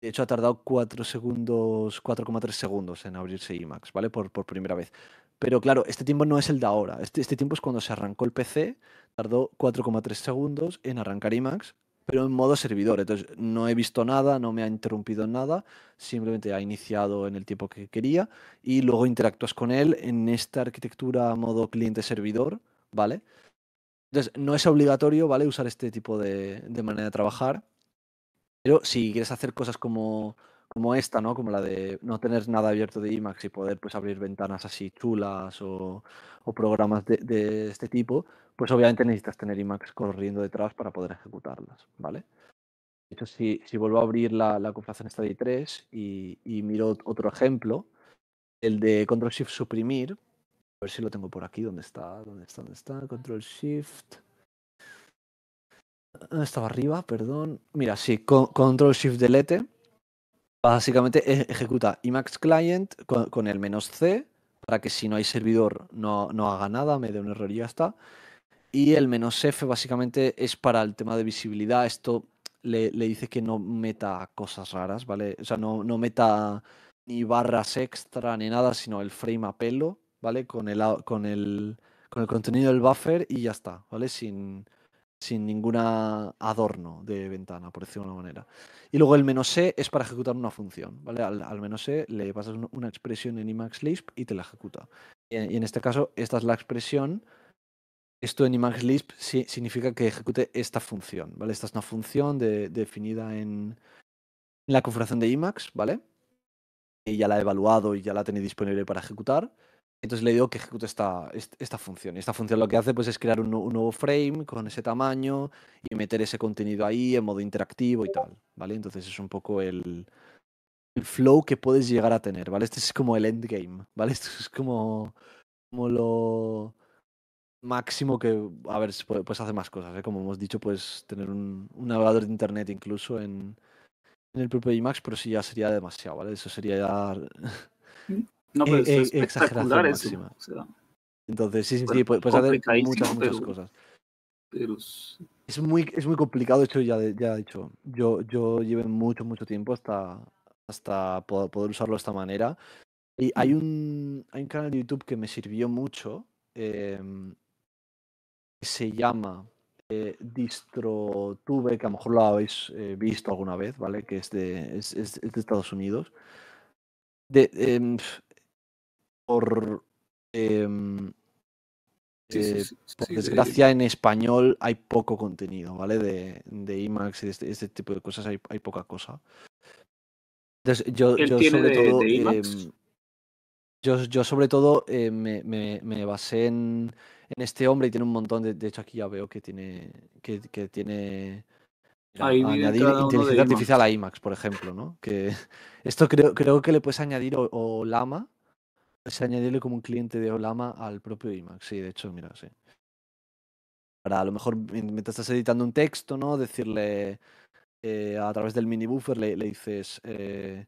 De hecho, ha tardado 4 segundos, 4,3 segundos en abrirse IMAX, ¿vale? Por, primera vez. Pero claro, este tiempo no es el de ahora. Este, este tiempo es cuando se arrancó el PC, tardó 4,3 segundos en arrancar IMAX, pero en modo servidor. Entonces, no he visto nada, no me ha interrumpido nada, simplemente ha iniciado en el tiempo que quería y luego interactúas con él en esta arquitectura modo cliente-servidor, ¿vale? vale entonces, no es obligatorio, ¿vale? Usar este tipo de, manera de trabajar. Pero si quieres hacer cosas como, esta, ¿no? Como la de no tener nada abierto de IMAX y poder pues abrir ventanas así chulas o, programas de, este tipo, pues obviamente necesitas tener IMAX corriendo detrás para poder ejecutarlas, ¿vale? De hecho, si, si vuelvo a abrir la, la configuración esta de i3 y, y miro otro ejemplo, el de Control Shift Suprimir, a ver si lo tengo por aquí. ¿Dónde está? ¿Dónde está? ¿Dónde está? Control Shift. Ah, estaba arriba, perdón. Mira, sí, Control Shift Delete. Básicamente e, ejecuta IMAX Client con, el menos C para que si no hay servidor no, no haga nada, me dé un error y ya está. Y el menos F básicamente es para el tema de visibilidad. Esto le, dice que no meta cosas raras, ¿vale? O sea, no, no meta ni barras extra ni nada, sino el frame a pelo ¿vale? Con el, contenido del buffer y ya está, ¿vale? Sin, ningún adorno de ventana, por decirlo de alguna manera. Y luego el menos e es para ejecutar una función, ¿vale? Al, menos e le pasas una expresión en Emacs Lisp y te la ejecuta. Y, en este caso, esta es la expresión. Esto en Emacs Lisp significa que ejecute esta función, ¿vale? Esta es una función definida en, la configuración de Emacs, ¿vale? Y ya la ha evaluado y ya la tiene disponible para ejecutar. Entonces le digo que ejecuto esta, esta función. Y esta función lo que hace pues, es crear un, nuevo frame con ese tamaño y meter ese contenido ahí en modo interactivo y tal. ¿vale? Entonces es un poco el, el flow que puedes llegar a tener. ¿vale? Este es como el endgame. ¿vale? *laughs* Esto es como, como lo máximo que, a ver, pues hace más cosas. ¿eh? Como hemos dicho, pues tener un, navegador de internet incluso en, en el propio IMAX, pero si ya sería demasiado. ¿vale? Eso sería ya... Mm. No, eh, eh, es Entonces, sí, sí, sí, puedes hacer muchas, muchas cosas. es, muy, es muy complicado, hecho, ya, ya he dicho, yo, yo llevé mucho, mucho tiempo hasta, hasta poder, usarlo de esta manera. Y hay un, hay un canal de YouTube que me sirvió mucho, em, se llama eh, DistroTube, que a lo mejor lo habéis visto alguna vez, ¿vale? Que es de, es, de Estados Unidos. Em, por, em, eh, desgracia, eh, en español hay poco contenido, ¿vale? De, de IMAX y de este, este, tipo de cosas hay, poca cosa. Entonces, yo, yo sobre, todo, yo, sobre todo. me, me, me, basé en, en, este hombre y tiene un montón de. De hecho, aquí ya veo que tiene. que, tiene. añadir inteligencia artificial a IMAX, por ejemplo, ¿no? Que *laughs* esto creo, creo que le puedes añadir o Lama es añadirle como un cliente de Olama al propio IMAX. Sí, de hecho, mira, sí. Para a lo mejor mientras estás editando un texto, ¿no? Decirle eh, a través del mini buffer, le, dices, eh,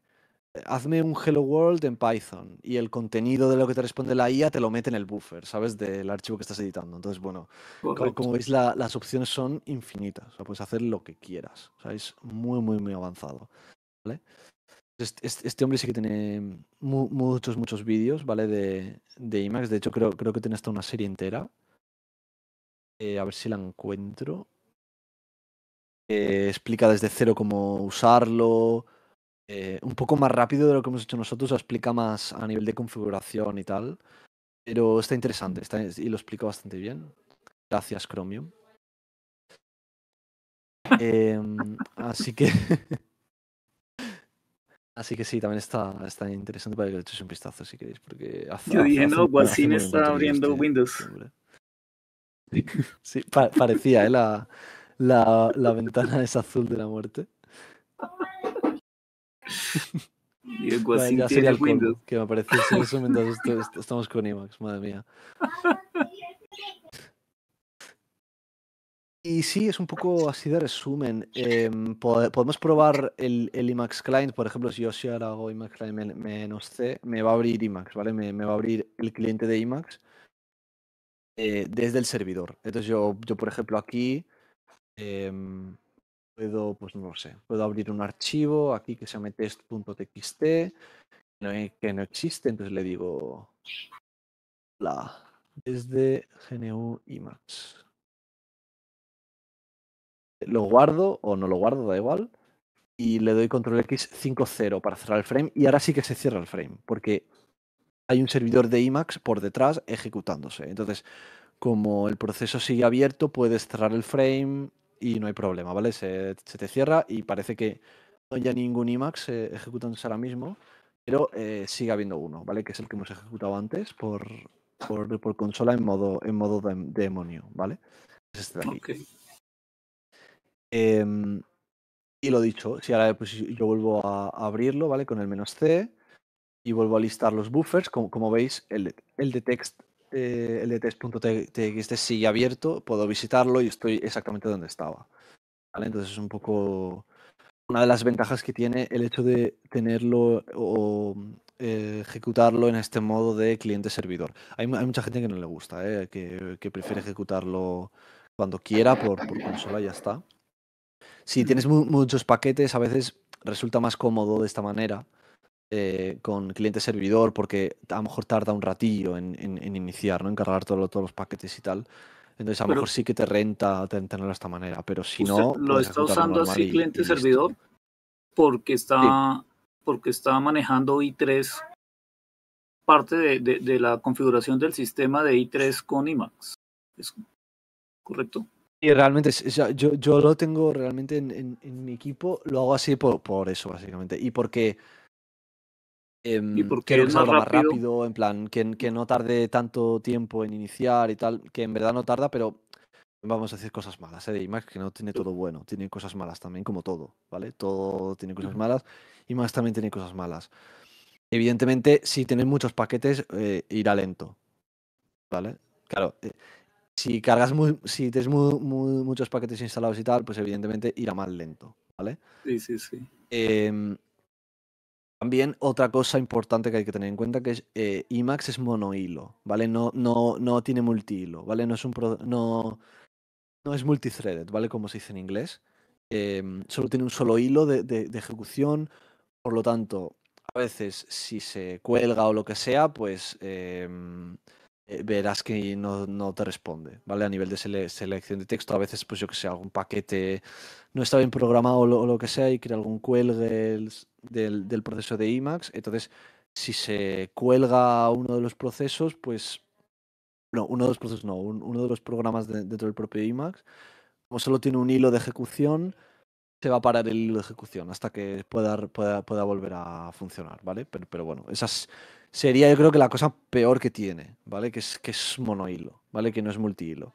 hazme un Hello World en Python y el contenido de lo que te responde la IA te lo mete en el buffer, ¿sabes? Del archivo que estás editando. Entonces, bueno, como, veis, las opciones son infinitas. puedes hacer lo que quieras. es muy, muy, muy avanzado. ¿Vale? Este, hombre sí que tiene muchos, muchos vídeos, ¿vale? De, de, IMAX. De hecho, creo, creo que tiene hasta una serie entera. Eh, a ver si la encuentro. Eh, explica desde cero cómo usarlo. Eh, un poco más rápido de lo que hemos hecho nosotros. explica más a nivel de configuración y tal. Pero está interesante está, y lo explica bastante bien. Gracias, Chromium. *laughs* Em, así que. *laughs* Así que sí, también está, está interesante para que le echéis un vistazo si queréis, porque Yo dije, no, Guasín está abriendo este Windows. Sí, parecía, ¿eh? La, la, la ventana es azul de la muerte. *laughs* Y el Windows. que me parece, estamos con IMAX, madre mía. *laughs* Y sí, es un poco así de resumen. Em, podemos probar el, IMAX client, por ejemplo, si yo si ahora hago IMAX client menos C, me va a abrir IMAX, ¿vale? Me, va a abrir el cliente de IMAX eh, desde el servidor. Entonces yo, yo por ejemplo, aquí em, puedo, pues no sé, puedo abrir un archivo aquí que se llame test.txt, que no, que no existe, entonces le digo la desde GNU IMAX lo guardo o no lo guardo, da igual. Y le doy control X 5.0 para cerrar el frame. Y ahora sí que se cierra el frame, porque hay un servidor de IMAX por detrás ejecutándose. Entonces, como el proceso sigue abierto, puedes cerrar el frame y no hay problema, ¿vale? Se, te cierra y parece que no hay ningún IMAX eh, ejecutándose ahora mismo, pero eh, sigue habiendo uno, ¿vale? Que es el que hemos ejecutado antes por, por, consola en modo, en modo demonio, ¿vale? Es este aquí. Em, y lo dicho, si ahora pues, yo vuelvo a abrirlo, ¿vale? Con el menos C y vuelvo a listar los buffers, como, veis, el, el de text eh, el de sigue abierto, puedo visitarlo y estoy exactamente donde estaba. Entonces es un poco una de las ventajas que tiene el hecho de tenerlo o eh, ejecutarlo en este modo de cliente-servidor. Hay, mucha gente que no le gusta, ¿eh? que, prefiere ejecutarlo cuando quiera por, por consola y ya está. Si tienes muchos paquetes, a veces resulta más cómodo de esta manera eh, con cliente-servidor porque a lo mejor tarda un ratillo en, iniciar, ¿no? en cargar todos los paquetes y tal. Entonces a lo mejor sí que te renta tenerlo de esta manera, pero si no... Lo está usando así cliente-servidor porque está, porque está manejando i3 parte de, de, de, la configuración del sistema de i3 con IMAX. ¿Es ¿Correcto? Y realmente, yo, yo, lo tengo realmente en, en, mi equipo, lo hago así por, por eso, básicamente. Y porque, em, ¿Y porque quiero que salga más rápido? en plan, que, que, no tarde tanto tiempo en iniciar y tal, que en verdad no tarda, pero vamos a decir cosas malas, ¿eh? De IMAX que no tiene todo bueno, tiene cosas malas también, como todo, ¿vale? Todo tiene cosas malas, IMAX también tiene cosas malas. Evidentemente, si tienes muchos paquetes, eh, irá lento, ¿vale? Claro, eh, si cargas si tienes muchos paquetes instalados y tal, pues evidentemente irá más lento, ¿vale? Sí, sí, sí. Em, también otra cosa importante que hay que tener en cuenta que es eh, IMAX es monohilo, ¿vale? No, no, no tiene multihilo, ¿vale? No es un no, no es multithreaded, ¿vale? Como se dice en inglés. Em, solo tiene un solo hilo de, de, ejecución. Por lo tanto, a veces si se cuelga o lo que sea, pues em, eh, verás que no, no, te responde, ¿vale? A nivel de selección de texto, a veces, pues yo que sé, algún paquete no está bien programado o lo, que sea y crea algún cuelgue del, proceso de IMAX. Entonces, si se cuelga uno de los procesos, pues... No, uno de los procesos no, uno de los programas dentro del propio IMAX, como solo tiene un hilo de ejecución, se va a parar el hilo de ejecución hasta que pueda, pueda, pueda volver a funcionar, ¿vale? Pero, pero bueno, esas sería yo creo que la cosa peor que tiene, ¿vale? Que es, que es monohilo, ¿vale? Que no es multihilo.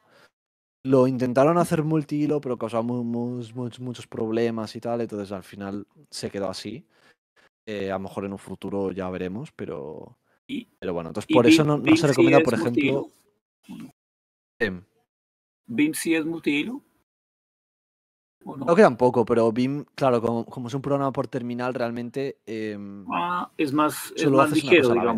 Lo intentaron hacer multihilo, pero causó muchos, muchos problemas y tal, entonces al final se quedó así. Eh, a lo mejor en un futuro ya veremos, pero, pero bueno, entonces por eso no, se recomienda, por ejemplo... BIM em. si es multihilo no? queda un tampoco, pero BIM, claro, como, es un programa por terminal, realmente. Em, ah, es más, es más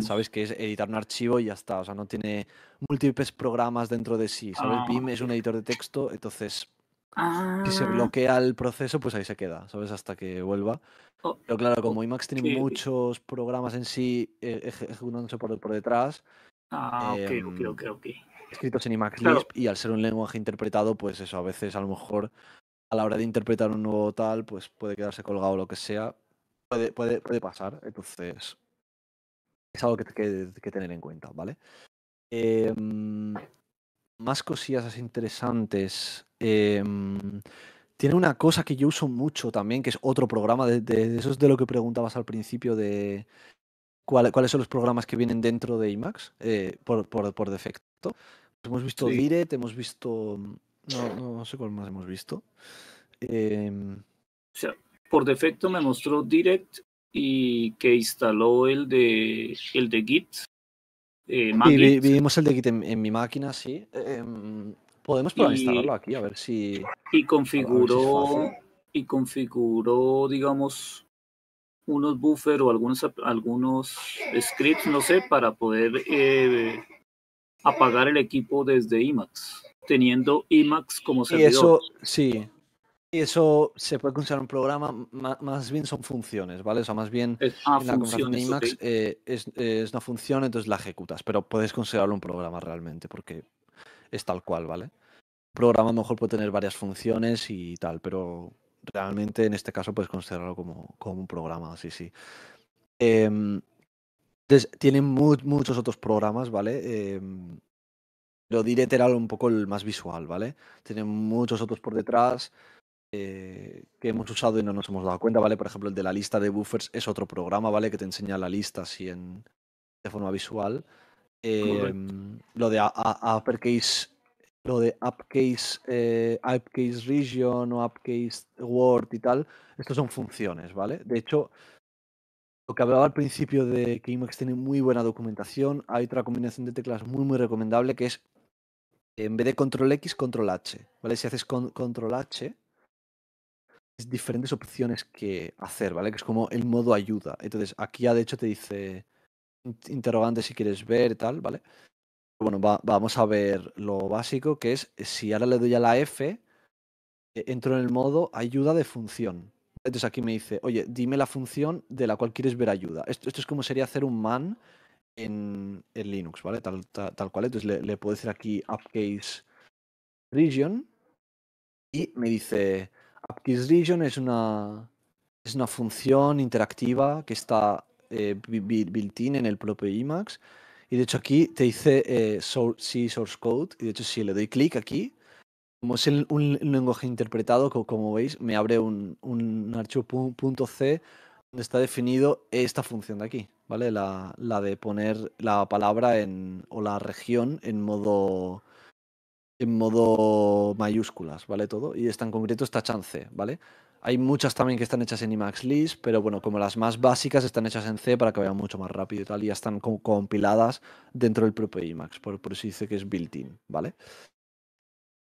¿Sabes? Que es editar un archivo y ya está. O sea, no tiene múltiples programas dentro de sí. ¿Sabes? BIM ah, es un editor de texto, entonces. Ah. Si se ah. bloquea el proceso, pues ahí se queda, ¿sabes? Hasta que vuelva. Oh, pero claro, como IMAX tiene muchos programas en sí eh, ejecutándose por, detrás. Ah, ok, ok, em, escritos en IMAX y al ser un lenguaje interpretado, pues eso, a veces a lo mejor a la hora de interpretar un nuevo tal, pues puede quedarse colgado lo que sea. Puede, puede, pasar, entonces es algo que, que, que tener en cuenta, ¿vale? Em, más cosillas interesantes. Em, tiene una cosa que yo uso mucho también, que es otro programa, de, eso es de lo que preguntabas al principio, de cuáles son los programas que vienen dentro de IMAX eh, por, defecto. Hemos visto Direct, hemos visto no, no, sé cómo más hemos visto. Em, o sea, por defecto me mostró Direct y que instaló el de el de Git. y eh, el de Git en, mi máquina, sí. Em, podemos instalarlo aquí, a ver si. Y configuró. y configuró, digamos, unos buffers o algunos, algunos scripts, no sé, para poder eh, apagar el equipo desde IMAX teniendo IMAX como servidor. Y eso, sí. Y eso se puede considerar un programa, más, bien son funciones, ¿vale? O sea, más bien es, ah, la conversación IMAX eh, es, una función, entonces la ejecutas, pero puedes considerarlo un programa realmente, porque es tal cual, ¿vale? Un programa a lo mejor puede tener varias funciones y tal, pero realmente en este caso puedes considerarlo como, un programa, sí, sí. entonces, em, tienen muchos otros programas, ¿vale? Em, lo diré era un poco el más visual, ¿vale? Tiene muchos otros por detrás eh, que hemos usado y no nos hemos dado cuenta, ¿vale? Por ejemplo, el de la lista de buffers es otro programa, ¿vale? Que te enseña la lista así en, de forma visual. Em, lo de uppercase, lo de eh, upcase, region o upcase word y tal, estos son funciones, ¿vale? De hecho, lo que hablaba al principio de que Emacs tiene muy buena documentación, hay otra combinación de teclas muy muy recomendable que es en vez de control X, control H. ¿vale? Si haces control H, es diferentes opciones que hacer, ¿vale? Que es como el modo ayuda. Entonces, aquí ya de hecho te dice interrogante si quieres ver tal, ¿vale? Bueno, vamos a ver lo básico, que es si ahora le doy a la F, eh, entro en el modo ayuda de función. Entonces aquí me dice, oye, dime la función de la cual quieres ver ayuda. esto es como sería hacer un man en, Linux, ¿vale? Tal, tal, cual. Entonces le, puedo decir aquí upcase region y me dice upcase region es una, es una función interactiva que está eh, built-in en el propio Emacs. Y de hecho aquí te dice eh, source, code. Y de hecho si le doy clic aquí, como es un lenguaje interpretado, como, veis, me abre un, un archivo .c está definido esta función de aquí, ¿vale? La, la, de poner la palabra en, o la región en modo en modo mayúsculas, ¿vale? Todo. Y está en concreto esta chance, ¿vale? Hay muchas también que están hechas en list, pero bueno, como las más básicas están hechas en C para que vayan mucho más rápido y tal, y ya están compiladas dentro del propio Imax, por, por eso dice que es built-in, ¿vale?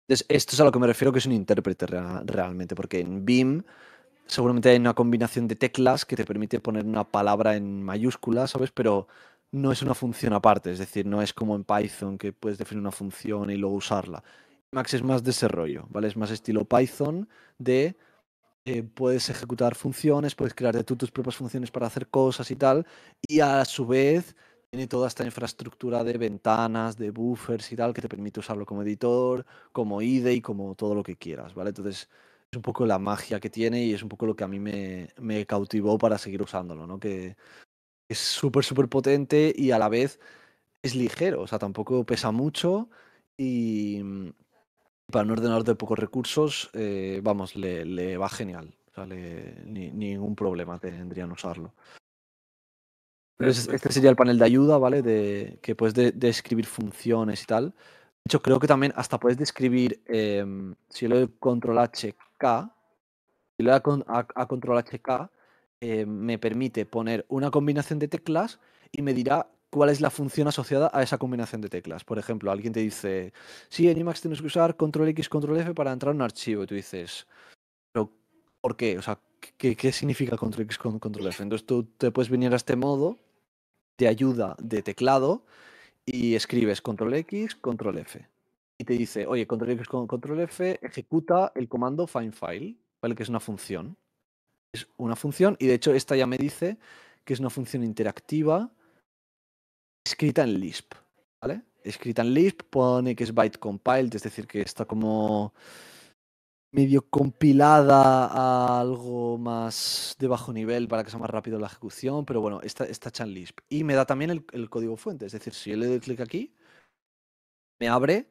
Entonces, esto es a lo que me refiero que es un intérprete realmente, porque en BIM seguramente hay una combinación de teclas que te permite poner una palabra en mayúscula, ¿sabes? Pero no es una función aparte, es decir, no es como en Python que puedes definir una función y luego usarla. Max es más desarrollo, ¿vale? Es más estilo Python de eh, puedes ejecutar funciones, puedes crear de tú tus propias funciones para hacer cosas y tal, y a su vez tiene toda esta infraestructura de ventanas, de buffers y tal que te permite usarlo como editor, como IDE y como todo lo que quieras, ¿vale? Entonces, es un poco la magia que tiene y es un poco lo que a mí me, cautivó para seguir usándolo, ¿no? Que es súper, súper potente y a la vez es ligero, o sea, tampoco pesa mucho y mm, para un ordenador de pocos recursos, eh, vamos, le, va genial. ni, ningún problema tendrían usarlo. este sería el panel de ayuda, ¿vale? De, que puedes de, funciones y tal. De hecho, creo que también hasta puedes describir, em, si le doy control H, y le a, control HK, eh, me permite poner una combinación de teclas y me dirá cuál es la función asociada a esa combinación de teclas. Por ejemplo, alguien te dice, sí, en Emacs tienes que usar control X, control F para entrar a un archivo. Y tú dices, ¿pero por qué? O sea, ¿qué, significa control X, control F? Entonces tú te puedes venir a este modo te ayuda de teclado y escribes control X, control F y te dice, oye, control X con control F, ejecuta el comando find file, ¿vale? Que es una función. Es una función y de hecho esta ya me dice que es una función interactiva escrita en Lisp, ¿vale? Escrita en Lisp, pone que es byte compiled, es decir, que está como medio compilada a algo más de bajo nivel para que sea más rápido la ejecución, pero bueno, está, está hecha en Lisp. Y me da también el, código fuente, es decir, si yo le doy clic aquí, me abre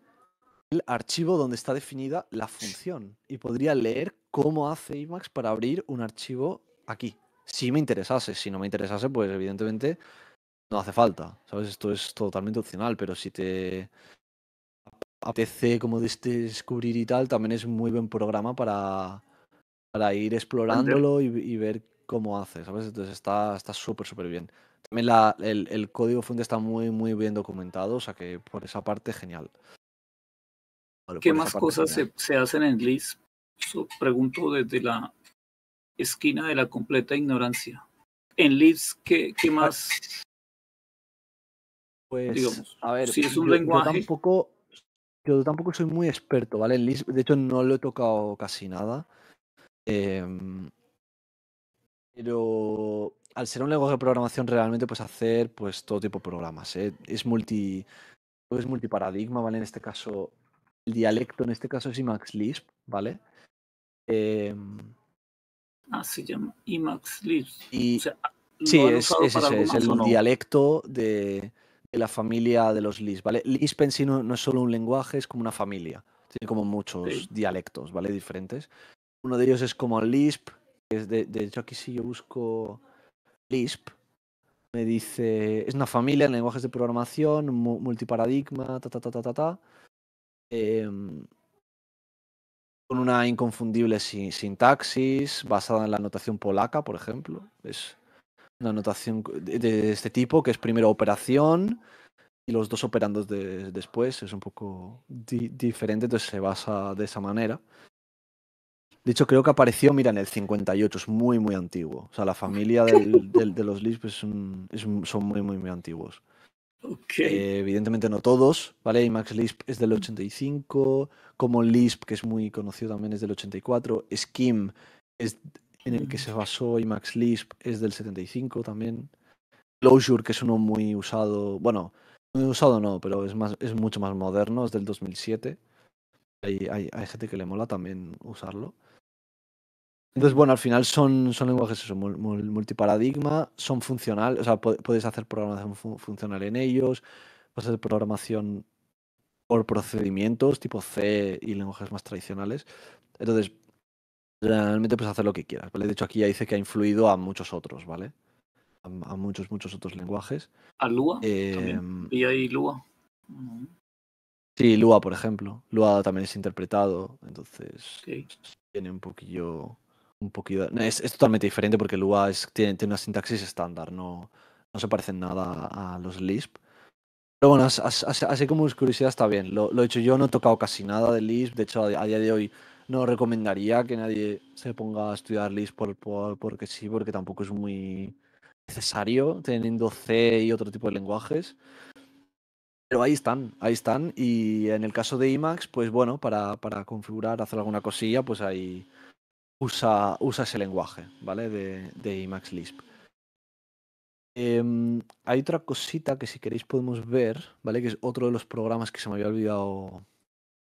el archivo donde está definida la función y podría leer cómo hace IMAX para abrir un archivo aquí. Si me interesase, si no me interesase, pues evidentemente no hace falta. ¿Sabes? Esto es totalmente opcional, pero si te apetece como este descubrir y tal, también es muy buen programa para, para ir explorándolo y, ver cómo hace, ¿sabes? Entonces está súper, está súper bien. También el, el, código fuente está muy, muy bien documentado, o sea que por esa parte genial. ¿Qué más cosas se, hacen en Lisp? pregunto desde la esquina de la completa ignorancia. En LIS, ¿qué, qué ah. más? Pues, a ver, si es un lenguaje. Yo tampoco, yo tampoco soy muy experto, ¿vale? En Lisp, de hecho, no lo he tocado casi nada. Em, pero al ser un lenguaje de programación, realmente puedes hacer pues todo tipo de programas. ¿eh? Es multi. Es multiparadigma, ¿vale? En este caso, el dialecto, en este caso es IMAX Lisp, ¿vale? Em, ah, se llama IMAX Lisp. Ah, sí, es, ese, es el dialecto de, la familia de los Lisp, ¿vale? Lisp en sí no, es solo un lenguaje, es como una familia. Tiene como muchos dialectos, ¿vale? Diferentes. Uno de ellos es como Lisp, que es de, de hecho aquí si yo busco Lisp, me dice, es una familia de lenguajes de programación, multiparadigma, ta, ta, ta, ta, ta, ta Em, con una inconfundible sintaxis basada en la notación polaca, por ejemplo. Es una notación de, este tipo que es primero operación y los dos operandos después. Es un poco diferente, entonces se basa de esa manera. De hecho, creo que apareció, mira, en el 58, es muy, muy antiguo. O sea, la familia de los Lisp es son muy, muy, muy antiguos. Eh, evidentemente no todos, ¿vale? Max Lisp es del 85, Common Lisp, que es muy conocido también, es del 84, Skim, es en el que se basó IMAX Lisp, es del 75 también, Closure, que es uno muy usado, bueno, muy usado no, pero es, más, es mucho más moderno, es del 2007, hay, hay, hay gente que le mola también usarlo. Entonces, bueno, al final son, son lenguajes eso, multiparadigma, son funcional, o sea, puedes hacer programación funcional en ellos, puedes hacer programación por procedimientos tipo C y lenguajes más tradicionales. Entonces, realmente puedes hacer lo que quieras, ¿vale? De hecho, aquí ya dice que ha influido a muchos otros, ¿vale? A, muchos, muchos otros lenguajes. ¿A Lua? Eh, ¿Y ahí Lua? Mm. Sí, Lua, por ejemplo. Lua también es interpretado, entonces tiene un poquillo poquito. Es, totalmente diferente porque el tiene, una sintaxis estándar, no, no se parece nada a, los Lisp. Pero bueno, así, como es curiosidad está bien. Lo, he hecho yo, no he tocado casi nada de Lisp. De hecho, a, día de hoy no recomendaría que nadie se ponga a estudiar Lisp por, porque sí, porque tampoco es muy necesario teniendo C y otro tipo de lenguajes. Pero ahí están, ahí están. Y en el caso de Emacs pues bueno, para, para configurar, hacer alguna cosilla, pues ahí... Hay usa, ese lenguaje, ¿vale? De, de Emacs Lisp. Em, hay otra cosita que si queréis podemos ver, ¿vale? Que es otro de los programas que se me había olvidado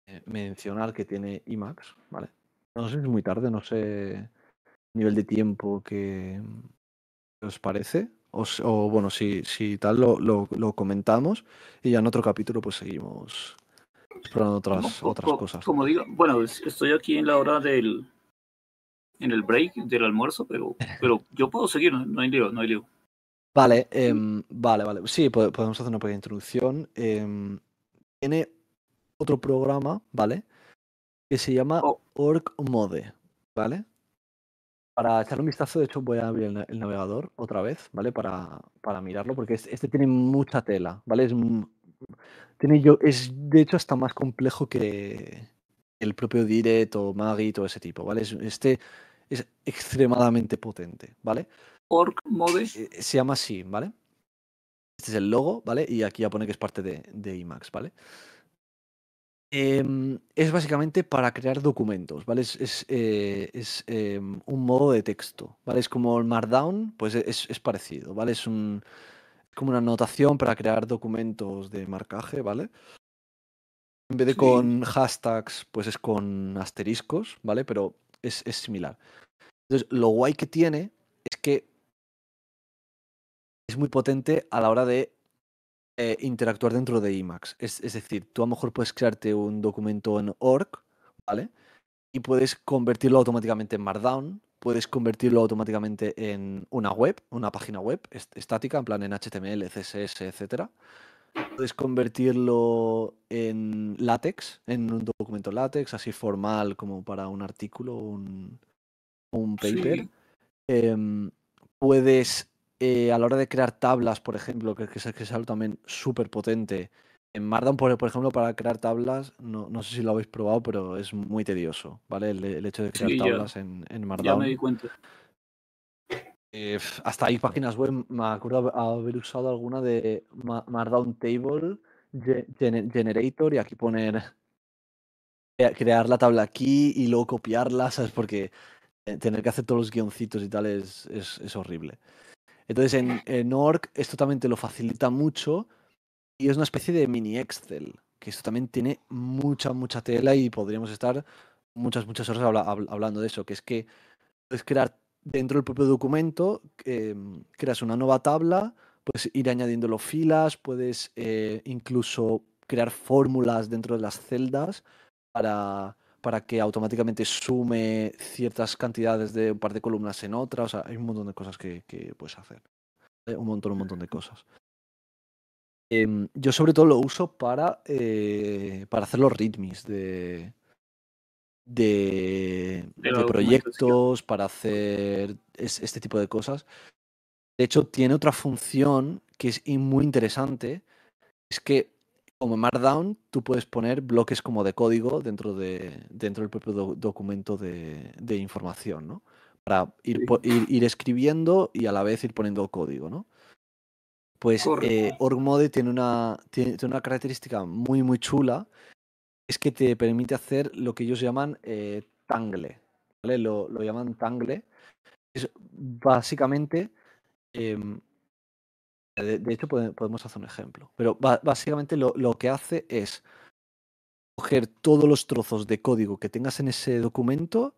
eh, mencionar que tiene Emacs, ¿vale? No sé si es muy tarde, no sé nivel de tiempo que os parece. O, bueno, si, si tal lo, comentamos y ya en otro capítulo pues seguimos explorando otras, otras cosas. Como digo, bueno, estoy aquí en la hora del, en el break del almuerzo, pero, pero yo puedo seguir, no, hay lío, no hay lío. Vale, em, vale, vale. Sí, podemos hacer una pequeña introducción. Em, tiene otro programa, ¿vale? Que se llama oh. Org Mode, ¿vale? Para echarle un vistazo, de hecho, voy a abrir el, navegador otra vez, ¿vale? Para, para mirarlo, porque este tiene mucha tela, ¿vale? Es, tiene yo, es de hecho hasta más complejo que el propio Direct o y todo ese tipo, ¿vale? este es extremadamente potente, ¿vale? Org, Mode. Eh, eh, se, llama así, ¿vale? Este es el logo, ¿vale? Y aquí ya pone que es parte de, de IMAX, ¿vale? Em, es básicamente para crear documentos, ¿vale? Es, es, eh, em, un modo de texto, ¿vale? Es como el Markdown, pues es, parecido, ¿vale? Es un, como una anotación para crear documentos de marcaje, ¿vale? En vez de con hashtags, pues es con asteriscos, ¿vale? Pero es, similar. Entonces, lo guay que tiene es que es muy potente a la hora de eh, interactuar dentro de IMAX. Es, es, decir, tú a lo mejor puedes crearte un documento en org, ¿vale? Y puedes convertirlo automáticamente en Markdown, puedes convertirlo automáticamente en una web, una página web estática, en plan en HTML, CSS, etcétera puedes convertirlo en látex, en un documento látex, así formal como para un artículo o un, un, paper. Em, puedes, eh, a la hora de crear tablas, por ejemplo, que, es, algo también súper potente. En Markdown, por, ejemplo, para crear tablas, no, no, sé si lo habéis probado, pero es muy tedioso, ¿vale? El, hecho de crear tablas en, en Markdown. Ya me di cuenta. Eh, hasta hay páginas web, me acuerdo haber usado alguna de Markdown Table Generator y aquí poner crear la tabla aquí y luego copiarla, ¿sabes? Porque eh, tener que hacer todos los guioncitos y tal es, horrible. Entonces en, en Org esto también te lo facilita mucho y es una especie de mini Excel, que esto también tiene mucha, mucha tela y podríamos estar muchas, muchas horas hablando de eso, que es que es crear dentro del propio documento em, creas una nueva tabla, puedes ir añadiendo filas, puedes eh, incluso crear fórmulas dentro de las celdas para, que automáticamente sume ciertas cantidades de un par de columnas en otra. O sea, hay un montón de cosas que, puedes hacer. Eh, un montón, un montón de cosas. Em, yo sobre todo lo uso para, eh, hacer los readmes de, de de, proyectos, para hacer este tipo de cosas. De hecho, tiene otra función que es muy interesante. Es que como Markdown, tú puedes poner bloques como de código dentro, de, dentro del propio documento de, información, ¿no? Para ir, ir, escribiendo y a la vez ir poniendo código, ¿no? Pues eh, OrgMode tiene una, una característica muy, muy chula, es que te permite hacer lo que ellos llaman eh, tangle, lo, llaman tangle. Es básicamente, em, de, hecho podemos hacer un ejemplo, pero básicamente lo, que hace es coger todos los trozos de código que tengas en ese documento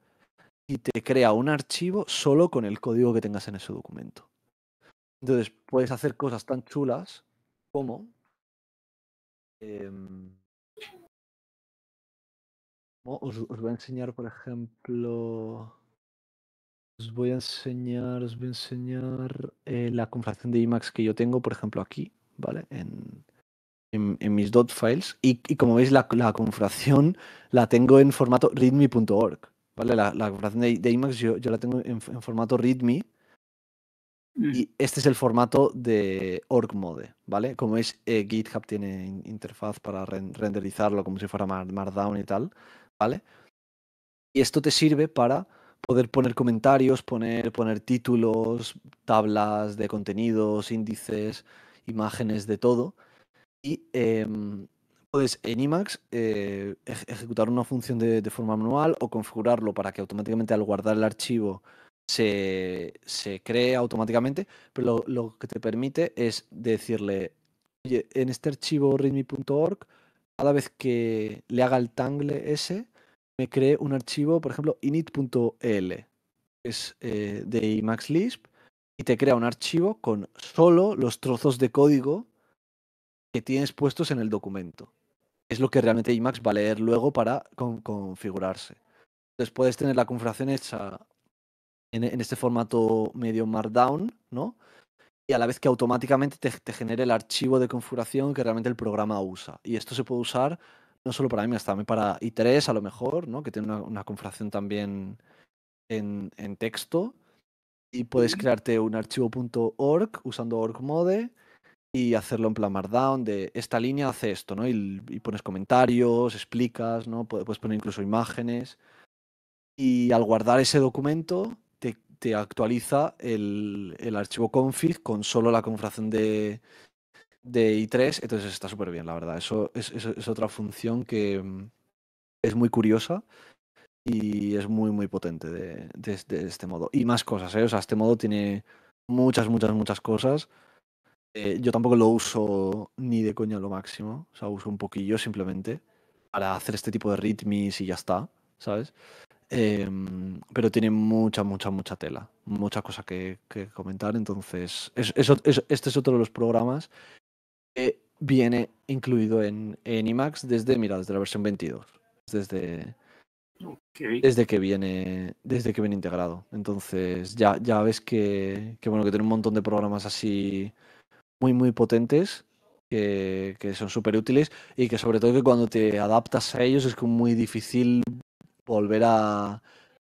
y te crea un archivo solo con el código que tengas en ese documento. Entonces puedes hacer cosas tan chulas como... Em, os, voy a enseñar, por ejemplo. Os voy a enseñar, os voy a enseñar eh, la configuración de imax que yo tengo, por ejemplo, aquí, ¿vale? En, en, mis dot files. Y, como veis, la, la, configuración la tengo en formato readme.org, ¿vale? La, la, configuración de, imax yo, la tengo en, formato readme. Mm. Y este es el formato de mode ¿vale? Como veis, eh, GitHub tiene interfaz para renderizarlo como si fuera Markdown y tal. ¿vale? Y esto te sirve para poder poner comentarios, poner, poner títulos, tablas de contenidos, índices, imágenes de todo. Y em, puedes en IMAX eh, ejecutar una función de, forma manual o configurarlo para que automáticamente al guardar el archivo se, cree automáticamente, pero lo, lo, que te permite es decirle, oye, en este archivo readme.org cada vez que le haga el tangle ese, me cree un archivo, por ejemplo, init.el, es eh, de Emacs Lisp, y te crea un archivo con solo los trozos de código que tienes puestos en el documento. Es lo que realmente Emacs va a leer luego para configurarse. Entonces puedes tener la configuración hecha en, en, este formato medio Markdown, ¿no? y a la vez que automáticamente te, genere el archivo de configuración que realmente el programa usa. Y esto se puede usar no solo para sino también para i3 a lo mejor, ¿no? que tiene una, configuración también en, texto. Y puedes crearte un archivo.org usando org mode y hacerlo en plan Markdown de esta línea hace esto, ¿no? Y, pones comentarios, explicas, ¿no? Puedes poner incluso imágenes. Y al guardar ese documento, te actualiza el, el archivo config con solo la configuración de, de i3, entonces está súper bien, la verdad. Eso es, es, es, otra función que mm, es muy curiosa y es muy, muy potente de, de, este modo. Y más cosas, ¿eh? O sea, este modo tiene muchas, muchas, muchas cosas. Eh, yo tampoco lo uso ni de coña lo máximo, o sea, uso un poquillo simplemente para hacer este tipo de ritmis y ya está, ¿sabes? Em, pero tiene mucha, mucha, mucha tela, mucha cosa que, comentar. Entonces, este es otro de los programas que viene incluido en, en, IMAX desde, mira, desde la versión 22, desde, desde, que, viene, desde que viene integrado. Entonces, ya, ya ves que, bueno, que tiene un montón de programas así muy, muy potentes. Que, que son súper útiles y que sobre todo que cuando te adaptas a ellos es muy difícil volver a,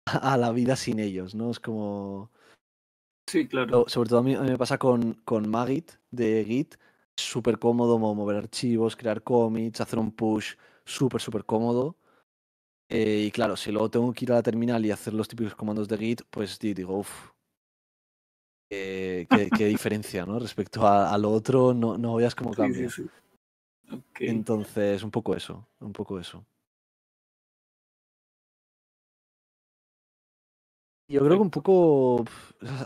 a la vida sin ellos, ¿no? Es como... Sí, claro. Sobre todo a mí, me pasa con, con Magit de Git, súper cómodo mover archivos, crear commits, hacer un push, súper, súper cómodo. Eh, y claro, si luego tengo que ir a la terminal y hacer los típicos comandos de Git, pues digo, uff, qué, *laughs* diferencia, ¿no? Respecto al otro, no, no veas cómo cambia. sí. Entonces, un poco eso, un poco eso. Yo creo que un poco,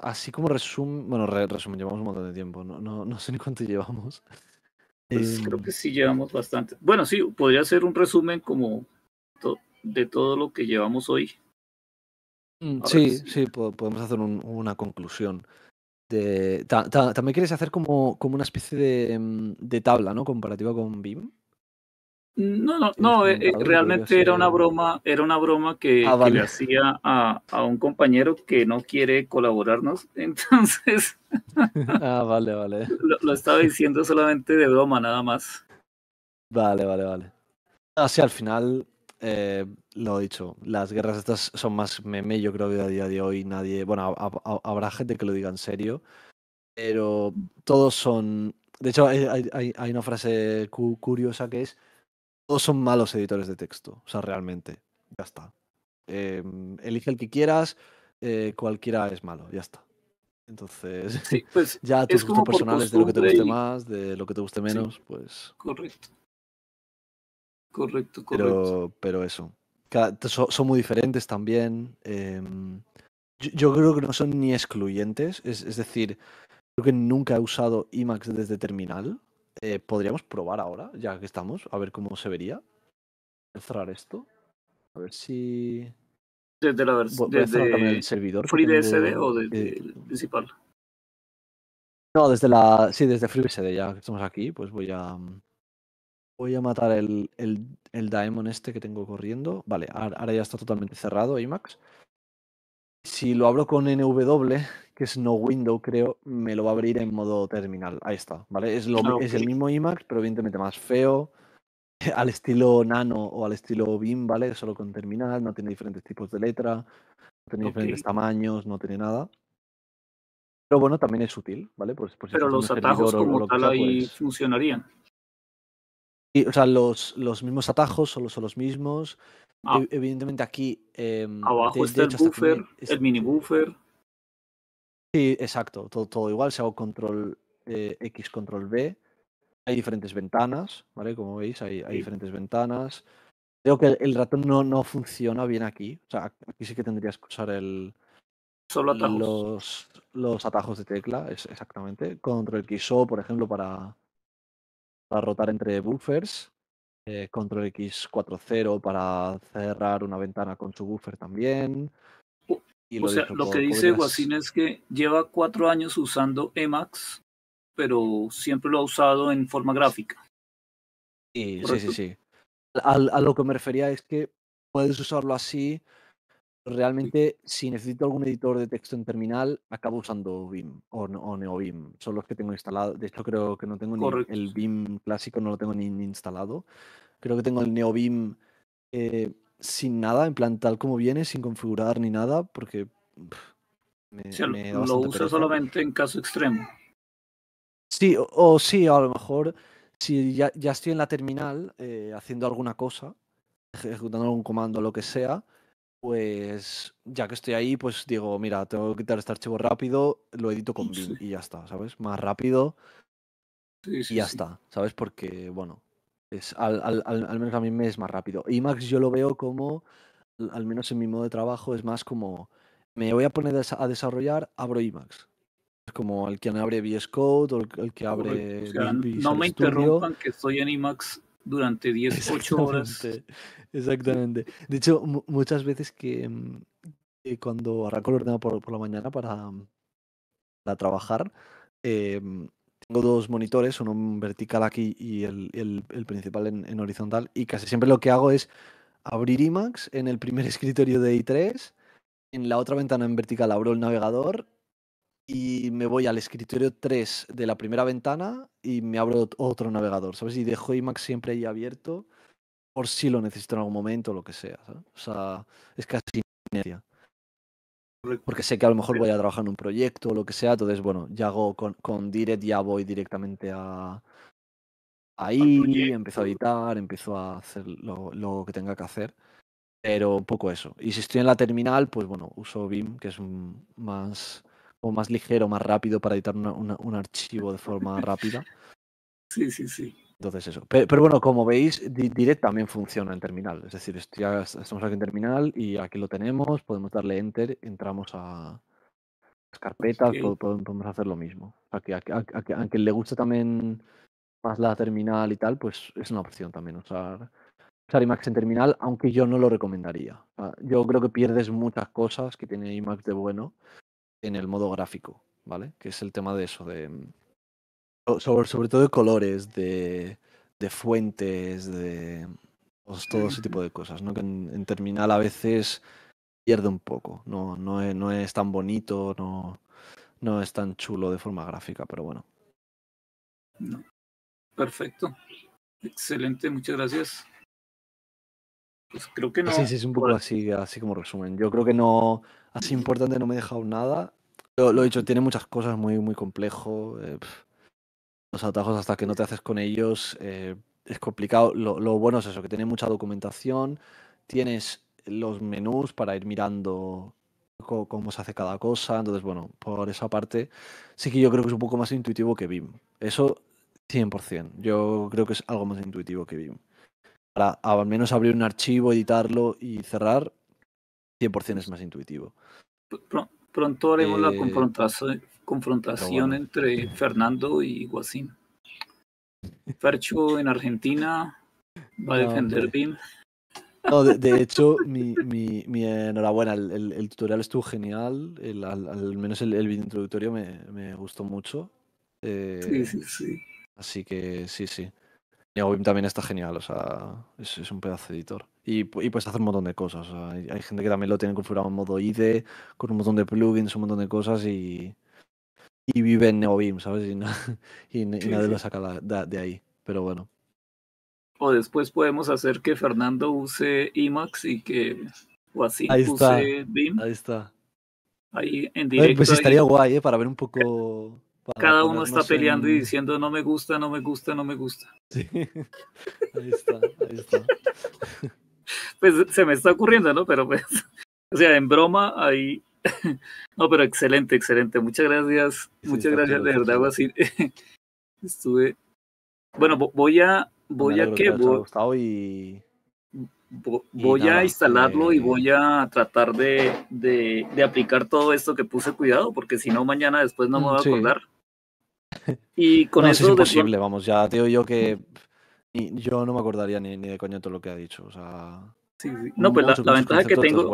así como resumen, bueno, resumen, llevamos un montón de tiempo, no, no, *laughs* sé ni cuánto llevamos. Pues creo em, que sí llevamos bastante. Bueno, sí, podría ser un resumen como de todo lo que llevamos hoy. Mm, sí, sí, podemos hacer una conclusión. también quieres hacer como, como una especie de, mm, de tabla, ¿no? Comparativa con BIM. No, no, no, eh, realmente era una broma, era una broma que, le hacía a, a, un compañero que no quiere colaborarnos, *laughs* entonces *laughs* ah, vale, vale. Lo, estaba diciendo solamente de broma, nada más. Vale, vale, vale. Así ah, al final, eh, lo he dicho, las guerras estas son más meme, yo creo que a día de hoy nadie, bueno, habrá gente que lo diga en serio, pero todos son, de hecho hay, hay, una frase curiosa que es todos son malos editores de texto, o sea, realmente, ya está. Em, elige el que quieras, eh, cualquiera es malo, ya está. Entonces, *laughs* pues, ya tus gustos personales de lo que te guste más, de lo que te guste menos, pues. Correcto. Correcto, correcto. Pero, eso. Son muy diferentes también. Em, yo, creo que no son ni excluyentes. Es, es, decir, creo que nunca he usado IMAX desde terminal. Eh, Podríamos probar ahora, ya que estamos, a ver cómo se vería. Cerrar esto. A ver si. Desde la versión. Desde el servidor. FreeBSD o desde principal. No, desde la. Sí, desde FreeBSD, ya que estamos aquí, pues voy a. Voy a matar el, el, el Daemon este que tengo corriendo. Vale, ahora ya está totalmente cerrado, IMAX. Si lo abro con NW, que es no window, creo, me lo va a abrir en modo terminal. Ahí está, ¿vale? Es, lo, ah, es el mismo IMAX, pero evidentemente más feo, *laughs* al estilo nano o al estilo BIM, ¿vale? Solo con terminal, no tiene diferentes tipos de letra, no tiene diferentes tamaños, no tiene nada. Pero bueno, también es útil, ¿vale? Pues, pues pero los atajos como tal ahí pues funcionarían. Y, o sea, los, los mismos atajos solo son los mismos. Ah. Evidentemente aquí... Em, Abajo está el buffer, el mini este buffer. Sí, exacto, todo, igual. Si hago control X, eh, control B, hay diferentes ventanas, ¿vale? Como veis, hay, diferentes ventanas. Creo que el ratón no, no funciona bien aquí. O sea, aquí sí que tendrías que usar el, Solo Los, atajos de tecla, exactamente. Control X O, por ejemplo, para, para rotar entre buffers. Eh, control X40 para cerrar una ventana con su buffer también lo o sea, lo que dice Guasín es que lleva cuatro años usando Emacs, pero siempre lo ha usado en forma gráfica. Sí, sí, sí, sí. A, lo que me refería es que puedes usarlo así. Realmente, si necesito algún editor de texto en terminal, acabo usando Vim o, NeoVim. NeoBIM. Son los que tengo instalados. De hecho, creo que no tengo ni el BIM clásico, no lo tengo ni, instalado. Creo que tengo el NeoVim... Eh, sin nada, en plan tal como viene, sin configurar ni nada, porque me, me lo uso solamente en caso extremo. Sí, o, sí, a lo mejor si ya, estoy en la terminal eh, haciendo alguna cosa, ejecutando algún comando, lo que sea, pues ya que estoy ahí, pues digo, mira, tengo que quitar este archivo rápido, lo edito con BIM y ya está, ¿sabes? Más rápido y ya está, ¿sabes? Porque, bueno, es, al, menos a mí me es más rápido. IMAX yo lo veo como, al menos en mi modo de trabajo, es más como, me voy a poner a desarrollar, abro IMAX. Es como el que abre VS Code o el, que abre... no me interrumpan que estoy en IMAX durante 18 horas. Exactamente. De hecho, muchas veces mm, que, cuando arranco el ordenador por, la mañana para, mm, para trabajar, eh, tengo dos monitores, uno vertical aquí y el, el, principal en, horizontal, y casi siempre lo que hago es abrir IMAX en el primer *laughs* escritorio de i3, en la otra ventana en vertical abro el navegador y me voy al escritorio 3 de la primera ventana y me abro otro navegador, ¿sabes? Y dejo IMAX siempre ahí abierto por si lo necesito en algún momento o lo que sea, O sea, es casi inercia porque sé que a lo mejor voy a trabajar en un proyecto o lo que sea, entonces bueno, ya hago con, Direct, ya voy directamente a ahí, empiezo a editar, empiezo a hacer lo, que tenga que hacer, pero poco eso. Y si estoy en la terminal, pues bueno, uso Vim, que es más, o más ligero, más rápido para editar un archivo de forma rápida. *laughs* Sí, sí, sí. Entonces eso. Pero, bueno, como veis, Direct también funciona en terminal. Es decir, ya estamos aquí en terminal y aquí lo tenemos, podemos darle enter, entramos a las carpetas, podemos hacer lo mismo. O que a, le guste también más la terminal y tal, pues es una opción también usar, usar IMAX en terminal, aunque yo no lo recomendaría. yo creo que pierdes muchas cosas que tiene IMAX de bueno en el modo gráfico, ¿vale? Que es el tema de eso, de sobre, todo de colores, de, fuentes, de pues, todo ese tipo de cosas, ¿no? Que en, terminal a veces pierde un poco, no, no, es, tan bonito, no, no es tan chulo de forma gráfica, pero bueno. Perfecto. Excelente, muchas gracias. Pues creo que no. Sí, sí, es un poco así, así como resumen. Yo creo que no, así importante no me he dejado nada. Lo, he dicho, tiene muchas cosas muy, muy complejo. Eh, los atajos hasta que no te haces con ellos eh, es complicado. Lo, bueno es eso, que tiene mucha documentación, tienes los menús para ir mirando cómo, se hace cada cosa. Entonces, bueno, por esa parte sí que yo creo que es un poco más intuitivo que BIM. Eso 100%. Yo creo que es algo más intuitivo que BIM. Para al menos abrir un archivo, editarlo y cerrar, 100% es más intuitivo. Pronto haremos la eh, confrontación, confrontación entre Fernando y Guasín. Percho en Argentina va a defender BIM. de, *laughs* hecho, mi, mi, enhorabuena, el, tutorial estuvo genial, al, menos el, vídeo introductorio me, me, gustó mucho. Eh, sí, sí, sí. Así que sí, sí. NeoBIM también está genial, o sea, es, un pedazo de editor. Y, pues puedes hacer un montón de cosas. hay, hay, gente que también lo tiene configurado en modo IDE, con un montón de plugins, un montón de cosas y, y vive en Neobim, ¿sabes? Y, *laughs* nadie lo saca de, ahí, pero bueno. O después podemos hacer que Fernando use IMAX y que o así ahí está, use Ahí está. Ahí en pues directo. pues estaría guay, ¿eh? Para ver un poco... Cada uno está peleando y diciendo no me gusta, no me gusta, no me gusta. Sí. *laughs* Ahí está, ahí está. *laughs* Pues se me está ocurriendo, ¿no? Pero pues, o sea, en broma ahí *laughs* no, pero excelente, excelente. Muchas gracias. muchas gracias, de verdad, *laughs* Estuve. Bueno, voy a. Voy a qué. y. voy a instalarlo y eh. voy a tratar de, de, aplicar todo esto que puse cuidado, porque si no, mañana después no me mm, voy a acordar. *laughs* Y con eso. Es imposible, vamos, ya te digo yo que. yo no me acordaría ni, de coño todo lo que ha dicho, o sea. Sí, No, pues la, ventaja que tengo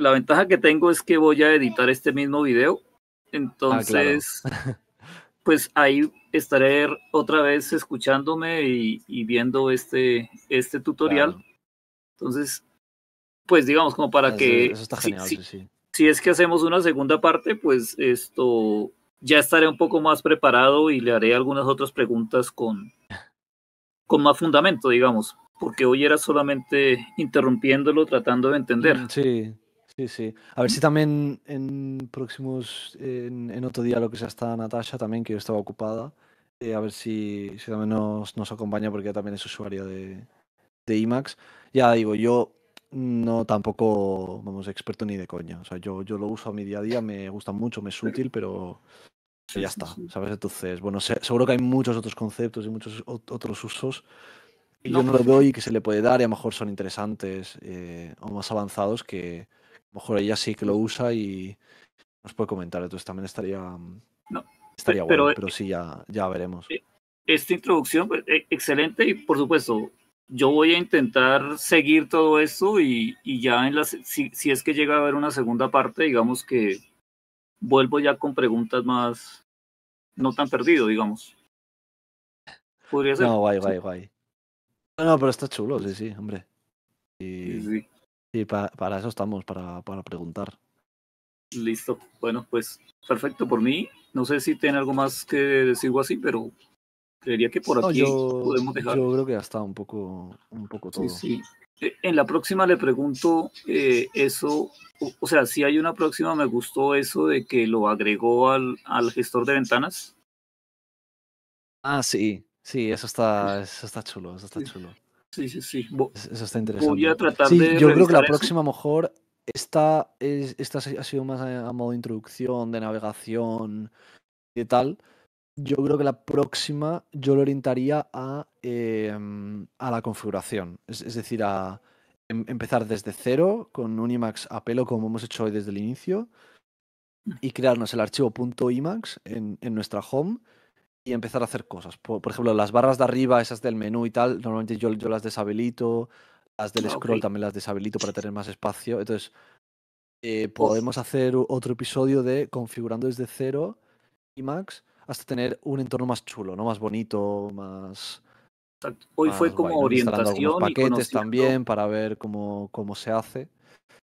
la ventaja que tengo es que voy a editar este mismo video. Ah, entonces, *laughs* pues ahí estaré otra vez escuchándome y, viendo este, este tutorial. Entonces, pues digamos, como para que... Eso está si, es que hacemos una segunda parte, pues esto ya estaré un poco más preparado y le haré algunas otras preguntas con, con más fundamento, digamos, porque hoy era solamente interrumpiéndolo, tratando de entender. Mm, sí, Sí, sí. A ver si también en próximos, en, otro día lo que sea está Natasha también, que yo estaba ocupada. Eh, a ver si, si también nos, nos, acompaña porque también es usuaria de, de IMAX. Ya digo, yo no tampoco, vamos, experto ni de coña. O sea, yo, yo lo uso a mi día a día, me gusta mucho, me es útil, pero ya está, ¿sabes? Entonces, bueno, seguro que hay muchos otros conceptos y muchos otros usos y yo no lo doy y que se le puede dar y a lo mejor son interesantes eh, o más avanzados que, a mejor ella sí que lo usa y nos puede comentar. Entonces también estaría, mm, no, estaría pero, bueno, pero sí, ya, ya veremos. E, esta introducción, pues, e, excelente y por supuesto, yo voy a intentar seguir todo esto y, ya en las, si, si, es que llega a haber una segunda parte, digamos que vuelvo ya con preguntas más, no tan perdido, digamos. Podría ser. No, guay, guay, guay. No, pero está chulo, sí, sí, hombre. Sí, sí. Sí, para, eso estamos, para, para preguntar. Listo, bueno, pues perfecto por mí. No sé si tiene algo más que decir o así, pero creería que por aquí yo, podemos dejar. Yo creo que ya está un poco, un poco todo. Sí, sí. E, en la próxima le pregunto eh, eso, o, sea, si hay una próxima, me gustó eso de que lo agregó al, al gestor de ventanas. Ah, sí, sí, eso está, eso está chulo, eso está chulo. Sí, sí, sí. Eso está interesante. Voy a tratar sí, Yo creo que la próxima mejor. Esta, esta ha sido más eh, a modo de introducción, de navegación y tal. Yo creo que la próxima yo lo orientaría a, em, a la configuración. Es, decir, a em, empezar desde cero con un IMAX a pelo como hemos hecho hoy desde el inicio mm. y crearnos el archivo .imax en, en nuestra home y empezar a hacer cosas. Por, ejemplo, las barras de arriba, esas del menú y tal, normalmente yo, yo las deshabilito, las del ah, scroll también las deshabilito para tener más espacio. Entonces, eh, podemos hacer otro episodio de configurando desde cero IMAX hasta tener un entorno más chulo, ¿no? Más bonito, más... Hoy fue como orientación. paquetes también para ver cómo, cómo se hace.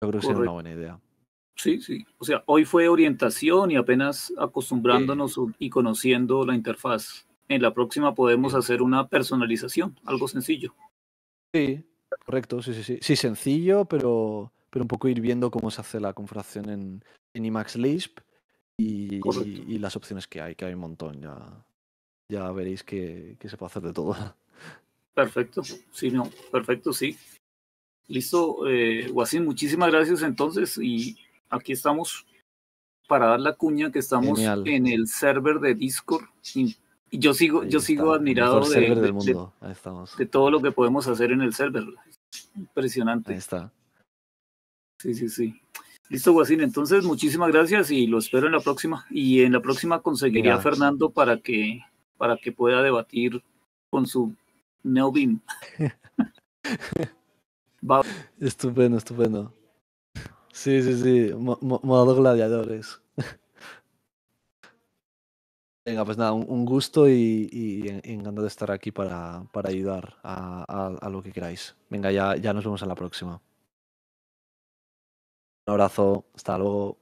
Yo creo que sería una buena idea. Sí, sí. O sea, hoy fue orientación y apenas acostumbrándonos y conociendo la interfaz. En la próxima podemos hacer una personalización, algo sencillo. Sí, correcto, sí, sí, sí. Sí, sencillo, pero, pero un poco ir viendo cómo se hace la configuración en, en IMAX Lisp y, y, las opciones que hay, que hay un montón. Ya, veréis que, se puede hacer de todo. Perfecto, sí, no, perfecto, sí. Listo, eh, muchísimas gracias entonces y aquí estamos para dar la cuña que estamos en el server de Discord. Y, yo sigo, yo sigo admirado de, todo lo que podemos hacer en el server. Impresionante. Ahí está. Sí, sí, sí. Listo, Guasín. Entonces, muchísimas gracias y lo espero en la próxima. Y en la próxima conseguiría a Fernando para que, para que pueda debatir con su Neobim. *laughs* Estupendo, estupendo. Sí, sí, sí. Mo gladiadores. *laughs* Venga, pues nada, un, gusto y, y, encantado de estar aquí para, para ayudar a, lo que queráis. Venga, ya, ya nos vemos en la próxima. Un abrazo, hasta luego.